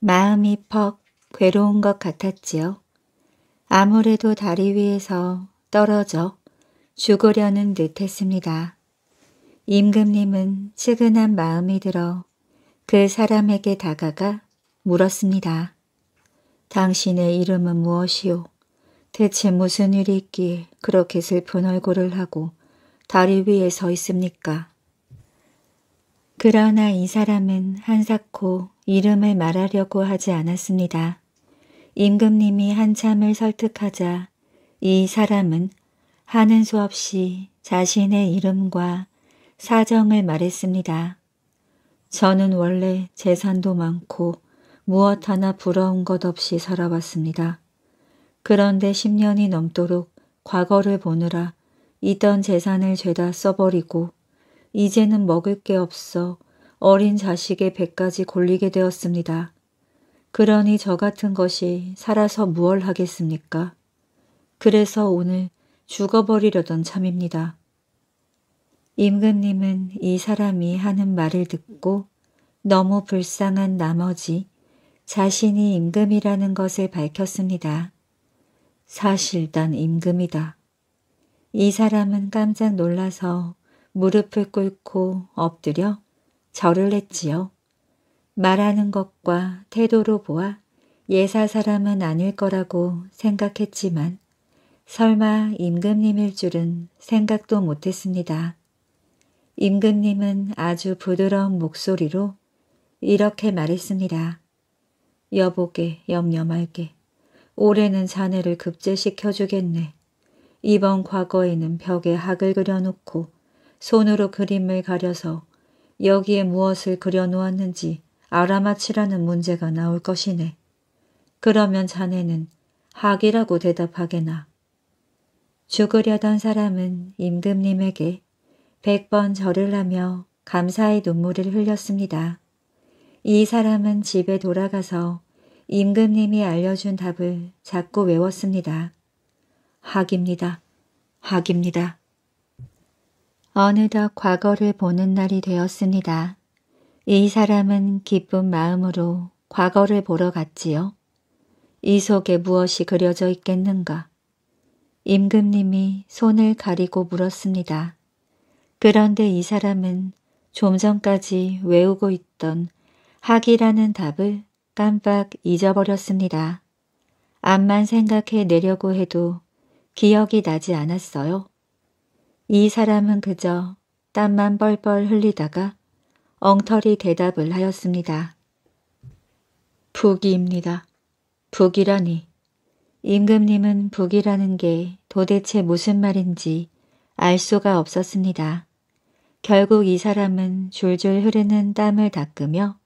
마음이 퍽 괴로운 것 같았지요. 아무래도 다리 위에서 떨어져 죽으려는 듯했습니다. 임금님은 측은한 마음이 들어 그 사람에게 다가가 물었습니다. 당신의 이름은 무엇이오? 대체 무슨 일이 있기에 그렇게 슬픈 얼굴을 하고 다리 위에 서 있습니까? 그러나 이 사람은 한사코 이름을 말하려고 하지 않았습니다. 임금님이 한참을 설득하자 이 사람은 하는 수 없이 자신의 이름과 사정을 말했습니다. 저는 원래 재산도 많고 무엇 하나 부러운 것 없이 살아왔습니다. 그런데 10년이 넘도록 과거를 보느라 있던 재산을 죄다 써버리고 이제는 먹을 게 없어 어린 자식의 배까지 골리게 되었습니다. 그러니 저 같은 것이 살아서 무얼 하겠습니까? 그래서 오늘 죽어버리려던 참입니다. 임금님은 이 사람이 하는 말을 듣고 너무 불쌍한 나머지 자신이 임금이라는 것을 밝혔습니다. 사실 난 임금이다. 이 사람은 깜짝 놀라서 무릎을 꿇고 엎드려 절을 했지요. 말하는 것과 태도로 보아 예사 사람은 아닐 거라고 생각했지만 설마 임금님일 줄은 생각도 못했습니다. 임금님은 아주 부드러운 목소리로 이렇게 말했습니다. 여보게 염려 말게. 올해는 자네를 급제시켜주겠네. 이번 과거에는 벽에 학을 그려놓고 손으로 그림을 가려서 여기에 무엇을 그려놓았는지 알아맞히라는 문제가 나올 것이네. 그러면 자네는 학이라고 대답하게나. 죽으려던 사람은 임금님에게 백 번 절을 하며 감사의 눈물을 흘렸습니다. 이 사람은 집에 돌아가서 임금님이 알려준 답을 자꾸 외웠습니다. 학입니다. 학입니다. 어느덧 과거를 보는 날이 되었습니다. 이 사람은 기쁜 마음으로 과거를 보러 갔지요. 이 속에 무엇이 그려져 있겠는가? 임금님이 손을 가리고 물었습니다. 그런데 이 사람은 좀 전까지 외우고 있던 학이라는 답을 깜빡 잊어버렸습니다. 암만 생각해 내려고 해도 기억이 나지 않았어요. 이 사람은 그저 땀만 뻘뻘 흘리다가 엉터리 대답을 하였습니다. 북이입니다. 북이라니. 임금님은 북이라는 게 도대체 무슨 말인지 알 수가 없었습니다. 결국 이 사람은 줄줄 흐르는 땀을 닦으며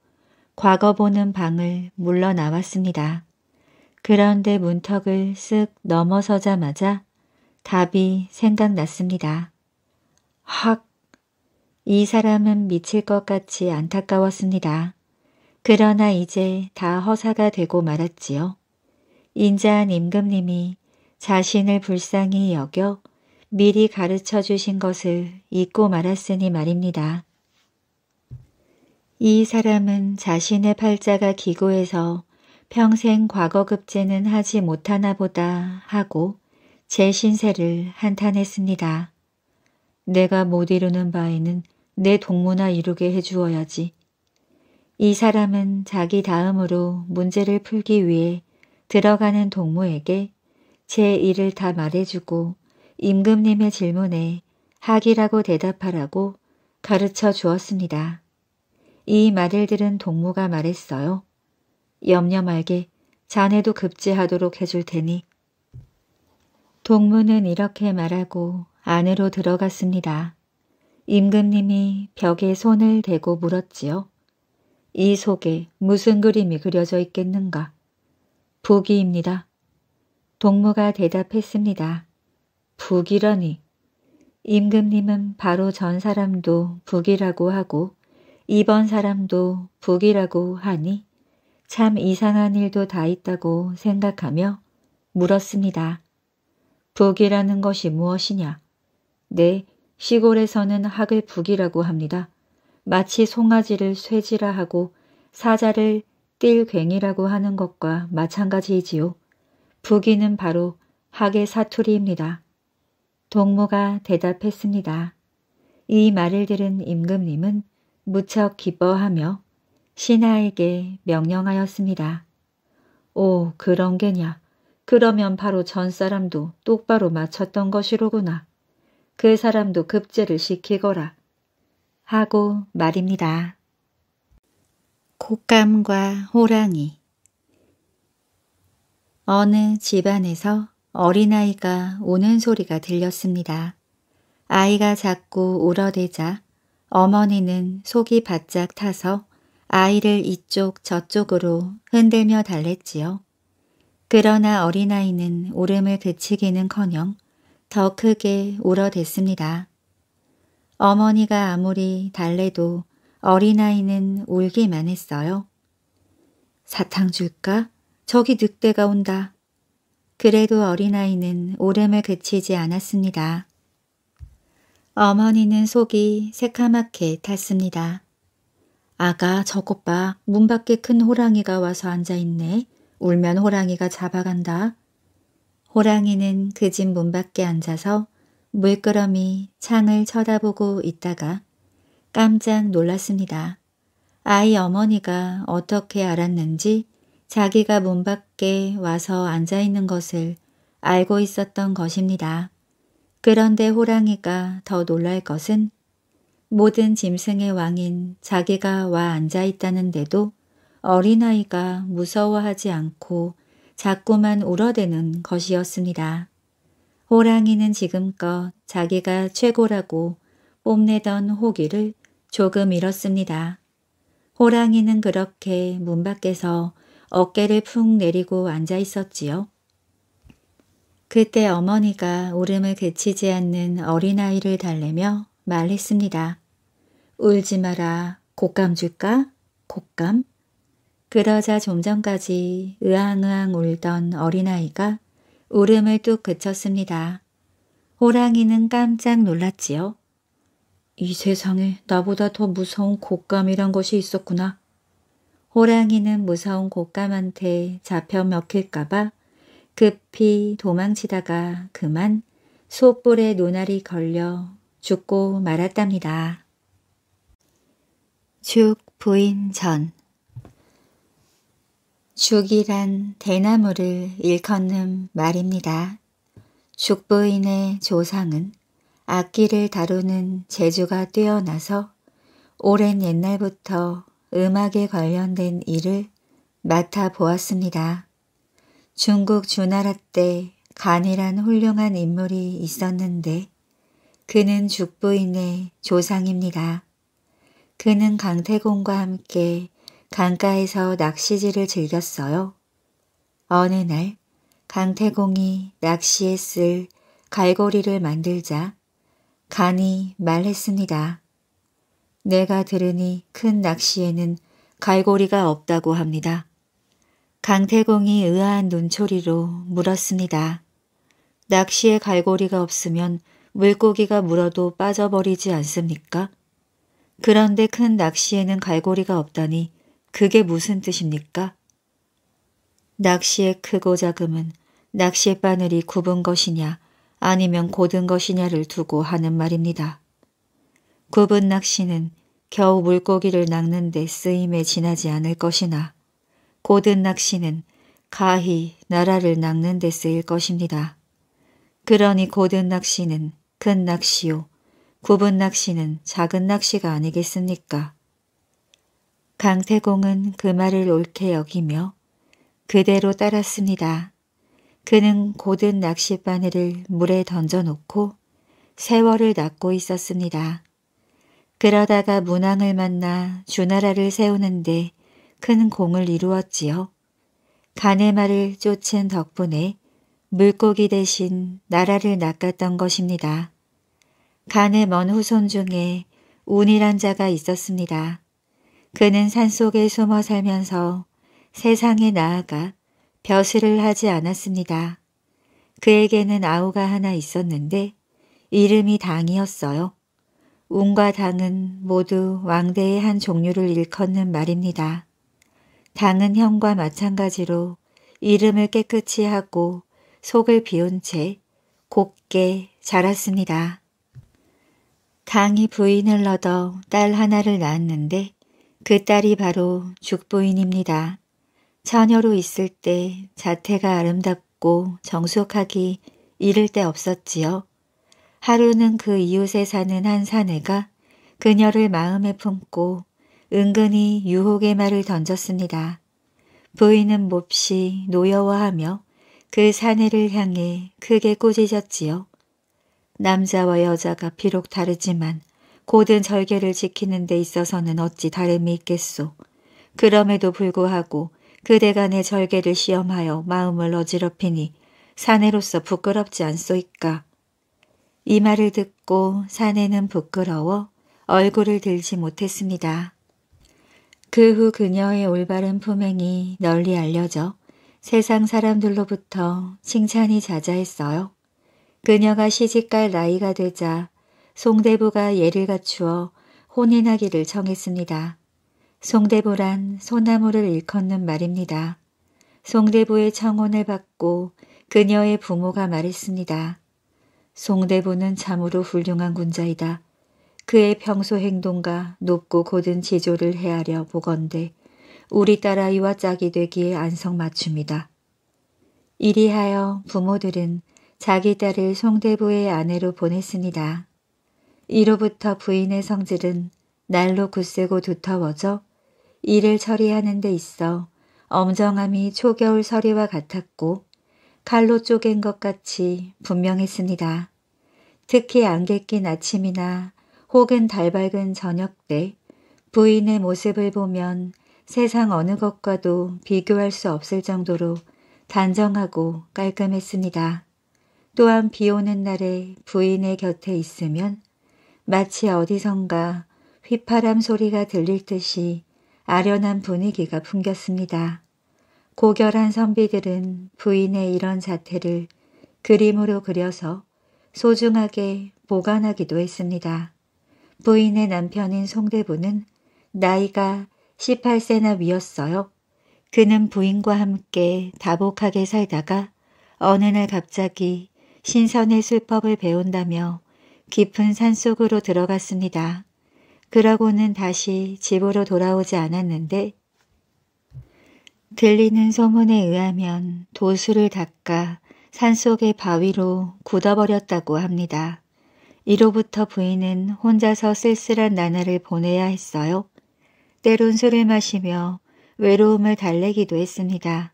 과거 보는 방을 물러나왔습니다. 그런데 문턱을 쓱 넘어서자마자 답이 생각났습니다. 헉! 이 사람은 미칠 것 같이 안타까웠습니다. 그러나 이제 다 허사가 되고 말았지요. 인자한 임금님이 자신을 불쌍히 여겨 미리 가르쳐 주신 것을 잊고 말았으니 말입니다. 이 사람은 자신의 팔자가 기고해서 평생 과거급제는 하지 못하나 보다 하고 제 신세를 한탄했습니다. 내가 못 이루는 바에는 내 동무나 이루게 해주어야지. 이 사람은 자기 다음으로 문제를 풀기 위해 들어가는 동무에게 제 일을 다 말해주고 임금님의 질문에 학이라고 대답하라고 가르쳐 주었습니다. 이 말을 들은 동무가 말했어요. 염려 말게 자네도 급제하도록 해 줄 테니. 동무는 이렇게 말하고 안으로 들어갔습니다. 임금님이 벽에 손을 대고 물었지요. 이 속에 무슨 그림이 그려져 있겠는가? 부기입니다. 동무가 대답했습니다. 부기라니. 임금님은 바로 전 사람도 부기라고 하고 이번 사람도 부기라고 하니 참 이상한 일도 다 있다고 생각하며 물었습니다. 부기라는 것이 무엇이냐? 네, 시골에서는 학을 북이라고 합니다. 마치 송아지를 쇠지라 하고 사자를 띨괭이라고 하는 것과 마찬가지이지요. 북이는 바로 학의 사투리입니다. 동무가 대답했습니다. 이 말을 들은 임금님은 무척 기뻐하며 신하에게 명령하였습니다. 오, 그런 게냐. 그러면 바로 전 사람도 똑바로 맞췄던 것이로구나. 그 사람도 급제를 시키거라 하고 말입니다. 곶감과 호랑이 어느 집안에서 어린아이가 우는 소리가 들렸습니다. 아이가 자꾸 울어대자 어머니는 속이 바짝 타서 아이를 이쪽 저쪽으로 흔들며 달랬지요. 그러나 어린아이는 울음을 그치기는커녕 더 크게 울어댔습니다. 어머니가 아무리 달래도 어린아이는 울기만 했어요. 사탕 줄까? 저기 늑대가 온다. 그래도 어린아이는 울음을 그치지 않았습니다. 어머니는 속이 새카맣게 탔습니다. 아가 저것 봐. 문 밖에 큰 호랑이가 와서 앉아있네. 울면 호랑이가 잡아간다. 호랑이는 그 집문 밖에 앉아서 물끄러미 창을 쳐다보고 있다가 깜짝 놀랐습니다. 아이 어머니가 어떻게 알았는지 자기가 문 밖에 와서 앉아있는 것을 알고 있었던 것입니다. 그런데 호랑이가 더 놀랄 것은 모든 짐승의 왕인 자기가 와 앉아있다는데도 어린아이가 무서워하지 않고 자꾸만 울어대는 것이었습니다. 호랑이는 지금껏 자기가 최고라고 뽐내던 호기를 조금 잃었습니다. 호랑이는 그렇게 문 밖에서 어깨를 푹 내리고 앉아 있었지요. 그때 어머니가 울음을 그치지 않는 어린아이를 달래며 말했습니다. 울지 마라. 곶감 줄까? 곶감? 그러자 좀 전까지 으앙으앙 울던 어린아이가 울음을 뚝 그쳤습니다. 호랑이는 깜짝 놀랐지요. 이 세상에 나보다 더 무서운 곶감이란 것이 있었구나. 호랑이는 무서운 곶감한테 잡혀 먹힐까봐 급히 도망치다가 그만 소뿔에 눈알이 걸려 죽고 말았답니다. 죽 부인 전 죽이란 대나무를 일컫는 말입니다. 죽부인의 조상은 악기를 다루는 재주가 뛰어나서 오랜 옛날부터 음악에 관련된 일을 맡아보았습니다. 중국 주나라 때 간이란 훌륭한 인물이 있었는데 그는 죽부인의 조상입니다. 그는 강태공과 함께 강가에서 낚시질을 즐겼어요. 어느 날 강태공이 낚시에 쓸 갈고리를 만들자 간이 말했습니다. 내가 들으니 큰 낚시에는 갈고리가 없다고 합니다. 강태공이 의아한 눈초리로 물었습니다. 낚시에 갈고리가 없으면 물고기가 물어도 빠져버리지 않습니까? 그런데 큰 낚시에는 갈고리가 없다니 그게 무슨 뜻입니까? 낚시의 크고 작음은 낚시 의 바늘이 굽은 것이냐 아니면 곧은 것이냐를 두고 하는 말입니다. 굽은 낚시는 겨우 물고기를 낚는 데 쓰임에 지나지 않을 것이나 곧은 낚시는 가히 나라를 낚는 데 쓰일 것입니다. 그러니 곧은 낚시는 큰 낚시요 굽은 낚시는 작은 낚시가 아니겠습니까? 강태공은 그 말을 옳게 여기며 그대로 따랐습니다. 그는 고든 낚싯바늘을 물에 던져놓고 세월을 낚고 있었습니다. 그러다가 문왕을 만나 주나라를 세우는데 큰 공을 이루었지요. 가네마를 쫓은 덕분에 물고기 대신 나라를 낚았던 것입니다. 간의 먼 후손 중에 운이란 자가 있었습니다. 그는 산속에 숨어 살면서 세상에 나아가 벼슬을 하지 않았습니다. 그에게는 아우가 하나 있었는데 이름이 당이었어요. 운과 당은 모두 왕대의 한 종류를 일컫는 말입니다. 당은 형과 마찬가지로 이름을 깨끗이 하고 속을 비운 채 곱게 자랐습니다. 당이 부인을 얻어 딸 하나를 낳았는데 그 딸이 바로 죽부인입니다. 처녀로 있을 때 자태가 아름답고 정숙하기 이를 데 없었지요. 하루는 그 이웃에 사는 한 사내가 그녀를 마음에 품고 은근히 유혹의 말을 던졌습니다. 부인은 몹시 노여워하며 그 사내를 향해 크게 꾸짖었지요. 남자와 여자가 비록 다르지만 고든 절개를 지키는 데 있어서는 어찌 다름이 있겠소. 그럼에도 불구하고 그대가 내 절개를 시험하여 마음을 어지럽히니 사내로서 부끄럽지 않소이까. 이 말을 듣고 사내는 부끄러워 얼굴을 들지 못했습니다. 그 후 그녀의 올바른 품행이 널리 알려져 세상 사람들로부터 칭찬이 자자했어요. 그녀가 시집갈 나이가 되자 송대보가 예를 갖추어 혼인하기를 정했습니다. 송대보란 소나무를 일컫는 말입니다. 송대보의 청혼을 받고 그녀의 부모가 말했습니다. 송대보는 참으로 훌륭한 군자이다. 그의 평소 행동과 높고 고든 지조를 헤아려 보건대 우리 딸아이와 짝이 되기에 안성맞춤이다. 이리하여 부모들은 자기 딸을 송대부의 아내로 보냈습니다. 이로부터 부인의 성질은 날로 굳세고 두터워져 일을 처리하는 데 있어 엄정함이 초겨울 서리와 같았고 칼로 쪼갠 것 같이 분명했습니다. 특히 안개 낀 아침이나 혹은 달밝은 저녁 때 부인의 모습을 보면 세상 어느 것과도 비교할 수 없을 정도로 단정하고 깔끔했습니다. 또한 비 오는 날에 부인의 곁에 있으면 마치 어디선가 휘파람 소리가 들릴 듯이 아련한 분위기가 풍겼습니다. 고결한 선비들은 부인의 이런 사태를 그림으로 그려서 소중하게 보관하기도 했습니다. 부인의 남편인 송대부는 나이가 18세나 위였어요. 그는 부인과 함께 다복하게 살다가 어느 날 갑자기 신선의 술법을 배운다며 깊은 산속으로 들어갔습니다. 그러고는 다시 집으로 돌아오지 않았는데 들리는 소문에 의하면 도수를 닦아 산속의 바위로 굳어버렸다고 합니다. 이로부터 부인은 혼자서 쓸쓸한 나날을 보내야 했어요. 때론 술을 마시며 외로움을 달래기도 했습니다.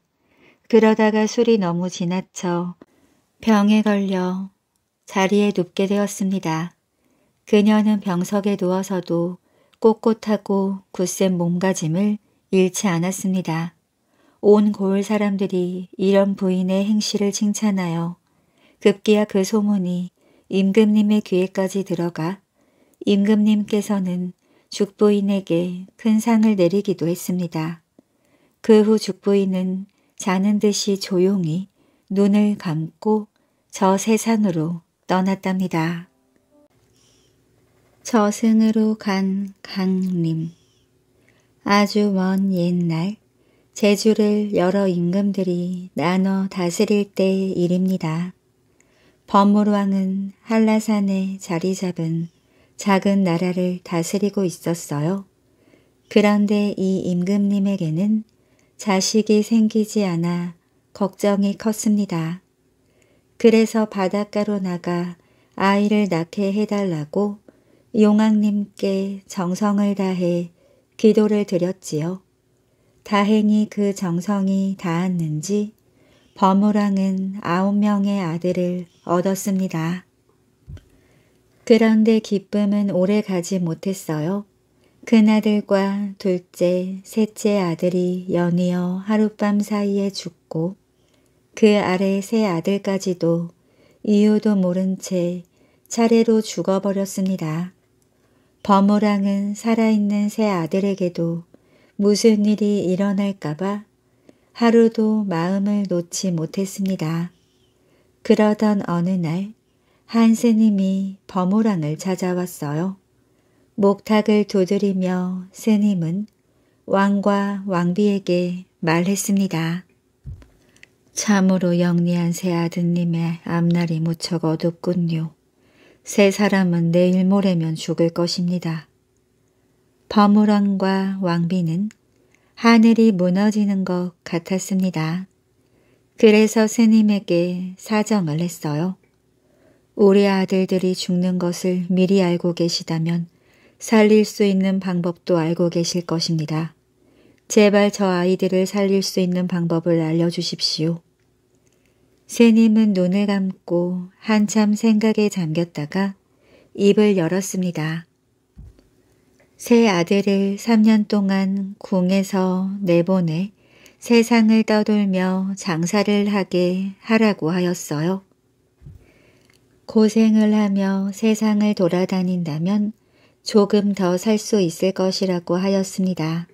그러다가 술이 너무 지나쳐 병에 걸려 자리에 눕게 되었습니다. 그녀는 병석에 누워서도 꼿꼿하고 굳센 몸가짐을 잃지 않았습니다. 온 고을 사람들이 이런 부인의 행실을 칭찬하여 급기야 그 소문이 임금님의 귀에까지 들어가 임금님께서는 죽부인에게 큰 상을 내리기도 했습니다. 그 후 죽부인은 자는 듯이 조용히 눈을 감고 저 세상으로 떠났답니다. 저승으로 간 강림 아주 먼 옛날 제주를 여러 임금들이 나눠 다스릴 때의 일입니다. 범물왕은 한라산에 자리 잡은 작은 나라를 다스리고 있었어요. 그런데 이 임금님에게는 자식이 생기지 않아 걱정이 컸습니다. 그래서 바닷가로 나가 아이를 낳게 해달라고 용왕님께 정성을 다해 기도를 드렸지요. 다행히 그 정성이 닿았는지 버무랑은 아홉 명의 아들을 얻었습니다. 그런데 기쁨은 오래 가지 못했어요. 큰아들과 둘째, 셋째 아들이 연이어 하룻밤 사이에 죽고 그 아래 세 아들까지도 이유도 모른 채 차례로 죽어버렸습니다. 버무랑은 살아있는 세 아들에게도 무슨 일이 일어날까봐 하루도 마음을 놓지 못했습니다. 그러던 어느 날 한 스님이 버무랑을 찾아왔어요. 목탁을 두드리며 스님은 왕과 왕비에게 말했습니다. 참으로 영리한 새 아드님의 앞날이 무척 어둡군요. 새 사람은 내일 모레면 죽을 것입니다. 버무랑과 왕비는 하늘이 무너지는 것 같았습니다. 그래서 스님에게 사정을 했어요. 우리 아들들이 죽는 것을 미리 알고 계시다면 살릴 수 있는 방법도 알고 계실 것입니다. 제발 저 아이들을 살릴 수 있는 방법을 알려주십시오. 새님은 눈을 감고 한참 생각에 잠겼다가 입을 열었습니다. 새 아들을 3년 동안 궁에서 내보내 세상을 떠돌며 장사를 하게 하라고 하였어요. 고생을 하며 세상을 돌아다닌다면 조금 더 살 수 있을 것이라고 하였습니다.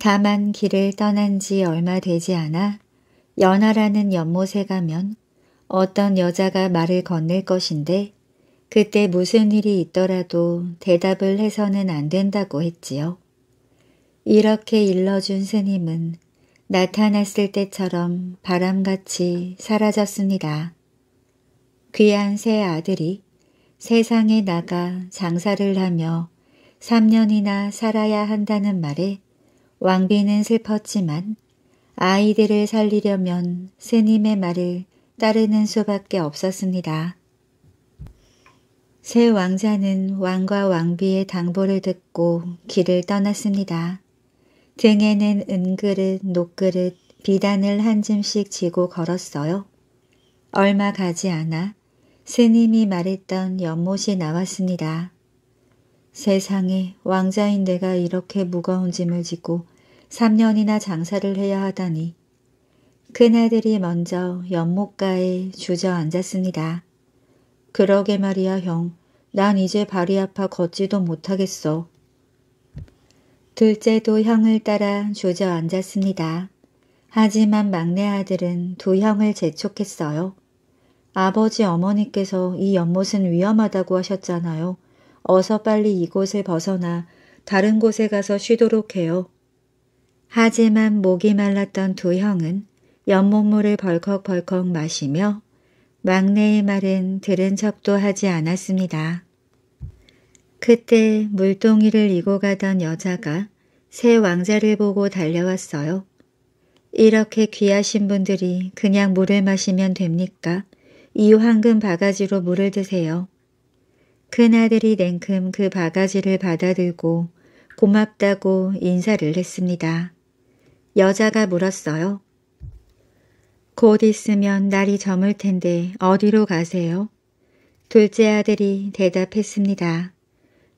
다만 길을 떠난 지 얼마 되지 않아 연하라는 연못에 가면 어떤 여자가 말을 건넬 것인데 그때 무슨 일이 있더라도 대답을 해서는 안 된다고 했지요. 이렇게 일러준 스님은 나타났을 때처럼 바람같이 사라졌습니다. 귀한 새 아들이 세상에 나가 장사를 하며 3년이나 살아야 한다는 말에 왕비는 슬펐지만 아이들을 살리려면 스님의 말을 따르는 수밖에 없었습니다. 새 왕자는 왕과 왕비의 당부를 듣고 길을 떠났습니다. 등에는 은그릇, 녹그릇, 비단을 한 짐씩 지고 걸었어요. 얼마 가지 않아 스님이 말했던 연못이 나왔습니다. 세상에 왕자인 내가 이렇게 무거운 짐을 지고 3년이나 장사를 해야 하다니 큰아들이 먼저 연못가에 주저앉았습니다. 그러게 말이야 형. 난 이제 발이 아파 걷지도 못하겠어. 둘째도 형을 따라 주저앉았습니다. 하지만 막내 아들은 두 형을 재촉했어요. 아버지 어머니께서 이 연못은 위험하다고 하셨잖아요. 어서 빨리 이곳을 벗어나 다른 곳에 가서 쉬도록 해요. 하지만 목이 말랐던 두 형은 연못물을 벌컥벌컥 마시며 막내의 말은 들은 척도 하지 않았습니다. 그때 물동이를 이고 가던 여자가 새 왕자를 보고 달려왔어요. 이렇게 귀하신 분들이 그냥 물을 마시면 됩니까? 이 황금 바가지로 물을 드세요. 큰아들이 냉큼 그 바가지를 받아들고 고맙다고 인사를 했습니다. 여자가 물었어요. 곧 있으면 날이 저물 텐데 어디로 가세요? 둘째 아들이 대답했습니다.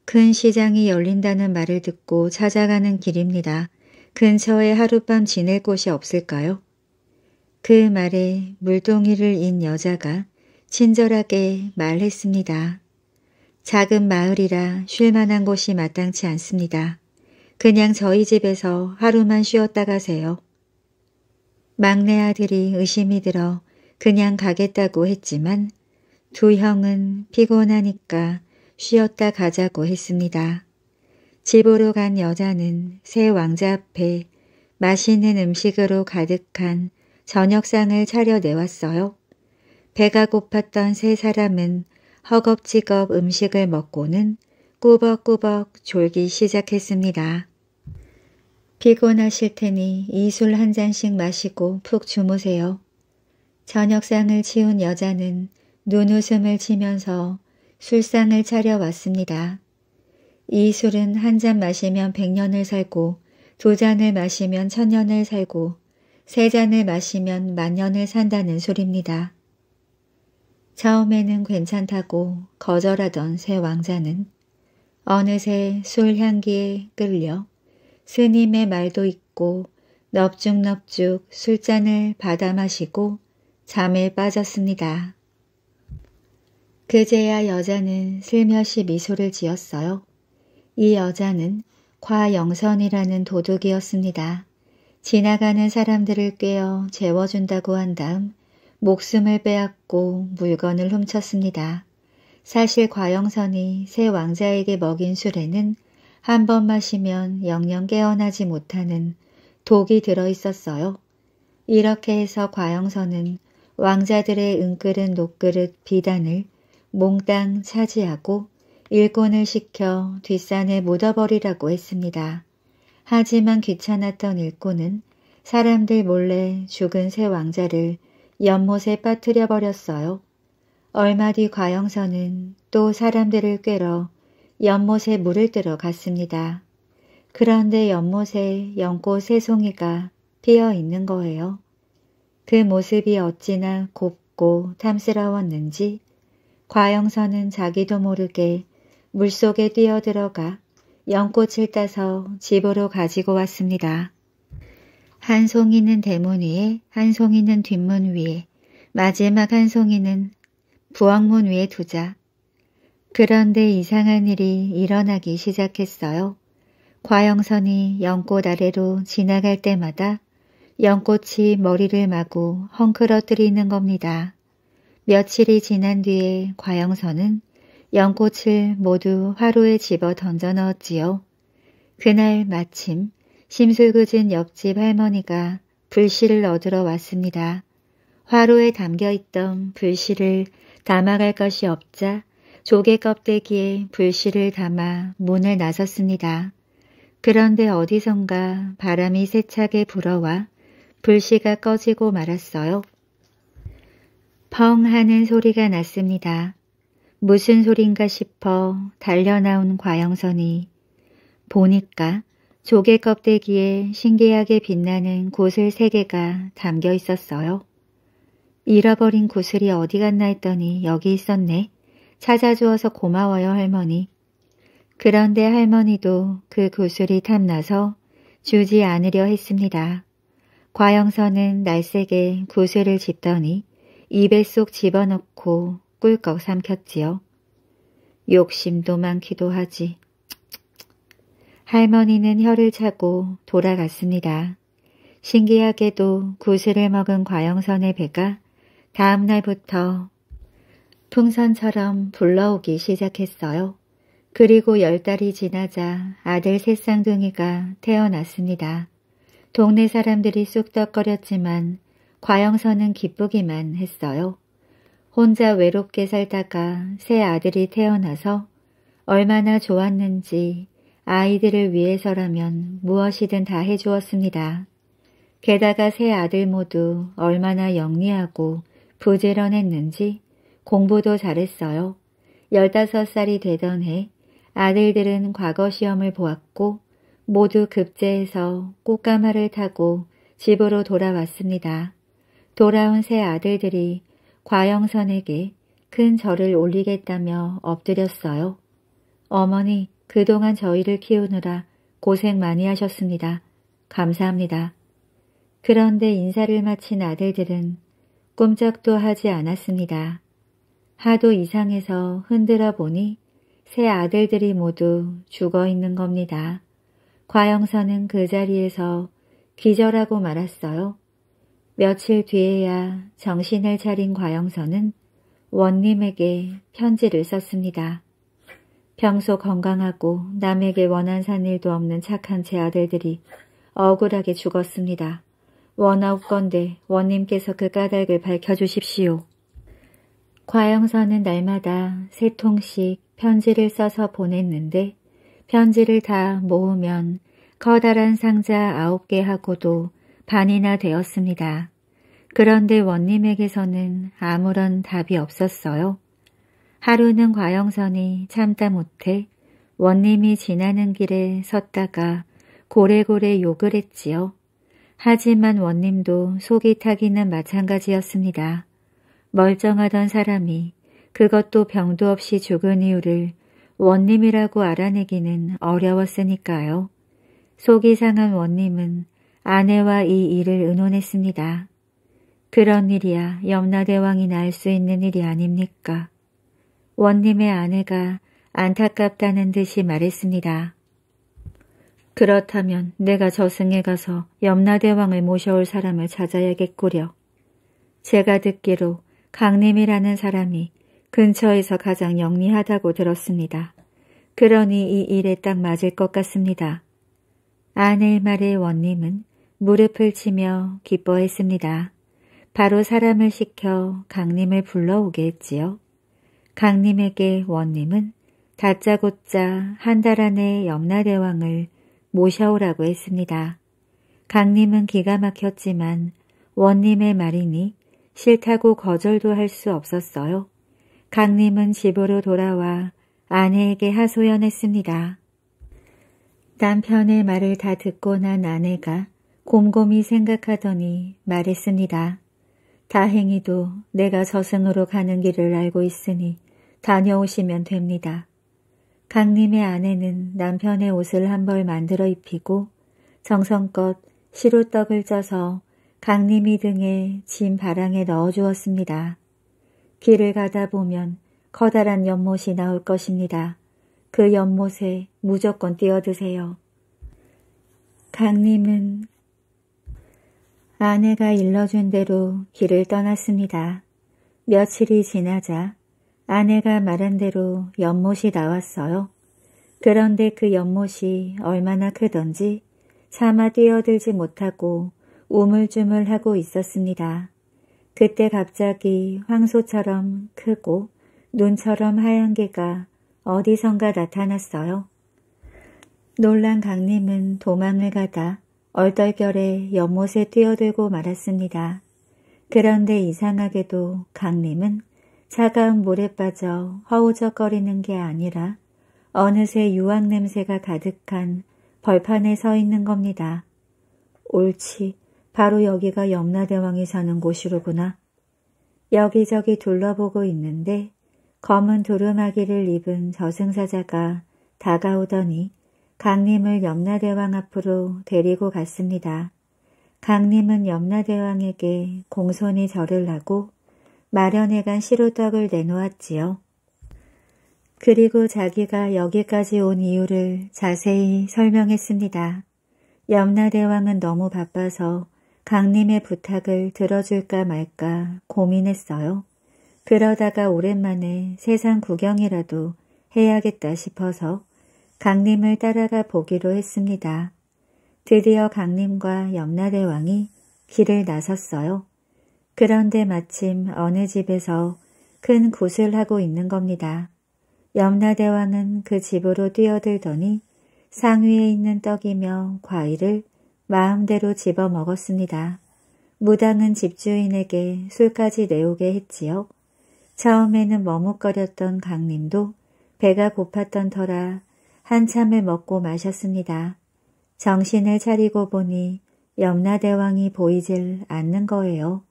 큰 시장이 열린다는 말을 듣고 찾아가는 길입니다. 근처에 하룻밤 지낼 곳이 없을까요? 그 말에 물동이를 인 여자가 친절하게 말했습니다. 작은 마을이라 쉴 만한 곳이 마땅치 않습니다. 그냥 저희 집에서 하루만 쉬었다 가세요. 막내 아들이 의심이 들어 그냥 가겠다고 했지만 두 형은 피곤하니까 쉬었다 가자고 했습니다. 집으로 간 여자는 새 왕자 앞에 맛있는 음식으로 가득한 저녁상을 차려 내왔어요. 배가 고팠던 세 사람은 허겁지겁 음식을 먹고는 꾸벅꾸벅 졸기 시작했습니다. 피곤하실 테니 이 술 한 잔씩 마시고 푹 주무세요. 저녁상을 치운 여자는 눈웃음을 치면서 술상을 차려왔습니다. 이 술은 한 잔 마시면 백년을 살고 두 잔을 마시면 천년을 살고 세 잔을 마시면 만년을 산다는 술입니다. 처음에는 괜찮다고 거절하던 새 왕자는 어느새 술 향기에 끌려 스님의 말도 잊고 넙죽넙죽 술잔을 받아 마시고 잠에 빠졌습니다. 그제야 여자는 슬며시 미소를 지었어요. 이 여자는 과영선이라는 도둑이었습니다. 지나가는 사람들을 꿰어 재워준다고 한 다음 목숨을 빼앗고 물건을 훔쳤습니다. 사실 과영선이 새 왕자에게 먹인 술에는 한 번 마시면 영영 깨어나지 못하는 독이 들어 있었어요. 이렇게 해서 과영선은 왕자들의 은그릇 녹그릇 비단을 몽땅 차지하고 일꾼을 시켜 뒷산에 묻어버리라고 했습니다. 하지만 귀찮았던 일꾼은 사람들 몰래 죽은 새 왕자를 연못에 빠뜨려 버렸어요. 얼마 뒤 과영선은 또 사람들을 꿰러 연못에 물을 들어 갔습니다. 그런데 연못에 연꽃 세 송이가 피어 있는 거예요. 그 모습이 어찌나 곱고 탐스러웠는지 과영선은 자기도 모르게 물속에 뛰어들어가 연꽃을 따서 집으로 가지고 왔습니다. 한 송이는 대문 위에, 한 송이는 뒷문 위에, 마지막 한 송이는 부엌문 위에 두자. 그런데 이상한 일이 일어나기 시작했어요. 과영선이 연꽃 아래로 지나갈 때마다 연꽃이 머리를 마구 헝클어뜨리는 겁니다. 며칠이 지난 뒤에 과영선은 연꽃을 모두 화로에 집어 던져 넣었지요. 그날 마침 심술궂은 옆집 할머니가 불씨를 얻으러 왔습니다. 화로에 담겨있던 불씨를 담아갈 것이 없자 조개 껍데기에 불씨를 담아 문을 나섰습니다. 그런데 어디선가 바람이 세차게 불어와 불씨가 꺼지고 말았어요. 펑 하는 소리가 났습니다. 무슨 소린가 싶어 달려나온 과영선이 보니까 조개 껍데기에 신기하게 빛나는 구슬 세 개가 담겨 있었어요. 잃어버린 구슬이 어디 갔나 했더니 여기 있었네. 찾아주어서 고마워요 할머니. 그런데 할머니도 그 구슬이 탐나서 주지 않으려 했습니다. 과영선은 날색게 구슬을 집더니 입에 쏙 집어넣고 꿀꺽 삼켰지요. 욕심도 많기도 하지. 할머니는 혀를 차고 돌아갔습니다. 신기하게도 구슬을 먹은 과영선의 배가 다음 날부터 풍선처럼 불러오기 시작했어요. 그리고 열 달이 지나자 아들 새쌍둥이가 태어났습니다. 동네 사람들이 쑥덕거렸지만 과영선은 기쁘기만 했어요. 혼자 외롭게 살다가 새 아들이 태어나서 얼마나 좋았는지 아이들을 위해서라면 무엇이든 다 해주었습니다. 게다가 세 아들 모두 얼마나 영리하고 부지런했는지 공부도 잘했어요. 15살이 되던 해 아들들은 과거 시험을 보았고 모두 급제해서 꽃가마를 타고 집으로 돌아왔습니다. 돌아온 세 아들들이 과영선에게 큰 절을 올리겠다며 엎드렸어요. 어머니, 그동안 저희를 키우느라 고생 많이 하셨습니다. 감사합니다. 그런데 인사를 마친 아들들은 꼼짝도 하지 않았습니다. 하도 이상해서 흔들어 보니 세 아들들이 모두 죽어 있는 겁니다. 과영선은 그 자리에서 기절하고 말았어요. 며칠 뒤에야 정신을 차린 과영선은 원님에게 편지를 썼습니다. 평소 건강하고 남에게 원한 산 일도 없는 착한 제 아들들이 억울하게 죽었습니다. 원아웃 건데 원님께서 그 까닭을 밝혀주십시오. 과영선은 날마다 세 통씩 편지를 써서 보냈는데 편지를 다 모으면 커다란 상자 아홉 개 하고도 반이나 되었습니다. 그런데 원님에게서는 아무런 답이 없었어요. 하루는 과영선이 참다 못해 원님이 지나는 길에 섰다가 고래고래 욕을 했지요. 하지만 원님도 속이 타기는 마찬가지였습니다. 멀쩡하던 사람이 그것도 병도 없이 죽은 이유를 원님이라고 알아내기는 어려웠으니까요. 속이 상한 원님은 아내와 이 일을 의논했습니다. 그런 일이야 염라대왕이 날 수 있는 일이 아닙니까? 원님의 아내가 안타깝다는 듯이 말했습니다. 그렇다면 내가 저승에 가서 염라대왕을 모셔올 사람을 찾아야겠구려. 제가 듣기로 강림이라는 사람이 근처에서 가장 영리하다고 들었습니다. 그러니 이 일에 딱 맞을 것 같습니다. 아내의 말에 원님은 무릎을 치며 기뻐했습니다. 바로 사람을 시켜 강림을 불러오게 했지요. 강림에게 원님은 다짜고짜 한 달 안에 염라대왕을 모셔오라고 했습니다. 강림은 기가 막혔지만 원님의 말이니 싫다고 거절도 할 수 없었어요. 강림은 집으로 돌아와 아내에게 하소연했습니다. 남편의 말을 다 듣고 난 아내가 곰곰이 생각하더니 말했습니다. 다행히도 내가 서승으로 가는 길을 알고 있으니 다녀오시면 됩니다. 강림의 아내는 남편의 옷을 한 벌 만들어 입히고 정성껏 시루떡을 쪄서 강림이 등에 짐 바랑에 넣어주었습니다. 길을 가다 보면 커다란 연못이 나올 것입니다. 그 연못에 무조건 뛰어드세요. 강림은 아내가 일러준 대로 길을 떠났습니다. 며칠이 지나자 아내가 말한 대로 연못이 나왔어요. 그런데 그 연못이 얼마나 크던지 차마 뛰어들지 못하고 우물쭈물하고 있었습니다. 그때 갑자기 황소처럼 크고 눈처럼 하얀 개가 어디선가 나타났어요. 놀란 강림은 도망을 가다 얼떨결에 연못에 뛰어들고 말았습니다. 그런데 이상하게도 강림은 차가운 물에 빠져 허우적거리는 게 아니라 어느새 유황 냄새가 가득한 벌판에 서 있는 겁니다. 옳지, 바로 여기가 염라대왕이 사는 곳이로구나. 여기저기 둘러보고 있는데 검은 두루마기를 입은 저승사자가 다가오더니 강림을 염라대왕 앞으로 데리고 갔습니다. 강림은 염라대왕에게 공손히 절을 하고 마련해 간 시루떡을 내놓았지요. 그리고 자기가 여기까지 온 이유를 자세히 설명했습니다. 염라대왕은 너무 바빠서 강림의 부탁을 들어줄까 말까 고민했어요. 그러다가 오랜만에 세상 구경이라도 해야겠다 싶어서 강림을 따라가 보기로 했습니다. 드디어 강림과 염라대 왕이 길을 나섰어요. 그런데 마침 어느 집에서 큰 굿을 하고 있는 겁니다. 염라대왕은 그 집으로 뛰어들더니 상위에 있는 떡이며 과일을 마음대로 집어 먹었습니다. 무당은 집주인에게 술까지 내오게 했지요. 처음에는 머뭇거렸던 강림도 배가 고팠던 터라 한참을 먹고 마셨습니다. 정신을 차리고 보니 염라대왕이 보이질 않는 거예요.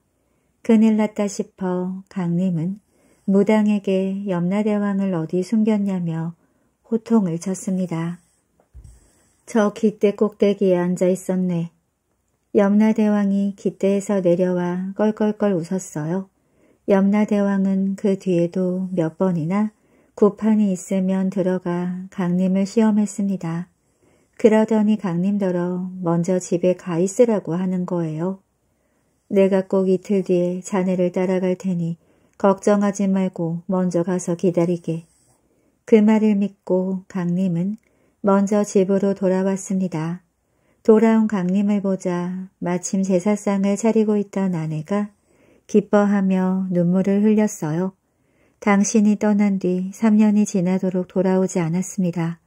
큰일 났다 싶어 강림은 무당에게 염라대왕을 어디 숨겼냐며 호통을 쳤습니다. 저 깃대 꼭대기에 앉아 있었네. 염라대왕이 깃대에서 내려와 껄껄껄 웃었어요. 염라대왕은 그 뒤에도 몇 번이나 구판이 있으면 들어가 강림을 시험했습니다. 그러더니 강림더러 먼저 집에 가 있으라고 하는 거예요. 내가 꼭 이틀 뒤에 자네를 따라갈 테니 걱정하지 말고 먼저 가서 기다리게. 그 말을 믿고 강림은 먼저 집으로 돌아왔습니다. 돌아온 강림을 보자 마침 제사상을 차리고 있던 아내가 기뻐하며 눈물을 흘렸어요. 당신이 떠난 뒤 3년이 지나도록 돌아오지 않았습니다.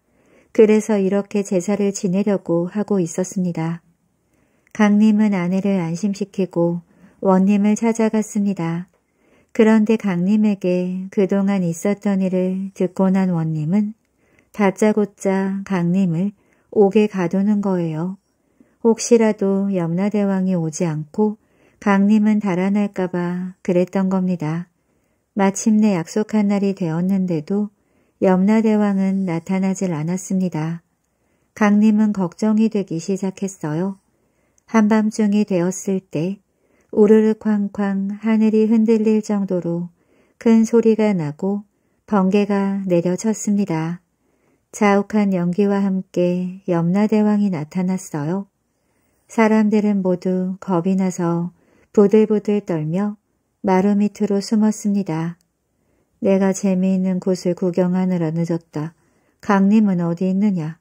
그래서 이렇게 제사를 지내려고 하고 있었습니다. 강님은 아내를 안심시키고 원님을 찾아갔습니다. 그런데 강님에게 그동안 있었던 일을 듣고 난 원님은 다짜고짜 강님을 옥에 가두는 거예요. 혹시라도 염라대왕이 오지 않고 강림은 달아날까봐 그랬던 겁니다. 마침내 약속한 날이 되었는데도 염라대왕은 나타나질 않았습니다. 강림은 걱정이 되기 시작했어요. 한밤중이 되었을 때 우르르 쾅쾅 하늘이 흔들릴 정도로 큰 소리가 나고 번개가 내려쳤습니다. 자욱한 연기와 함께 염라대왕이 나타났어요. 사람들은 모두 겁이 나서 부들부들 떨며 마루 밑으로 숨었습니다. 내가 재미있는 곳을 구경하느라 늦었다. 강림은 어디 있느냐?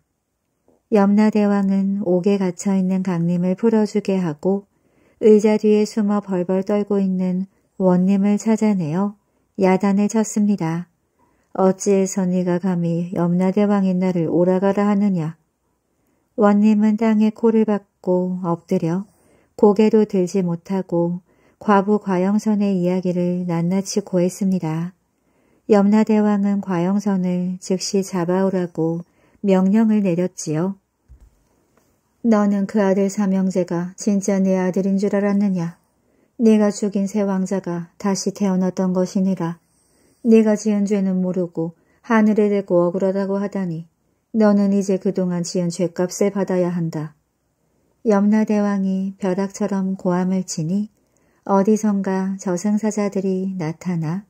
염라대왕은 옥에 갇혀있는 강림을 풀어주게 하고 의자 뒤에 숨어 벌벌 떨고 있는 원님을 찾아내어 야단을 쳤습니다. 어찌해서 네가 감히 염라대왕의 나를 오라가라 하느냐. 원님은 땅에 코를 박고 엎드려 고개도 들지 못하고 과부 과영선의 이야기를 낱낱이 고했습니다. 염라대왕은 과영선을 즉시 잡아오라고 명령을 내렸지요. 너는 그 아들 삼형제가 진짜 내 아들인 줄 알았느냐? 네가 죽인 새 왕자가 다시 태어났던 것이니라. 네가 지은 죄는 모르고 하늘에 대고 억울하다고 하다니 너는 이제 그동안 지은 죄값을 받아야 한다. 염라대왕이 벼락처럼 고함을 치니 어디선가 저승사자들이 나타나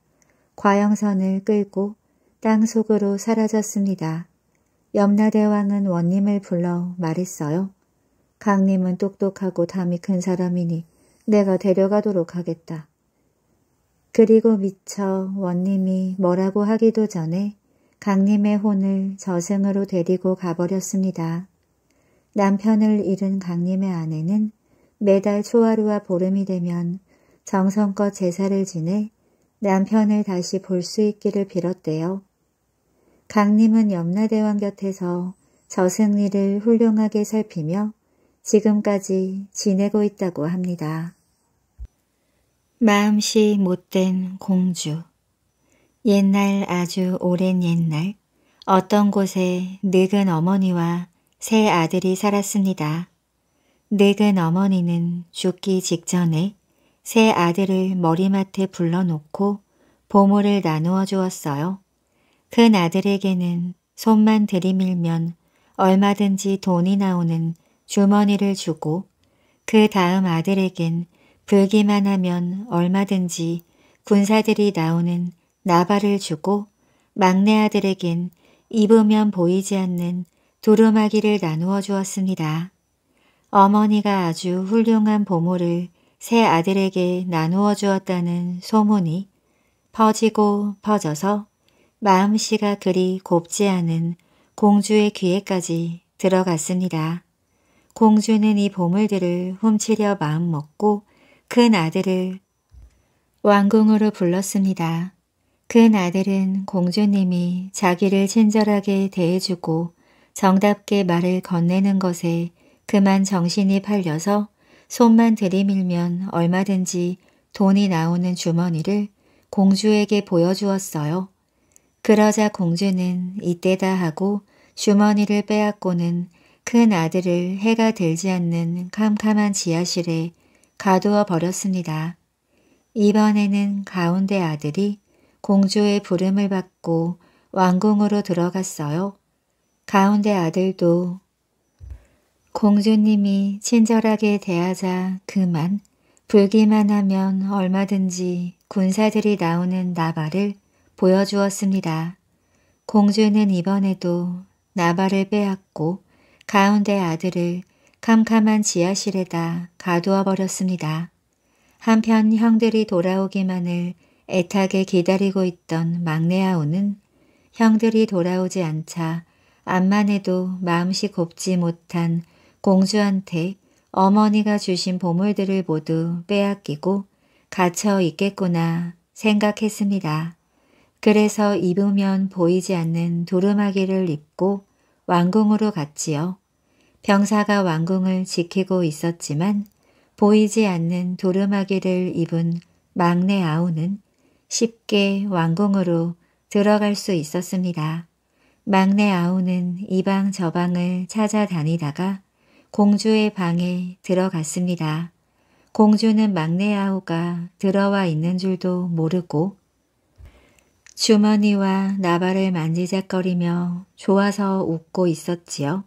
과영선을 끌고 땅 속으로 사라졌습니다. 염라대왕은 원님을 불러 말했어요. 강님은 똑똑하고 담이 큰 사람이니 내가 데려가도록 하겠다. 그리고 미처 원님이 뭐라고 하기도 전에 강님의 혼을 저승으로 데리고 가버렸습니다. 남편을 잃은 강님의 아내는 매달 초하루와 보름이 되면 정성껏 제사를 지내 남편을 다시 볼 수 있기를 빌었대요. 강림은 염라대왕 곁에서 저승리를 훌륭하게 살피며 지금까지 지내고 있다고 합니다. 마음씨 못된 공주 옛날 아주 오랜 옛날 어떤 곳에 늙은 어머니와 새 아들이 살았습니다. 늙은 어머니는 죽기 직전에 새 아들을 머리맡에 불러놓고 보물을 나누어 주었어요. 큰 아들에게는 손만 들이밀면 얼마든지 돈이 나오는 주머니를 주고 그 다음 아들에겐 불기만 하면 얼마든지 군사들이 나오는 나발을 주고 막내 아들에겐 입으면 보이지 않는 두루마기를 나누어 주었습니다. 어머니가 아주 훌륭한 보물을 새 아들에게 나누어 주었다는 소문이 퍼지고 퍼져서 마음씨가 그리 곱지 않은 공주의 귀에까지 들어갔습니다. 공주는 이 보물들을 훔치려 마음먹고 큰 아들을 왕궁으로 불렀습니다. 큰 아들은 공주님이 자기를 친절하게 대해주고 정답게 말을 건네는 것에 그만 정신이 팔려서 손만 들이밀면 얼마든지 돈이 나오는 주머니를 공주에게 보여주었어요. 그러자 공주는 이때다 하고 주머니를 빼앗고는 큰 아들을 해가 들지 않는 캄캄한 지하실에 가두어 버렸습니다. 이번에는 가운데 아들이 공주의 부름을 받고 왕궁으로 들어갔어요. 가운데 아들도 공주님이 친절하게 대하자 그만 불기만 하면 얼마든지 군사들이 나오는 나발을 보여주었습니다. 공주는 이번에도 나발을 빼앗고 가운데 아들을 캄캄한 지하실에다 가두어 버렸습니다. 한편 형들이 돌아오기만을 애타게 기다리고 있던 막내 아우는 형들이 돌아오지 않자 암만 해도 마음씨 곱지 못한 공주한테 어머니가 주신 보물들을 모두 빼앗기고 갇혀 있겠구나 생각했습니다. 그래서 입으면 보이지 않는 도르마기를 입고 왕궁으로 갔지요. 병사가 왕궁을 지키고 있었지만 보이지 않는 도르마기를 입은 막내 아우는 쉽게 왕궁으로 들어갈 수 있었습니다. 막내 아우는 이방 저방을 찾아다니다가 공주의 방에 들어갔습니다. 공주는 막내 아우가 들어와 있는 줄도 모르고 주머니와 나발을 만지작거리며 좋아서 웃고 있었지요.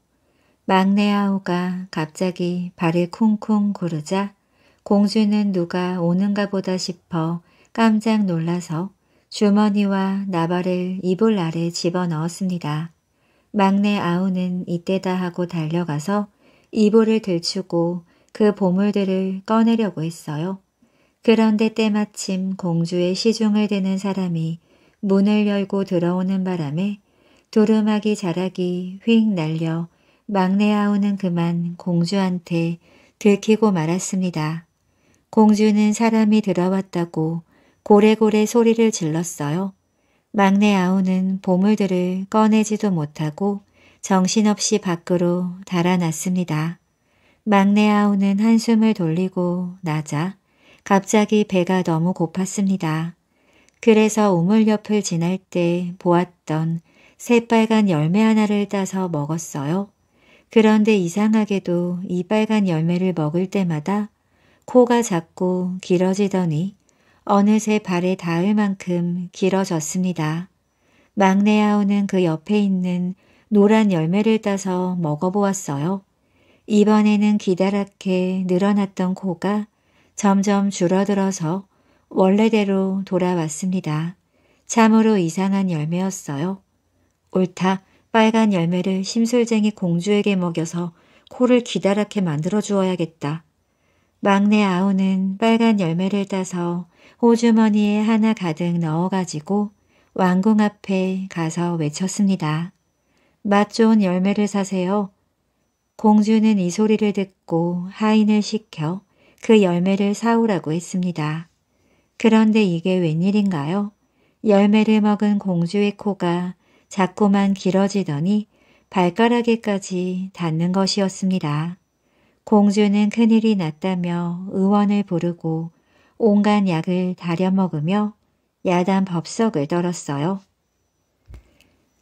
막내 아우가 갑자기 발을 쿵쿵 구르자 공주는 누가 오는가 보다 싶어 깜짝 놀라서 주머니와 나발을 이불 아래 집어넣었습니다. 막내 아우는 이때다 하고 달려가서 이불을 들추고 그 보물들을 꺼내려고 했어요. 그런데 때마침 공주의 시중을 드는 사람이 문을 열고 들어오는 바람에 두루마기 자락이 휙 날려 막내 아우는 그만 공주한테 들키고 말았습니다. 공주는 사람이 들어왔다고 고래고래 소리를 질렀어요. 막내 아우는 보물들을 꺼내지도 못하고 정신없이 밖으로 달아났습니다. 막내 아우는 한숨을 돌리고 나자 갑자기 배가 너무 고팠습니다. 그래서 우물 옆을 지날 때 보았던 새빨간 열매 하나를 따서 먹었어요. 그런데 이상하게도 이 빨간 열매를 먹을 때마다 코가 작고 길어지더니 어느새 발에 닿을 만큼 길어졌습니다. 막내 아우는 그 옆에 있는 노란 열매를 따서 먹어보았어요. 이번에는 기다랗게 늘어났던 코가 점점 줄어들어서 원래대로 돌아왔습니다. 참으로 이상한 열매였어요. 옳다. 빨간 열매를 심술쟁이 공주에게 먹여서 코를 기다랗게 만들어 주어야겠다. 막내 아우는 빨간 열매를 따서 호주머니에 하나 가득 넣어가지고 왕궁 앞에 가서 외쳤습니다. 맛 좋은 열매를 사세요. 공주는 이 소리를 듣고 하인을 시켜 그 열매를 사오라고 했습니다. 그런데 이게 웬일인가요? 열매를 먹은 공주의 코가 자꾸만 길어지더니 발가락에까지 닿는 것이었습니다. 공주는 큰일이 났다며 의원을 부르고 온갖 약을 다려 먹으며 야단 법석을 떨었어요.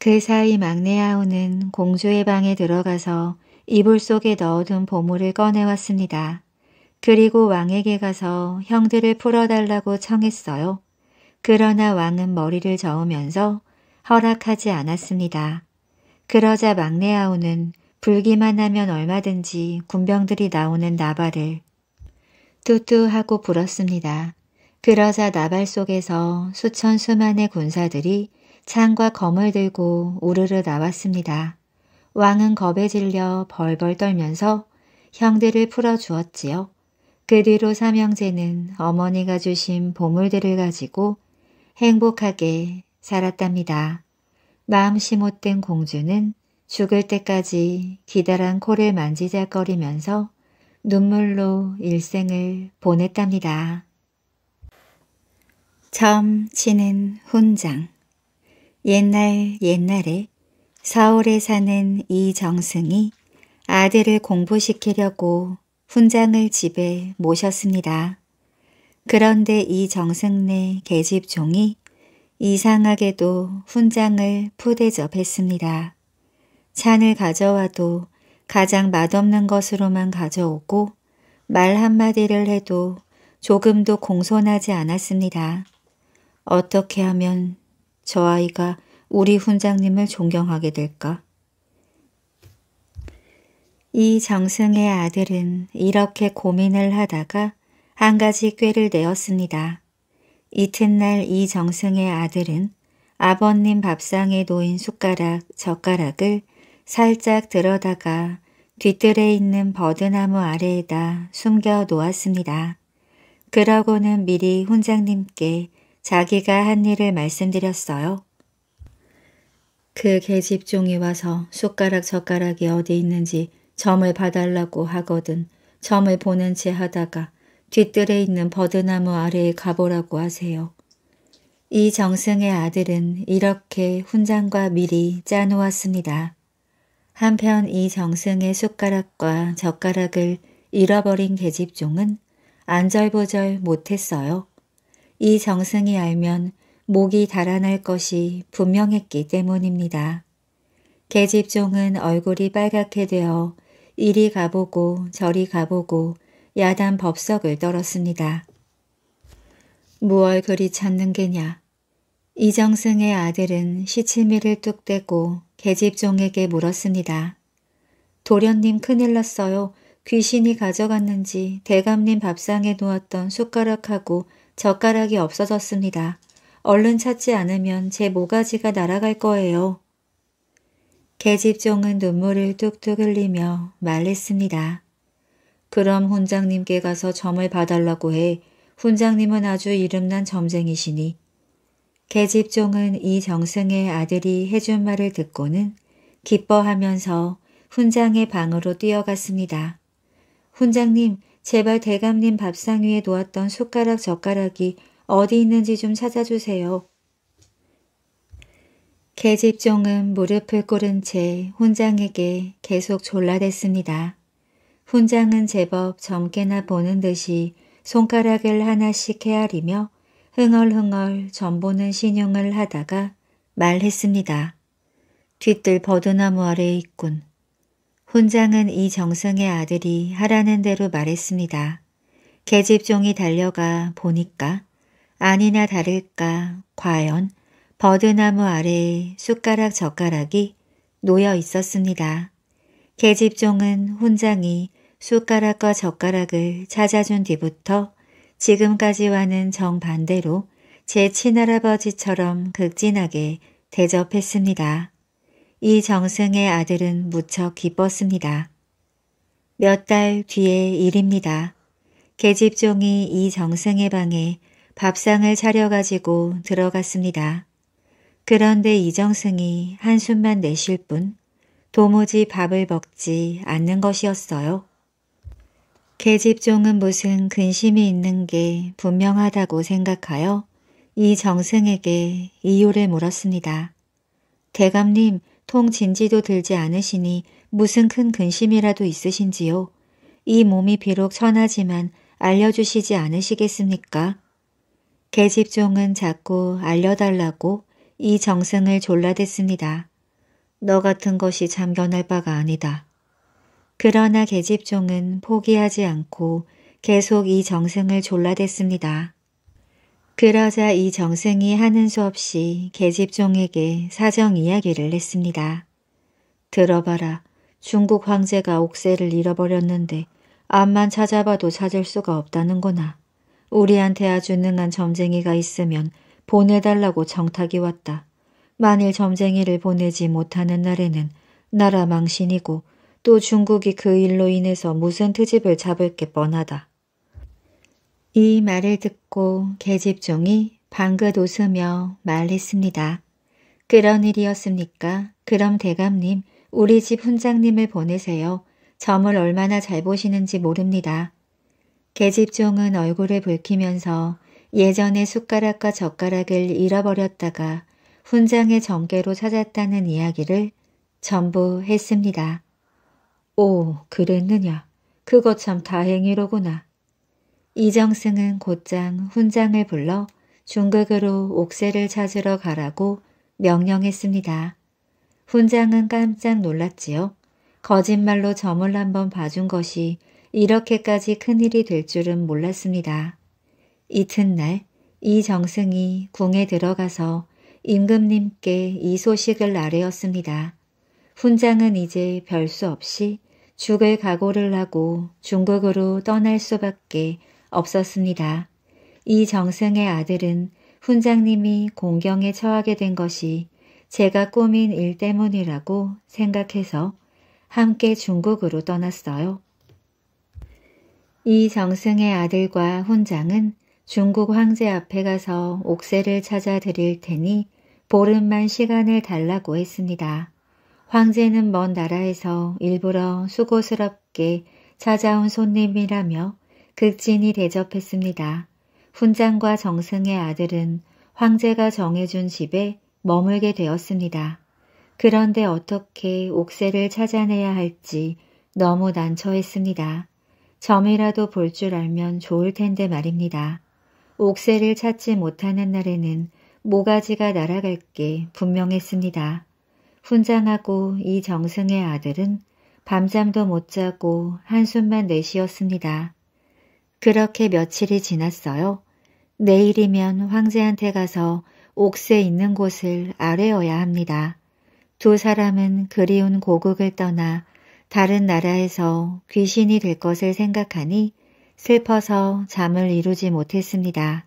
그 사이 막내 아우는 공주의 방에 들어가서 이불 속에 넣어둔 보물을 꺼내왔습니다. 그리고 왕에게 가서 형들을 풀어달라고 청했어요. 그러나 왕은 머리를 저으면서 허락하지 않았습니다. 그러자 막내 아우는 불기만 하면 얼마든지 군병들이 나오는 나발을 뚜뚜하고 불었습니다. 그러자 나발 속에서 수천 수만의 군사들이 창과 검을 들고 우르르 나왔습니다. 왕은 겁에 질려 벌벌 떨면서 형들을 풀어주었지요. 그 뒤로 삼형제는 어머니가 주신 보물들을 가지고 행복하게 살았답니다. 마음씨 못된 공주는 죽을 때까지 기다란 코를 만지작거리면서 눈물로 일생을 보냈답니다. 점 치는 훈장 옛날 옛날에 서울에 사는 이정승이 아들을 공부시키려고 훈장을 집에 모셨습니다. 그런데 이정승네 계집종이 이상하게도 훈장을 푸대접했습니다. 찬을 가져와도 가장 맛없는 것으로만 가져오고 말 한마디를 해도 조금도 공손하지 않았습니다. 어떻게 하면 저 아이가 우리 훈장님을 존경하게 될까? 이 정승의 아들은 이렇게 고민을 하다가 한 가지 꾀를 내었습니다. 이튿날 이 정승의 아들은 아버님 밥상에 놓인 숟가락, 젓가락을 살짝 들어다가 뒤뜰에 있는 버드나무 아래에다 숨겨 놓았습니다. 그러고는 미리 훈장님께 자기가 한 일을 말씀드렸어요. 그 계집종이 와서 숟가락 젓가락이 어디 있는지 점을 봐달라고 하거든 점을 보는 채 하다가 뒤뜰에 있는 버드나무 아래에 가보라고 하세요. 이 정승의 아들은 이렇게 훈장과 미리 짜놓았습니다. 한편 이 정승의 숟가락과 젓가락을 잃어버린 계집종은 안절부절 못했어요. 이 정승이 알면 목이 달아날 것이 분명했기 때문입니다. 계집종은 얼굴이 빨갛게 되어 이리 가보고 저리 가보고 야단 법석을 떨었습니다. 무얼 그리 찾는 게냐. 이정승의 아들은 시치미를 뚝 떼고 계집종에게 물었습니다. 도련님 큰일 났어요. 귀신이 가져갔는지 대감님 밥상에 놓았던 숟가락하고 젓가락이 없어졌습니다. 얼른 찾지 않으면 제 모가지가 날아갈 거예요. 계집종은 눈물을 뚝뚝 흘리며 말했습니다 그럼 훈장님께 가서 점을 봐달라고 해. 훈장님은 아주 이름난 점쟁이시니. 계집종은 이 정승의 아들이 해준 말을 듣고는 기뻐하면서 훈장의 방으로 뛰어갔습니다. 훈장님, 제발 대감님 밥상 위에 놓았던 숟가락 젓가락이 어디 있는지 좀 찾아주세요. 계집종은 무릎을 꿇은 채 훈장에게 계속 졸라댔습니다. 훈장은 제법 젊게나 보는 듯이 손가락을 하나씩 헤아리며 흥얼흥얼 전보는 신용을 하다가 말했습니다. 뒤뜰 버드나무 아래에 있군. 혼장은이정성의 아들이 하라는 대로 말했습니다. 계집종이 달려가 보니까 아니나 다를까 과연 버드나무 아래에 숟가락 젓가락이 놓여 있었습니다. 계집종은 혼장이 숟가락과 젓가락을 찾아준 뒤부터 지금까지와는 정반대로 제 친할아버지처럼 극진하게 대접했습니다. 이 정승의 아들은 무척 기뻤습니다. 몇 달 뒤의 일입니다. 계집종이 이 정승의 방에 밥상을 차려가지고 들어갔습니다. 그런데 이정승이 한숨만 내쉴 뿐 도무지 밥을 먹지 않는 것이었어요. 계집종은 무슨 근심이 있는 게 분명하다고 생각하여 이 정승에게 이유를 물었습니다. 대감님, 통 진지도 들지 않으시니 무슨 큰 근심이라도 있으신지요? 이 몸이 비록 천하지만 알려주시지 않으시겠습니까? 계집종은 자꾸 알려달라고 이 정승을 졸라댔습니다. 너 같은 것이 참견할 바가 아니다. 그러나 계집종은 포기하지 않고 계속 이 정승을 졸라댔습니다. 그러자 이 정승이 하는 수 없이 계집종에게 사정 이야기를 했습니다. 들어봐라. 중국 황제가 옥새를 잃어버렸는데 암만 찾아봐도 찾을 수가 없다는구나. 우리한테 아주 능한 점쟁이가 있으면 보내달라고 정탁이 왔다. 만일 점쟁이를 보내지 못하는 날에는 나라 망신이고 또 중국이 그 일로 인해서 무슨 트집을 잡을 게 뻔하다. 이 말을 듣고 계집종이 방긋 웃으며 말했습니다. 그런 일이었습니까? 그럼 대감님, 우리 집 훈장님을 보내세요. 점을 얼마나 잘 보시는지 모릅니다. 계집종은 얼굴을 붉히면서 예전에 숟가락과 젓가락을 잃어버렸다가 훈장의 점괘로 찾았다는 이야기를 전부 했습니다. 오, 그랬느냐. 그것 참 다행이로구나. 이정승은 곧장 훈장을 불러 중국으로 옥새를 찾으러 가라고 명령했습니다. 훈장은 깜짝 놀랐지요. 거짓말로 점을 한번 봐준 것이 이렇게까지 큰일이 될 줄은 몰랐습니다. 이튿날 이정승이 궁에 들어가서 임금님께 이 소식을 아뢰었습니다. 훈장은 이제 별 수 없이 죽을 각오를 하고 중국으로 떠날 수밖에 없었습니다. 이 정승의 아들은 훈장님이 공경에 처하게 된 것이 제가 꾸민 일 때문이라고 생각해서 함께 중국으로 떠났어요. 이 정승의 아들과 훈장은 중국 황제 앞에 가서 옥새를 찾아 드릴 테니 보름만 시간을 달라고 했습니다. 황제는 먼 나라에서 일부러 수고스럽게 찾아온 손님이라며 극진히 대접했습니다. 훈장과 정승의 아들은 황제가 정해준 집에 머물게 되었습니다. 그런데 어떻게 옥새를 찾아내야 할지 너무 난처했습니다. 점이라도 볼 줄 알면 좋을 텐데 말입니다. 옥새를 찾지 못하는 날에는 모가지가 날아갈 게 분명했습니다. 훈장하고 이 정승의 아들은 밤잠도 못 자고 한숨만 내쉬었습니다. 그렇게 며칠이 지났어요. 내일이면 황제한테 가서 옥새 있는 곳을 아뢰어야 합니다. 두 사람은 그리운 고국을 떠나 다른 나라에서 귀신이 될 것을 생각하니 슬퍼서 잠을 이루지 못했습니다.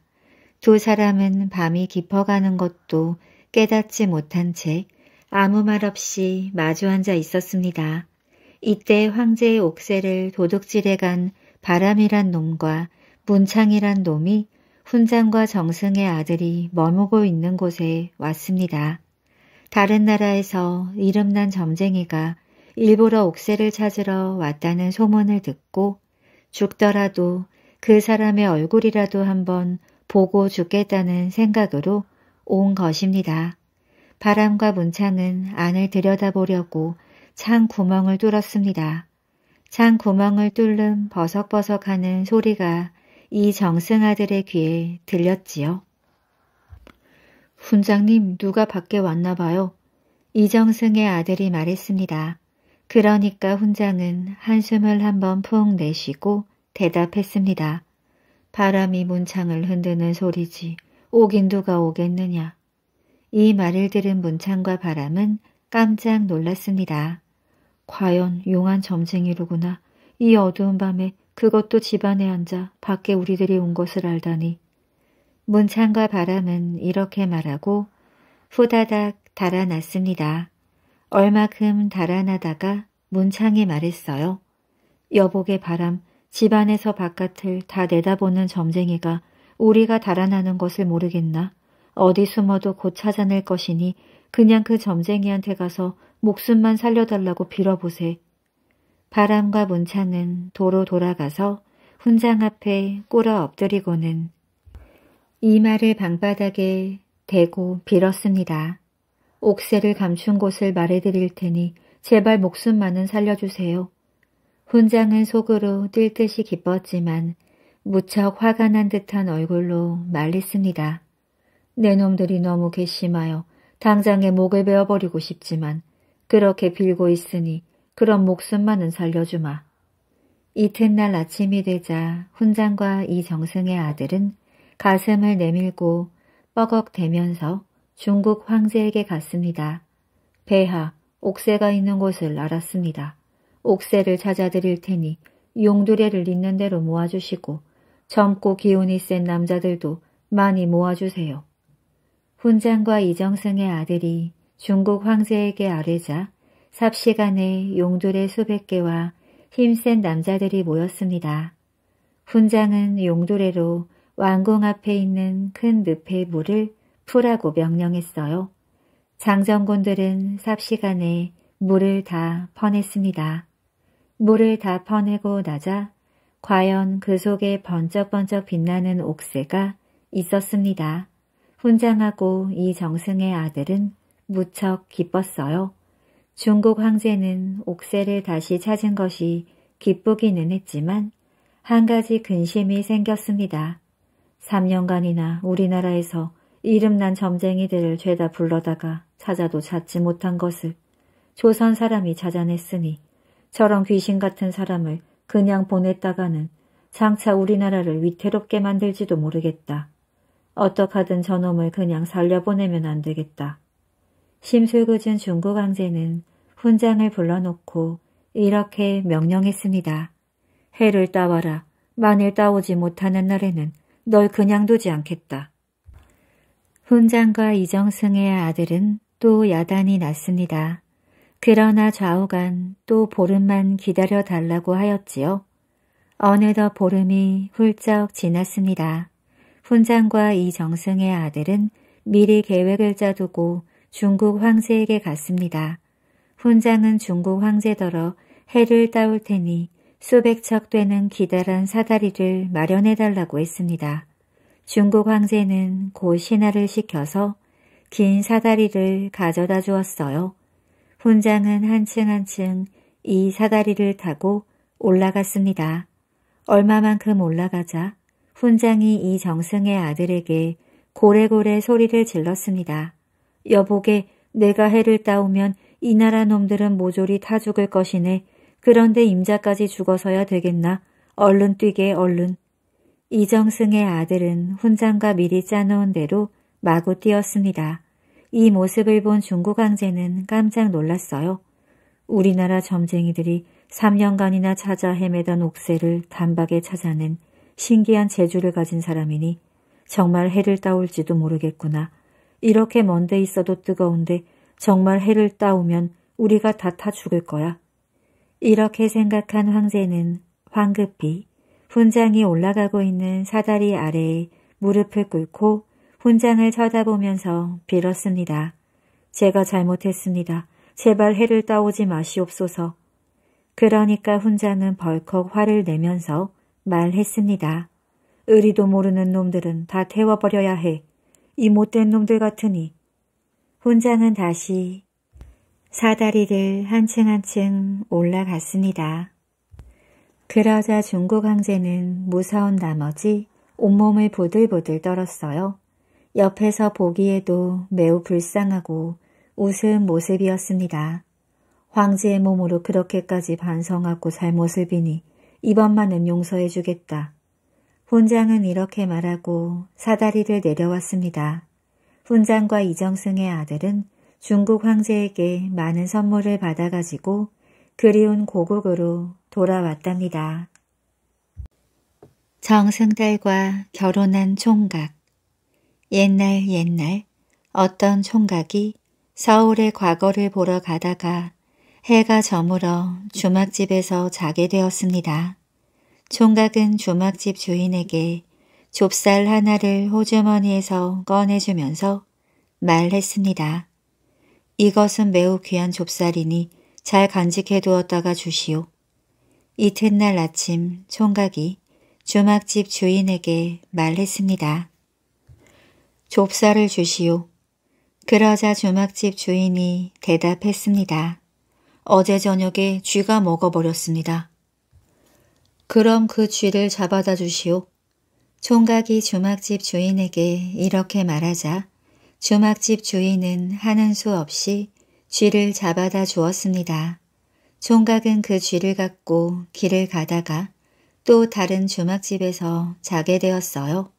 두 사람은 밤이 깊어가는 것도 깨닫지 못한 채 아무 말 없이 마주 앉아 있었습니다. 이때 황제의 옥새를 도둑질해 간 바람이란 놈과 문창이란 놈이 훈장과 정승의 아들이 머무고 있는 곳에 왔습니다. 다른 나라에서 이름난 점쟁이가 일부러 옥새를 찾으러 왔다는 소문을 듣고 죽더라도 그 사람의 얼굴이라도 한번 보고 죽겠다는 생각으로 온 것입니다. 바람과 문창은 안을 들여다보려고 창 구멍을 뚫었습니다. 창 구멍을 뚫는 버석버석하는 소리가 이 정승 아들의 귀에 들렸지요. 훈장님 누가 밖에 왔나 봐요. 이정승의 아들이 말했습니다. 그러니까 훈장은 한숨을 한번 푹 내쉬고 대답했습니다. 바람이 문창을 흔드는 소리지 오긴 누가 오겠느냐. 이 말을 들은 문창과 바람은 깜짝 놀랐습니다. 과연 용한 점쟁이로구나. 이 어두운 밤에 그것도 집안에 앉아 밖에 우리들이 온 것을 알다니. 문창과 바람은 이렇게 말하고 후다닥 달아났습니다. 얼마큼 달아나다가 문창이 말했어요. 여복의 바람, 집안에서 바깥을 다 내다보는 점쟁이가 우리가 달아나는 것을 모르겠나. 어디 숨어도 곧 찾아낼 것이니 그냥 그 점쟁이한테 가서 목숨만 살려달라고 빌어보세. 바람과 문차은 도로 돌아가서 훈장 앞에 꿇어 엎드리고는 이 말을 방바닥에 대고 빌었습니다. 옥새를 감춘 곳을 말해드릴 테니 제발 목숨만은 살려주세요. 훈장은 속으로 뛸 듯이 기뻤지만 무척 화가 난 듯한 얼굴로 말렸습니다. 내 놈들이 너무 괘씸하여 당장에 목을 베어버리고 싶지만 그렇게 빌고 있으니 그런 목숨만은 살려주마. 이튿날 아침이 되자 훈장과 이정승의 아들은 가슴을 내밀고 뻐걱대면서 중국 황제에게 갔습니다. 배하, 옥새가 있는 곳을 알았습니다. 옥새를 찾아드릴 테니 용두레를 있는 대로 모아주시고 젊고 기운이 센 남자들도 많이 모아주세요. 훈장과 이정승의 아들이 중국 황제에게 아뢰자 삽시간에 용돌의 수백 개와 힘센 남자들이 모였습니다. 훈장은 용돌에로 왕궁 앞에 있는 큰 늪의 물을 풀라고 명령했어요. 장정군들은 삽시간에 물을 다 퍼냈습니다. 물을 다 퍼내고 나자 과연 그 속에 번쩍번쩍 빛나는 옥새가 있었습니다. 훈장하고 이 정승의 아들은 무척 기뻤어요. 중국 황제는 옥새를 다시 찾은 것이 기쁘기는 했지만 한 가지 근심이 생겼습니다. 3년간이나 우리나라에서 이름난 점쟁이들을 죄다 불러다가 찾아도 찾지 못한 것을 조선 사람이 찾아냈으니 저런 귀신 같은 사람을 그냥 보냈다가는 장차 우리나라를 위태롭게 만들지도 모르겠다. 어떡하든 저놈을 그냥 살려보내면 안 되겠다. 심술궂은 중국 황제는 훈장을 불러놓고 이렇게 명령했습니다. 해를 따와라. 만일 따오지 못하는 날에는 널 그냥 두지 않겠다. 훈장과 이정승의 아들은 또 야단이 났습니다. 그러나 좌우간 또 보름만 기다려 달라고 하였지요. 어느덧 보름이 훌쩍 지났습니다. 훈장과 이정승의 아들은 미리 계획을 짜두고 중국 황제에게 갔습니다. 훈장은 중국 황제더러 해를 따올 테니 수백 척 되는 기다란 사다리를 마련해 달라고 했습니다. 중국 황제는 곧 신하를 시켜서 긴 사다리를 가져다 주었어요. 훈장은 한층 한층 이 사다리를 타고 올라갔습니다. 얼마만큼 올라가자 훈장이 이 정승의 아들에게 고래고래 소리를 질렀습니다. 여보게 내가 해를 따오면 이 나라 놈들은 모조리 타 죽을 것이네. 그런데 임자까지 죽어서야 되겠나. 얼른 뛰게 얼른. 이정승의 아들은 훈장과 미리 짜놓은 대로 마구 뛰었습니다. 이 모습을 본 중국 황제는 깜짝 놀랐어요. 우리나라 점쟁이들이 3년간이나 찾아 헤매던 옥새를 단박에 찾아낸 신기한 재주를 가진 사람이니 정말 해를 따올지도 모르겠구나. 이렇게 먼데 있어도 뜨거운데 정말 해를 따오면 우리가 다 타 죽을 거야. 이렇게 생각한 황제는 황급히 훈장이 올라가고 있는 사다리 아래에 무릎을 꿇고 훈장을 쳐다보면서 빌었습니다. 제가 잘못했습니다. 제발 해를 따오지 마시옵소서. 그러니까 훈장은 벌컥 화를 내면서 말했습니다. 의리도 모르는 놈들은 다 태워버려야 해. 이 못된 놈들 같으니 혼자는 다시 사다리를 한층 한층 올라갔습니다. 그러자 중국 황제는 무서운 나머지 온몸을 보들보들 떨었어요. 옆에서 보기에도 매우 불쌍하고 웃은 모습이었습니다. 황제의 몸으로 그렇게까지 반성하고 잘못을 비니 이번만은 용서해주겠다. 훈장은 이렇게 말하고 사다리를 내려왔습니다. 훈장과 이정승의 아들은 중국 황제에게 많은 선물을 받아가지고 그리운 고국으로 돌아왔답니다. 정승달과 결혼한 총각 옛날 옛날 어떤 총각이 서울의 과거를 보러 가다가 해가 저물어 주막집에서 자게 되었습니다. 총각은 조막집 주인에게 좁쌀 하나를 호주머니에서 꺼내주면서 말했습니다. 이것은 매우 귀한 좁쌀이니 잘 간직해 두었다가 주시오. 이튿날 아침 총각이 조막집 주인에게 말했습니다. 좁쌀을 주시오. 그러자 조막집 주인이 대답했습니다. 어제 저녁에 쥐가 먹어버렸습니다. 그럼 그 쥐를 잡아다 주시오. 총각이 주막집 주인에게 이렇게 말하자 주막집 주인은 하는 수 없이 쥐를 잡아다 주었습니다. 총각은 그 쥐를 갖고 길을 가다가 또 다른 주막집에서 자게 되었어요.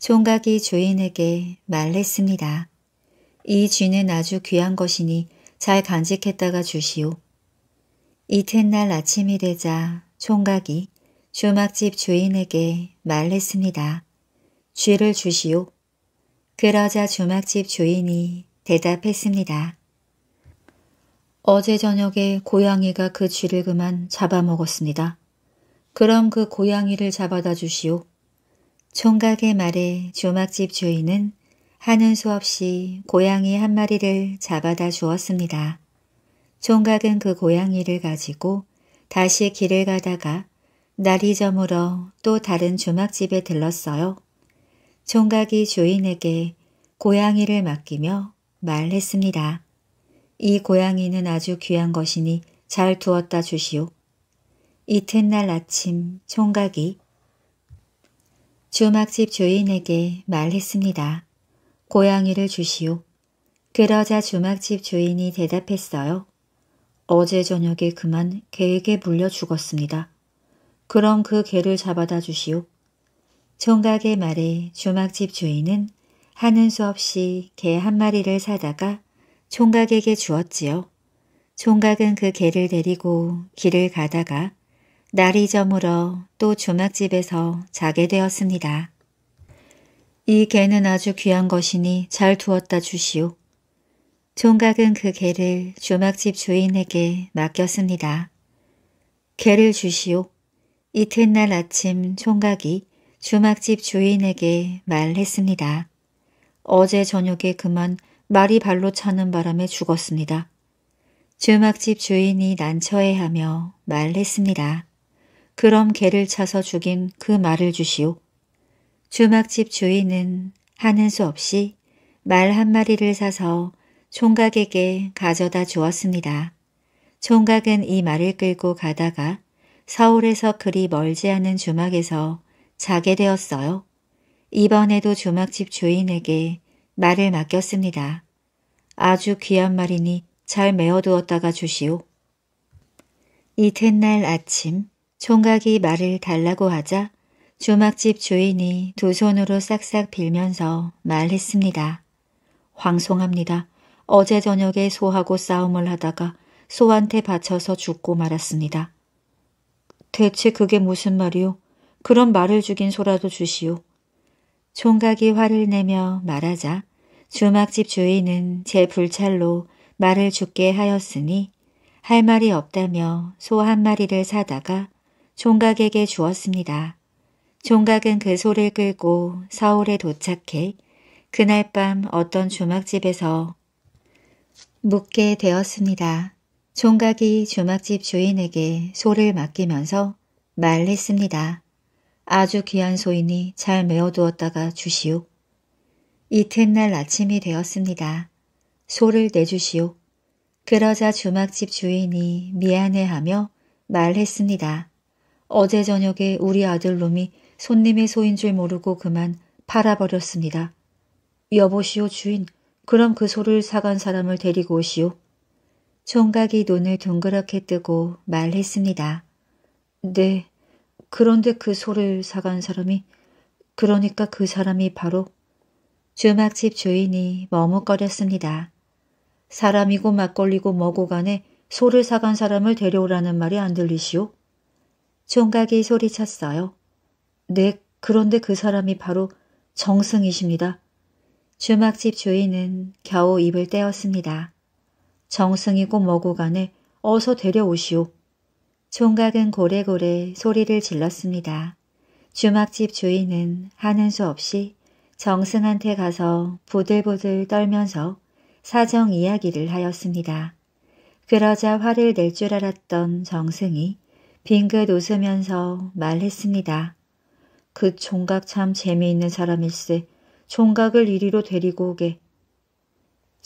총각이 주인에게 말했습니다. 이 쥐는 아주 귀한 것이니 잘 간직했다가 주시오. 이튿날 아침이 되자 총각이 주막집 주인에게 말했습니다. 쥐를 주시오. 그러자 주막집 주인이 대답했습니다. 어제 저녁에 고양이가 그 쥐를 그만 잡아먹었습니다. 그럼 그 고양이를 잡아다 주시오. 총각의 말에 주막집 주인은 하는 수 없이 고양이 한 마리를 잡아다 주었습니다. 총각은 그 고양이를 가지고 다시 길을 가다가 날이 저물어 또 다른 주막집에 들렀어요. 총각이 주인에게 고양이를 맡기며 말했습니다. 이 고양이는 아주 귀한 것이니 잘 두었다 주시오. 이튿날 아침 총각이 주막집 주인에게 말했습니다. 고양이를 주시오. 그러자 주막집 주인이 대답했어요. 어제 저녁에 그만 개에게 물려 죽었습니다. 그럼 그 개를 잡아다 주시오. 총각의 말에 주막집 주인은 하는 수 없이 개 한 마리를 사다가 총각에게 주었지요. 총각은 그 개를 데리고 길을 가다가 날이 저물어 또 주막집에서 자게 되었습니다. 이 개는 아주 귀한 것이니 잘 두었다 주시오. 총각은 그 개를 주막집 주인에게 맡겼습니다. 개를 주시오. 이튿날 아침 총각이 주막집 주인에게 말했습니다. 어제 저녁에 그만 말이 발로 차는 바람에 죽었습니다. 주막집 주인이 난처해하며 말했습니다. 그럼 개를 차서 죽인 그 말을 주시오. 주막집 주인은 하는 수 없이 말 한 마리를 사서 총각에게 가져다 주었습니다. 총각은 이 말을 끌고 가다가 서울에서 그리 멀지 않은 주막에서 자게 되었어요. 이번에도 주막집 주인에게 말을 맡겼습니다. 아주 귀한 말이니 잘 메어두었다가 주시오. 이튿날 아침 총각이 말을 달라고 하자 주막집 주인이 두 손으로 싹싹 빌면서 말했습니다. 황송합니다. 어제 저녁에 소하고 싸움을 하다가 소한테 받쳐서 죽고 말았습니다. 대체 그게 무슨 말이오? 그런 말을 죽인 소라도 주시오. 총각이 화를 내며 말하자 주막집 주인은 제 불찰로 말을 죽게 하였으니 할 말이 없다며 소 한 마리를 사다가 총각에게 주었습니다. 종각은 그 소를 끌고 서울에 도착해 그날 밤 어떤 주막집에서 묵게 되었습니다. 총각이 주막집 주인에게 소를 맡기면서 말했습니다. 아주 귀한 소이니 잘 메어두었다가 주시오. 이튿날 아침이 되었습니다. 소를 내주시오. 그러자 주막집 주인이 미안해하며 말했습니다. 어제 저녁에 우리 아들놈이 손님의 소인 줄 모르고 그만 팔아버렸습니다. 여보시오 주인, 그럼 그 소를 사간 사람을 데리고 오시오. 총각이 눈을 동그랗게 뜨고 말했습니다. 네, 그런데 그 소를 사간 사람이 그러니까 그 사람이 바로 주막집 주인이 머뭇거렸습니다. 사람이고 막걸리고 뭐고 간에 소를 사간 사람을 데려오라는 말이 안 들리시오? 총각이 소리쳤어요. 네, 그런데 그 사람이 바로 정승이십니다. 주막집 주인은 겨우 입을 떼었습니다. 정승이고 뭐고 간에 어서 데려오시오. 총각은 고래고래 소리를 질렀습니다. 주막집 주인은 하는 수 없이 정승한테 가서 보들보들 떨면서 사정 이야기를 하였습니다. 그러자 화를 낼 줄 알았던 정승이 빙긋 웃으면서 말했습니다. 그 총각 참 재미있는 사람일세. 총각을 이리로 데리고 오게.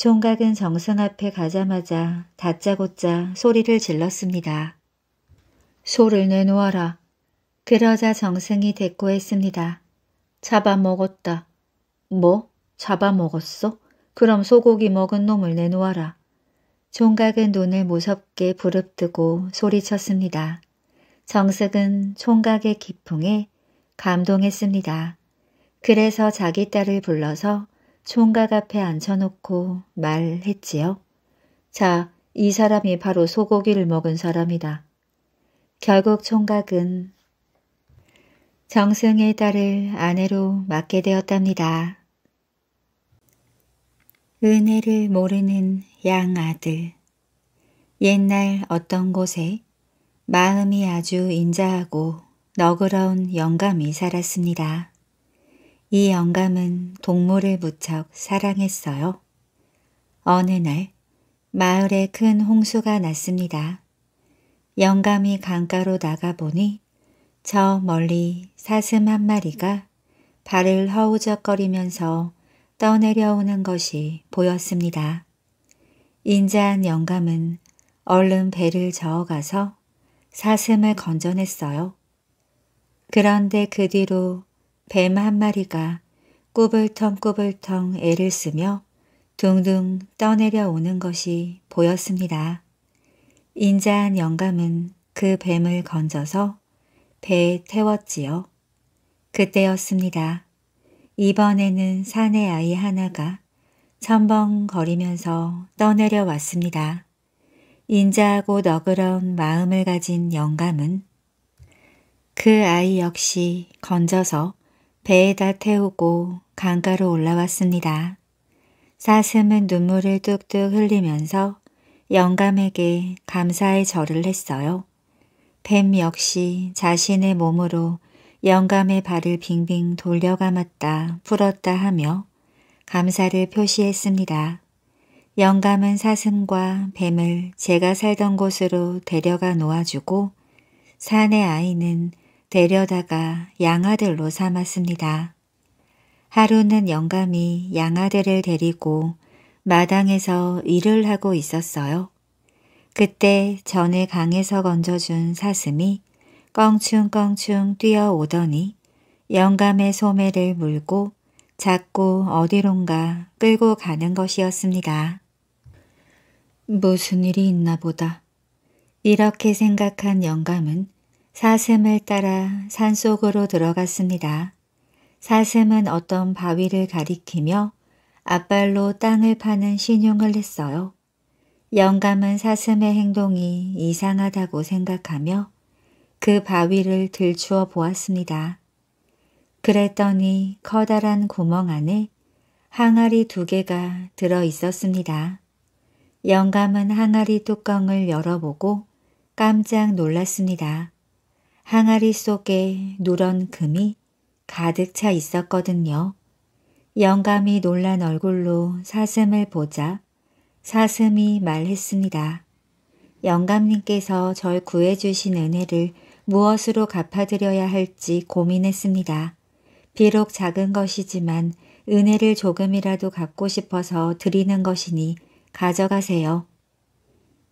총각은 정승 앞에 가자마자 다짜고짜 소리를 질렀습니다. 소를 내놓아라. 그러자 정승이 대꾸했습니다. 잡아먹었다. 뭐? 잡아먹었어? 그럼 소고기 먹은 놈을 내놓아라. 총각은 눈을 무섭게 부릅뜨고 소리쳤습니다. 정승은 총각의 기풍에 감동했습니다. 그래서 자기 딸을 불러서 총각 앞에 앉혀놓고 말했지요. 자, 이 사람이 바로 소고기를 먹은 사람이다. 결국 총각은 정승의 딸을 아내로 맡게 되었답니다. 은혜를 모르는 양아들 옛날 어떤 곳에 마음이 아주 인자하고 너그러운 영감이 살았습니다. 이 영감은 동물을 무척 사랑했어요. 어느 날 마을에 큰 홍수가 났습니다. 영감이 강가로 나가보니 저 멀리 사슴 한 마리가 발을 허우적거리면서 떠내려오는 것이 보였습니다. 인자한 영감은 얼른 배를 저어가서 사슴을 건져냈어요. 그런데 그 뒤로 뱀한 마리가 꼬불텅꼬불텅 애를 쓰며 둥둥 떠내려오는 것이 보였습니다. 인자한 영감은 그 뱀을 건져서 배에 태웠지요. 그때였습니다. 이번에는 사내 아이 하나가 첨벙거리면서 떠내려 왔습니다. 인자하고 너그러운 마음을 가진 영감은 그 아이 역시 건져서 배에다 태우고 강가로 올라왔습니다. 사슴은 눈물을 뚝뚝 흘리면서 영감에게 감사의 절을 했어요. 뱀 역시 자신의 몸으로 영감의 발을 빙빙 돌려 감았다 풀었다 하며 감사를 표시했습니다. 영감은 사슴과 뱀을 제가 살던 곳으로 데려가 놓아주고 산의 아이는 데려다가 양아들로 삼았습니다. 하루는 영감이 양아들을 데리고 마당에서 일을 하고 있었어요. 그때 전에 강에서 건져준 사슴이 껑충껑충 뛰어오더니 영감의 소매를 물고 자꾸 어디론가 끌고 가는 것이었습니다. 무슨 일이 있나 보다. 이렇게 생각한 영감은 사슴을 따라 산속으로 들어갔습니다. 사슴은 어떤 바위를 가리키며 앞발로 땅을 파는 신용을 했어요. 영감은 사슴의 행동이 이상하다고 생각하며 그 바위를 들추어 보았습니다. 그랬더니 커다란 구멍 안에 항아리 두 개가 들어 있었습니다. 영감은 항아리 뚜껑을 열어보고 깜짝 놀랐습니다. 항아리 속에 누런 금이 가득 차 있었거든요. 영감이 놀란 얼굴로 사슴을 보자 사슴이 말했습니다. 영감님께서 절 구해주신 은혜를 무엇으로 갚아드려야 할지 고민했습니다. 비록 작은 것이지만 은혜를 조금이라도 갖고 싶어서 드리는 것이니 가져가세요.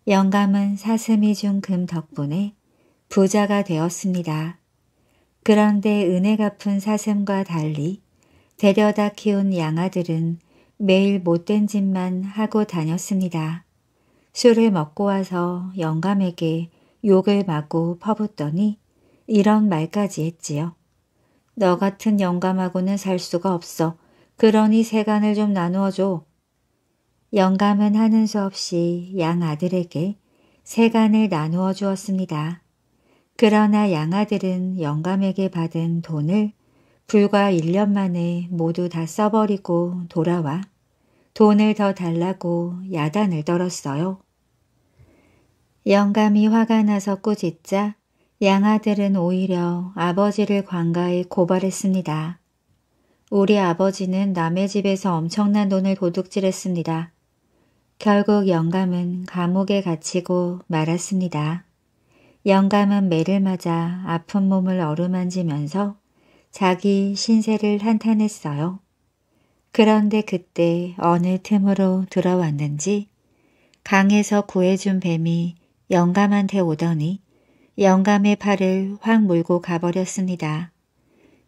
영감은 사슴이 준 금 덕분에 부자가 되었습니다. 그런데 은혜 갚은 사슴과 달리 데려다 키운 양아들은 매일 못된 짓만 하고 다녔습니다. 술을 먹고 와서 영감에게 욕을 마구 퍼붓더니 이런 말까지 했지요. 너 같은 영감하고는 살 수가 없어. 그러니 세간을 좀 나누어줘. 영감은 하는 수 없이 양 아들에게 세간을 나누어 주었습니다. 그러나 양아들은 영감에게 받은 돈을 불과 1년 만에 모두 다 써버리고 돌아와 돈을 더 달라고 야단을 떨었어요. 영감이 화가 나서 꾸짖자 양아들은 오히려 아버지를 관가에 고발했습니다. 우리 아버지는 남의 집에서 엄청난 돈을 도둑질했습니다. 결국 영감은 감옥에 갇히고 말았습니다. 영감은 매를 맞아 아픈 몸을 어루만지면서 자기 신세를 한탄했어요. 그런데 그때 어느 틈으로 들어왔는지 강에서 구해준 뱀이 영감한테 오더니 영감의 팔을 확 물고 가버렸습니다.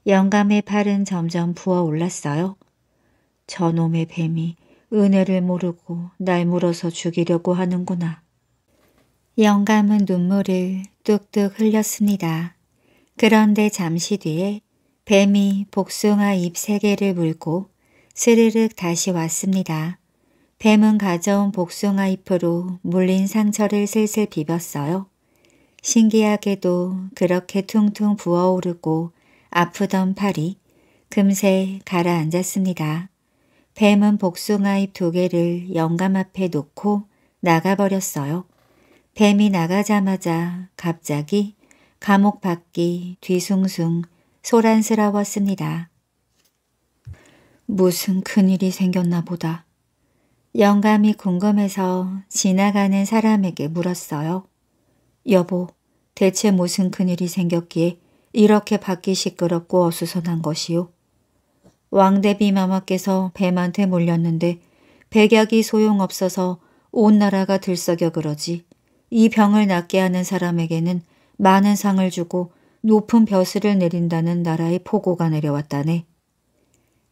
영감의 팔은 점점 부어올랐어요. 저놈의 뱀이 은혜를 모르고 날 물어서 죽이려고 하는구나. 영감은 눈물을 뚝뚝 흘렸습니다. 그런데 잠시 뒤에 뱀이 복숭아 잎 세 개를 물고 스르륵 다시 왔습니다. 뱀은 가져온 복숭아 잎으로 물린 상처를 슬슬 비볐어요. 신기하게도 그렇게 퉁퉁 부어오르고 아프던 팔이 금세 가라앉았습니다. 뱀은 복숭아 잎 두 개를 영감 앞에 놓고 나가버렸어요. 뱀이 나가자마자 갑자기 감옥 밖이 뒤숭숭 소란스러웠습니다. 무슨 큰일이 생겼나 보다. 영감이 궁금해서 지나가는 사람에게 물었어요. 여보, 대체 무슨 큰일이 생겼기에 이렇게 밖이 시끄럽고 어수선한 것이요? 왕대비 마마께서 뱀한테 물렸는데 백약이 소용없어서 온 나라가 들썩여 그러지. 이 병을 낫게 하는 사람에게는 많은 상을 주고 높은 벼슬을 내린다는 나라의 포고가 내려왔다네.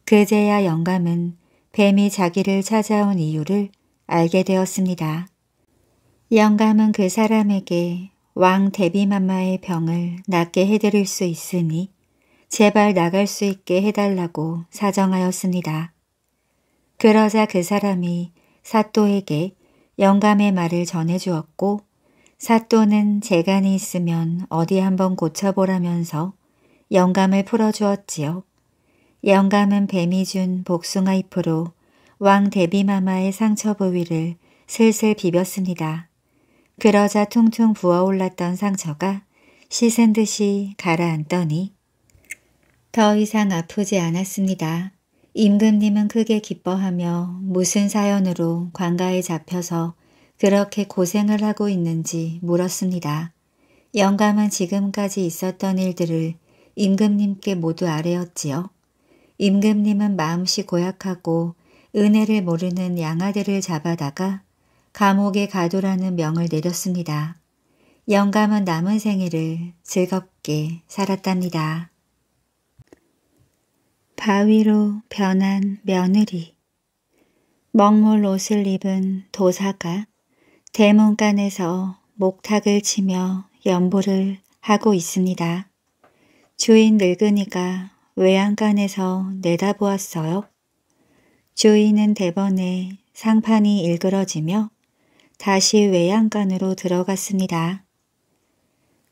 그제야 영감은 뱀이 자기를 찾아온 이유를 알게 되었습니다. 영감은 그 사람에게 왕 데비마마의 병을 낫게 해드릴 수 있으니 제발 나갈 수 있게 해달라고 사정하였습니다. 그러자 그 사람이 사또에게 영감의 말을 전해주었고 사또는 재간이 있으면 어디 한번 고쳐보라면서 영감을 풀어주었지요. 영감은 뱀이 준 복숭아 잎으로 왕 대비마마의 상처 부위를 슬슬 비볐습니다. 그러자 퉁퉁 부어올랐던 상처가 씻은 듯이 가라앉더니 더 이상 아프지 않았습니다. 임금님은 크게 기뻐하며 무슨 사연으로 관가에 잡혀서 그렇게 고생을 하고 있는지 물었습니다. 영감은 지금까지 있었던 일들을 임금님께 모두 아뢰었지요. 임금님은 마음씨 고약하고 은혜를 모르는 양아들을 잡아다가 감옥에 가두라는 명을 내렸습니다. 영감은 남은 생일을 즐겁게 살았답니다. 바위로 변한 며느리 먹물 옷을 입은 도사가 대문간에서 목탁을 치며 연보를 하고 있습니다. 주인 늙은이가 외양간에서 내다보았어요. 주인은 대번에 상판이 일그러지며 다시 외양간으로 들어갔습니다.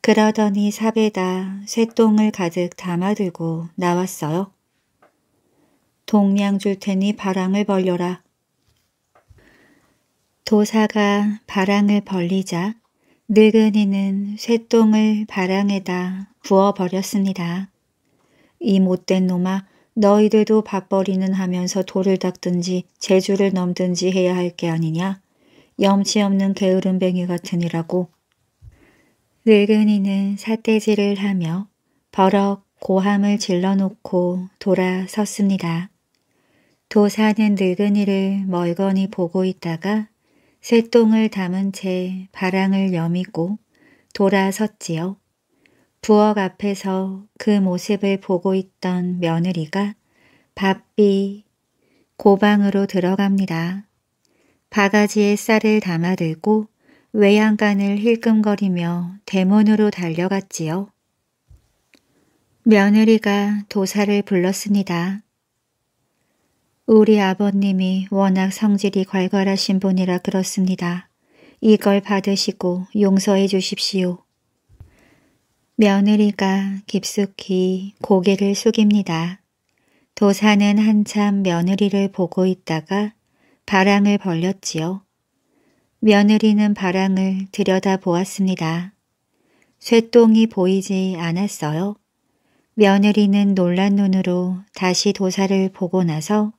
그러더니 삽에다 쇠똥을 가득 담아들고 나왔어요. 동냥 줄 테니 바람을 벌려라. 도사가 바랑을 벌리자 늙은이는 쇠똥을 바랑에다 부어버렸습니다. 이 못된 놈아 너희들도 밥벌이는 하면서 돌을 닦든지 재주를 넘든지 해야 할 게 아니냐? 염치 없는 게으름뱅이 같으니라고. 늙은이는 사대질을 하며 버럭 고함을 질러놓고 돌아섰습니다. 도사는 늙은이를 멀거니 보고 있다가 새똥을 담은 채 바랑을 여미고 돌아섰지요. 부엌 앞에서 그 모습을 보고 있던 며느리가 바삐 고방으로 들어갑니다. 바가지에 쌀을 담아들고 외양간을 힐끔거리며 대문으로 달려갔지요. 며느리가 도사를 불렀습니다. 우리 아버님이 워낙 성질이 괄괄하신 분이라 그렇습니다. 이걸 받으시고 용서해 주십시오. 며느리가 깊숙이 고개를 숙입니다. 도사는 한참 며느리를 보고 있다가 바랑을 벌렸지요. 며느리는 바랑을 들여다보았습니다. 쇠똥이 보이지 않았어요. 며느리는 놀란 눈으로 다시 도사를 보고 나서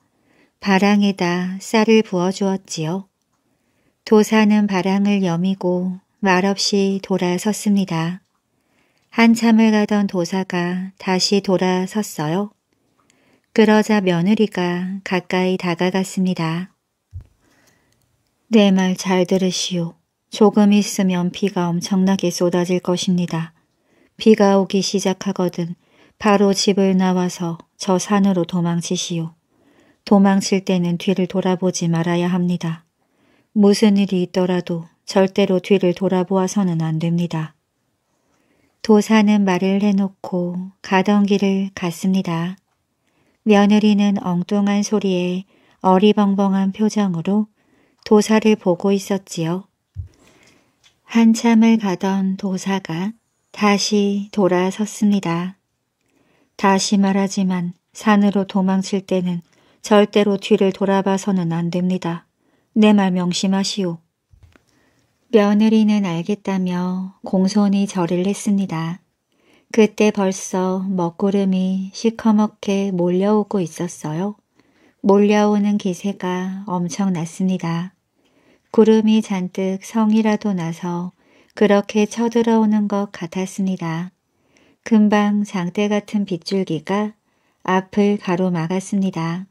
바랑에다 쌀을 부어 주었지요. 도사는 바랑을 여미고 말없이 돌아섰습니다. 한참을 가던 도사가 다시 돌아섰어요. 그러자 며느리가 가까이 다가갔습니다. 내 말 잘 들으시오. 조금 있으면 비가 엄청나게 쏟아질 것입니다. 비가 오기 시작하거든 바로 집을 나와서 저 산으로 도망치시오. 도망칠 때는 뒤를 돌아보지 말아야 합니다. 무슨 일이 있더라도 절대로 뒤를 돌아보아서는 안 됩니다. 도사는 말을 해놓고 가던 길을 갔습니다. 며느리는 엉뚱한 소리에 어리벙벙한 표정으로 도사를 보고 있었지요. 한참을 가던 도사가 다시 돌아섰습니다. 다시 말하지만 산으로 도망칠 때는 절대로 뒤를 돌아봐서는 안 됩니다. 내 말 명심하시오. 며느리는 알겠다며 공손히 절을 했습니다. 그때 벌써 먹구름이 시커멓게 몰려오고 있었어요. 몰려오는 기세가 엄청났습니다. 구름이 잔뜩 성이라도 나서 그렇게 쳐들어오는 것 같았습니다. 금방 장대 같은 빗줄기가 앞을 가로막았습니다.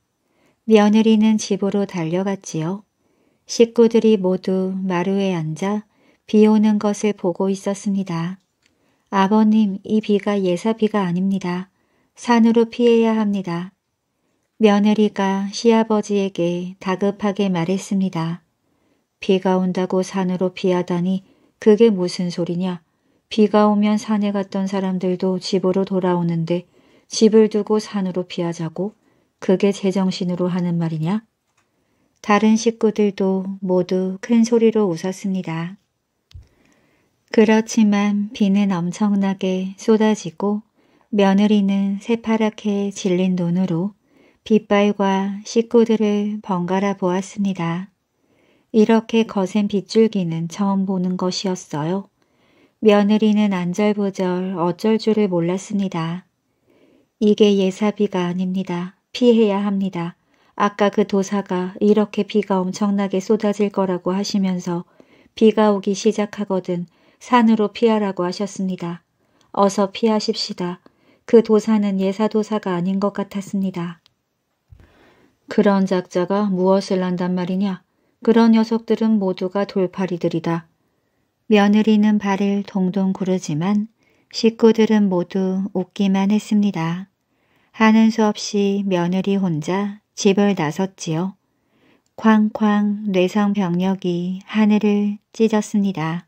며느리는 집으로 달려갔지요. 식구들이 모두 마루에 앉아 비 오는 것을 보고 있었습니다. 아버님, 이 비가 예사비가 아닙니다. 산으로 피해야 합니다. 며느리가 시아버지에게 다급하게 말했습니다. 비가 온다고 산으로 피하다니 그게 무슨 소리냐. 비가 오면 산에 갔던 사람들도 집으로 돌아오는데 집을 두고 산으로 피하자고. 그게 제정신으로 하는 말이냐? 다른 식구들도 모두 큰 소리로 웃었습니다. 그렇지만 비는 엄청나게 쏟아지고 며느리는 새파랗게 질린 눈으로 빗발과 식구들을 번갈아 보았습니다. 이렇게 거센 빗줄기는 처음 보는 것이었어요. 며느리는 안절부절 어쩔 줄을 몰랐습니다. 이게 예사비가 아닙니다. 피해야 합니다. 아까 그 도사가 이렇게 비가 엄청나게 쏟아질 거라고 하시면서 비가 오기 시작하거든 산으로 피하라고 하셨습니다. 어서 피하십시다. 그 도사는 예사도사가 아닌 것 같았습니다. 그런 작자가 무엇을 한단 말이냐? 그런 녀석들은 모두가 돌파리들이다 며느리는 발을 동동 구르지만 식구들은 모두 웃기만 했습니다. 하는 수 없이 며느리 혼자 집을 나섰지요. 쾅쾅 뇌성 병력이 하늘을 찢었습니다.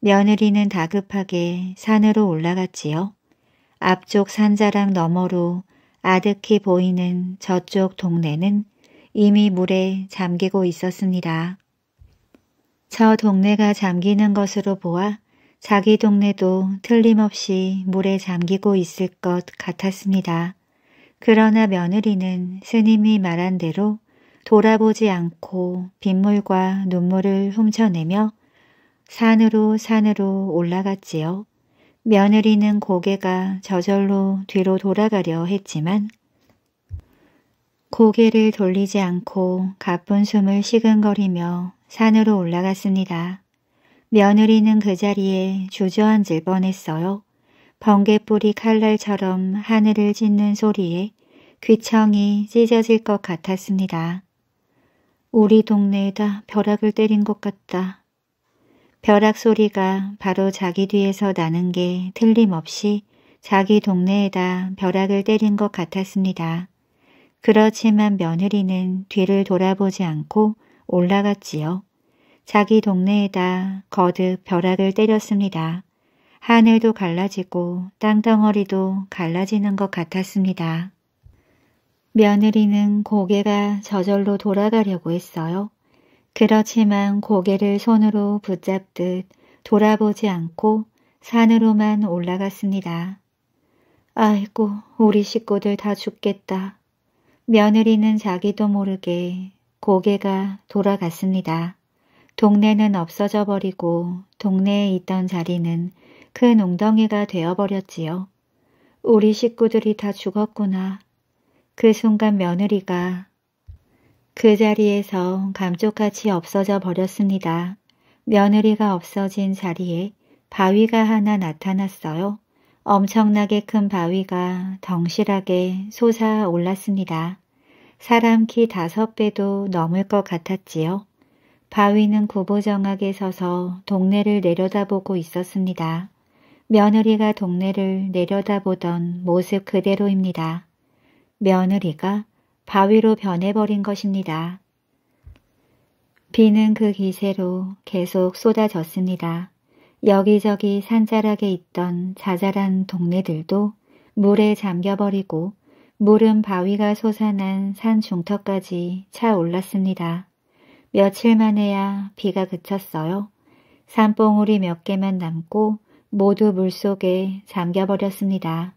며느리는 다급하게 산으로 올라갔지요. 앞쪽 산자락 너머로 아득히 보이는 저쪽 동네는 이미 물에 잠기고 있었습니다. 저 동네가 잠기는 것으로 보아 자기 동네도 틀림없이 물에 잠기고 있을 것 같았습니다. 그러나 며느리는 스님이 말한 대로 돌아보지 않고 빗물과 눈물을 훔쳐내며 산으로 산으로 올라갔지요. 며느리는 고개가 저절로 뒤로 돌아가려 했지만 고개를 돌리지 않고 가쁜 숨을 시근거리며 산으로 올라갔습니다. 며느리는 그 자리에 주저앉을 뻔했어요. 번개불이 칼날처럼 하늘을 찢는 소리에 귀청이 찢어질 것 같았습니다. 우리 동네에다 벼락을 때린 것 같다. 벼락 소리가 바로 자기 뒤에서 나는 게 틀림없이 자기 동네에다 벼락을 때린 것 같았습니다. 그렇지만 며느리는 뒤를 돌아보지 않고 올라갔지요. 자기 동네에다 거듭 벼락을 때렸습니다. 하늘도 갈라지고 땅덩어리도 갈라지는 것 같았습니다. 며느리는 고개가 저절로 돌아가려고 했어요. 그렇지만 고개를 손으로 붙잡듯 돌아보지 않고 산으로만 올라갔습니다. 아이고 우리 식구들 다 죽겠다. 며느리는 자기도 모르게 고개가 돌아갔습니다. 동네는 없어져 버리고 동네에 있던 자리는 큰웅덩이가 되어버렸지요. 우리 식구들이 다 죽었구나. 그 순간 며느리가 그 자리에서 감쪽같이 없어져 버렸습니다. 며느리가 없어진 자리에 바위가 하나 나타났어요. 엄청나게 큰 바위가 덩실하게 솟아 올랐습니다. 사람 키 다섯 배도 넘을 것 같았지요. 바위는 구부정하게 서서 동네를 내려다보고 있었습니다. 며느리가 동네를 내려다보던 모습 그대로입니다. 며느리가 바위로 변해버린 것입니다. 비는 그 기세로 계속 쏟아졌습니다. 여기저기 산자락에 있던 자잘한 동네들도 물에 잠겨버리고 물은 바위가 솟아난 산 중턱까지 차올랐습니다. 며칠 만에야 비가 그쳤어요. 산봉우리 몇 개만 남고 모두 물속에 잠겨버렸습니다.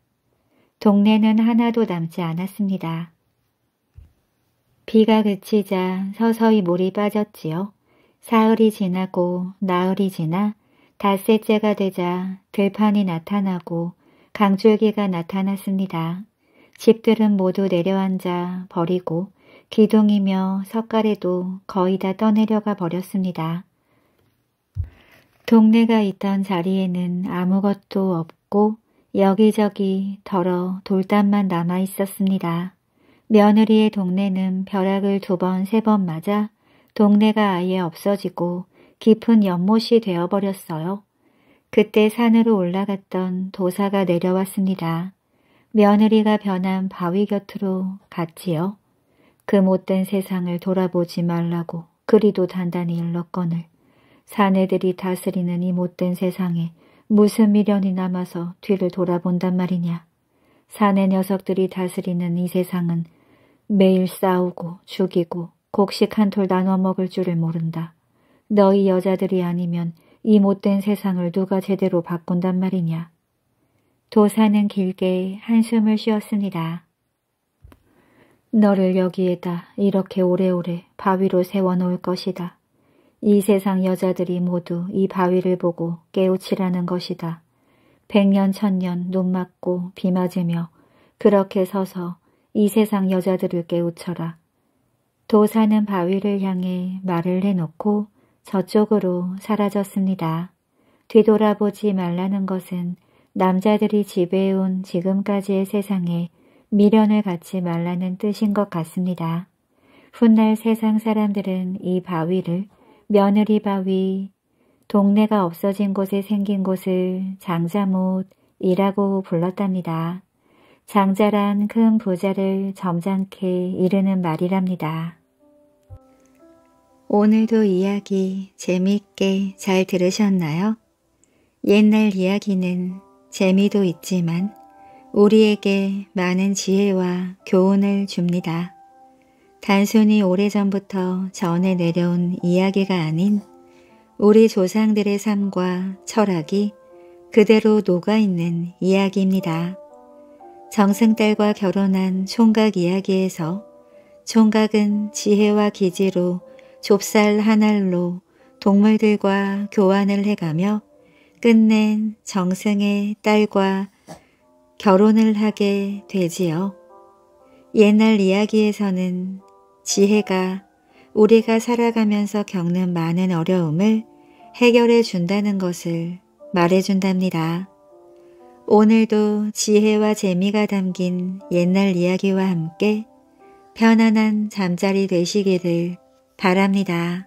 동네는 하나도 남지 않았습니다. 비가 그치자 서서히 물이 빠졌지요. 사흘이 지나고 나흘이 지나 닷새째가 되자 들판이 나타나고 강줄기가 나타났습니다. 집들은 모두 내려앉아 버리고 기둥이며 석가래도 거의 다 떠내려가 버렸습니다. 동네가 있던 자리에는 아무것도 없고 여기저기 덜어 돌담만 남아 있었습니다. 며느리의 동네는 벼락을 두 번, 세 번 맞아 동네가 아예 없어지고 깊은 연못이 되어버렸어요. 그때 산으로 올라갔던 도사가 내려왔습니다. 며느리가 변한 바위 곁으로 갔지요. 그 못된 세상을 돌아보지 말라고 그리도 단단히 일렀건을 사내들이 다스리는 이 못된 세상에 무슨 미련이 남아서 뒤를 돌아본단 말이냐. 사내 녀석들이 다스리는 이 세상은 매일 싸우고 죽이고 곡식 한 톨 나눠 먹을 줄을 모른다. 너희 여자들이 아니면 이 못된 세상을 누가 제대로 바꾼단 말이냐. 도사는 길게 한숨을 쉬었습니다. 너를 여기에다 이렇게 오래오래 바위로 세워놓을 것이다. 이 세상 여자들이 모두 이 바위를 보고 깨우치라는 것이다. 백년 천년 눈 맞고 비 맞으며 그렇게 서서 이 세상 여자들을 깨우쳐라. 도사는 바위를 향해 말을 해놓고 저쪽으로 사라졌습니다. 뒤돌아보지 말라는 것은 남자들이 지배해온 지금까지의 세상에 미련을 갖지 말라는 뜻인 것 같습니다. 훗날 세상 사람들은 이 바위를 며느리 바위, 동네가 없어진 곳에 생긴 곳을 장자못이라고 불렀답니다. 장자란 큰 부자를 점잖게 이르는 말이랍니다. 오늘도 이야기 재미있게 잘 들으셨나요? 옛날 이야기는 재미도 있지만 우리에게 많은 지혜와 교훈을 줍니다. 단순히 오래전부터 전해 내려온 이야기가 아닌 우리 조상들의 삶과 철학이 그대로 녹아있는 이야기입니다. 정승딸과 결혼한 총각 이야기에서 총각은 지혜와 기지로 좁쌀 한 알로 동물들과 교환을 해가며 끝낸 정승의 딸과 결혼을 하게 되지요. 옛날 이야기에서는 지혜가 우리가 살아가면서 겪는 많은 어려움을 해결해 준다는 것을 말해준답니다. 오늘도 지혜와 재미가 담긴 옛날 이야기와 함께 편안한 잠자리 되시기를 바랍니다.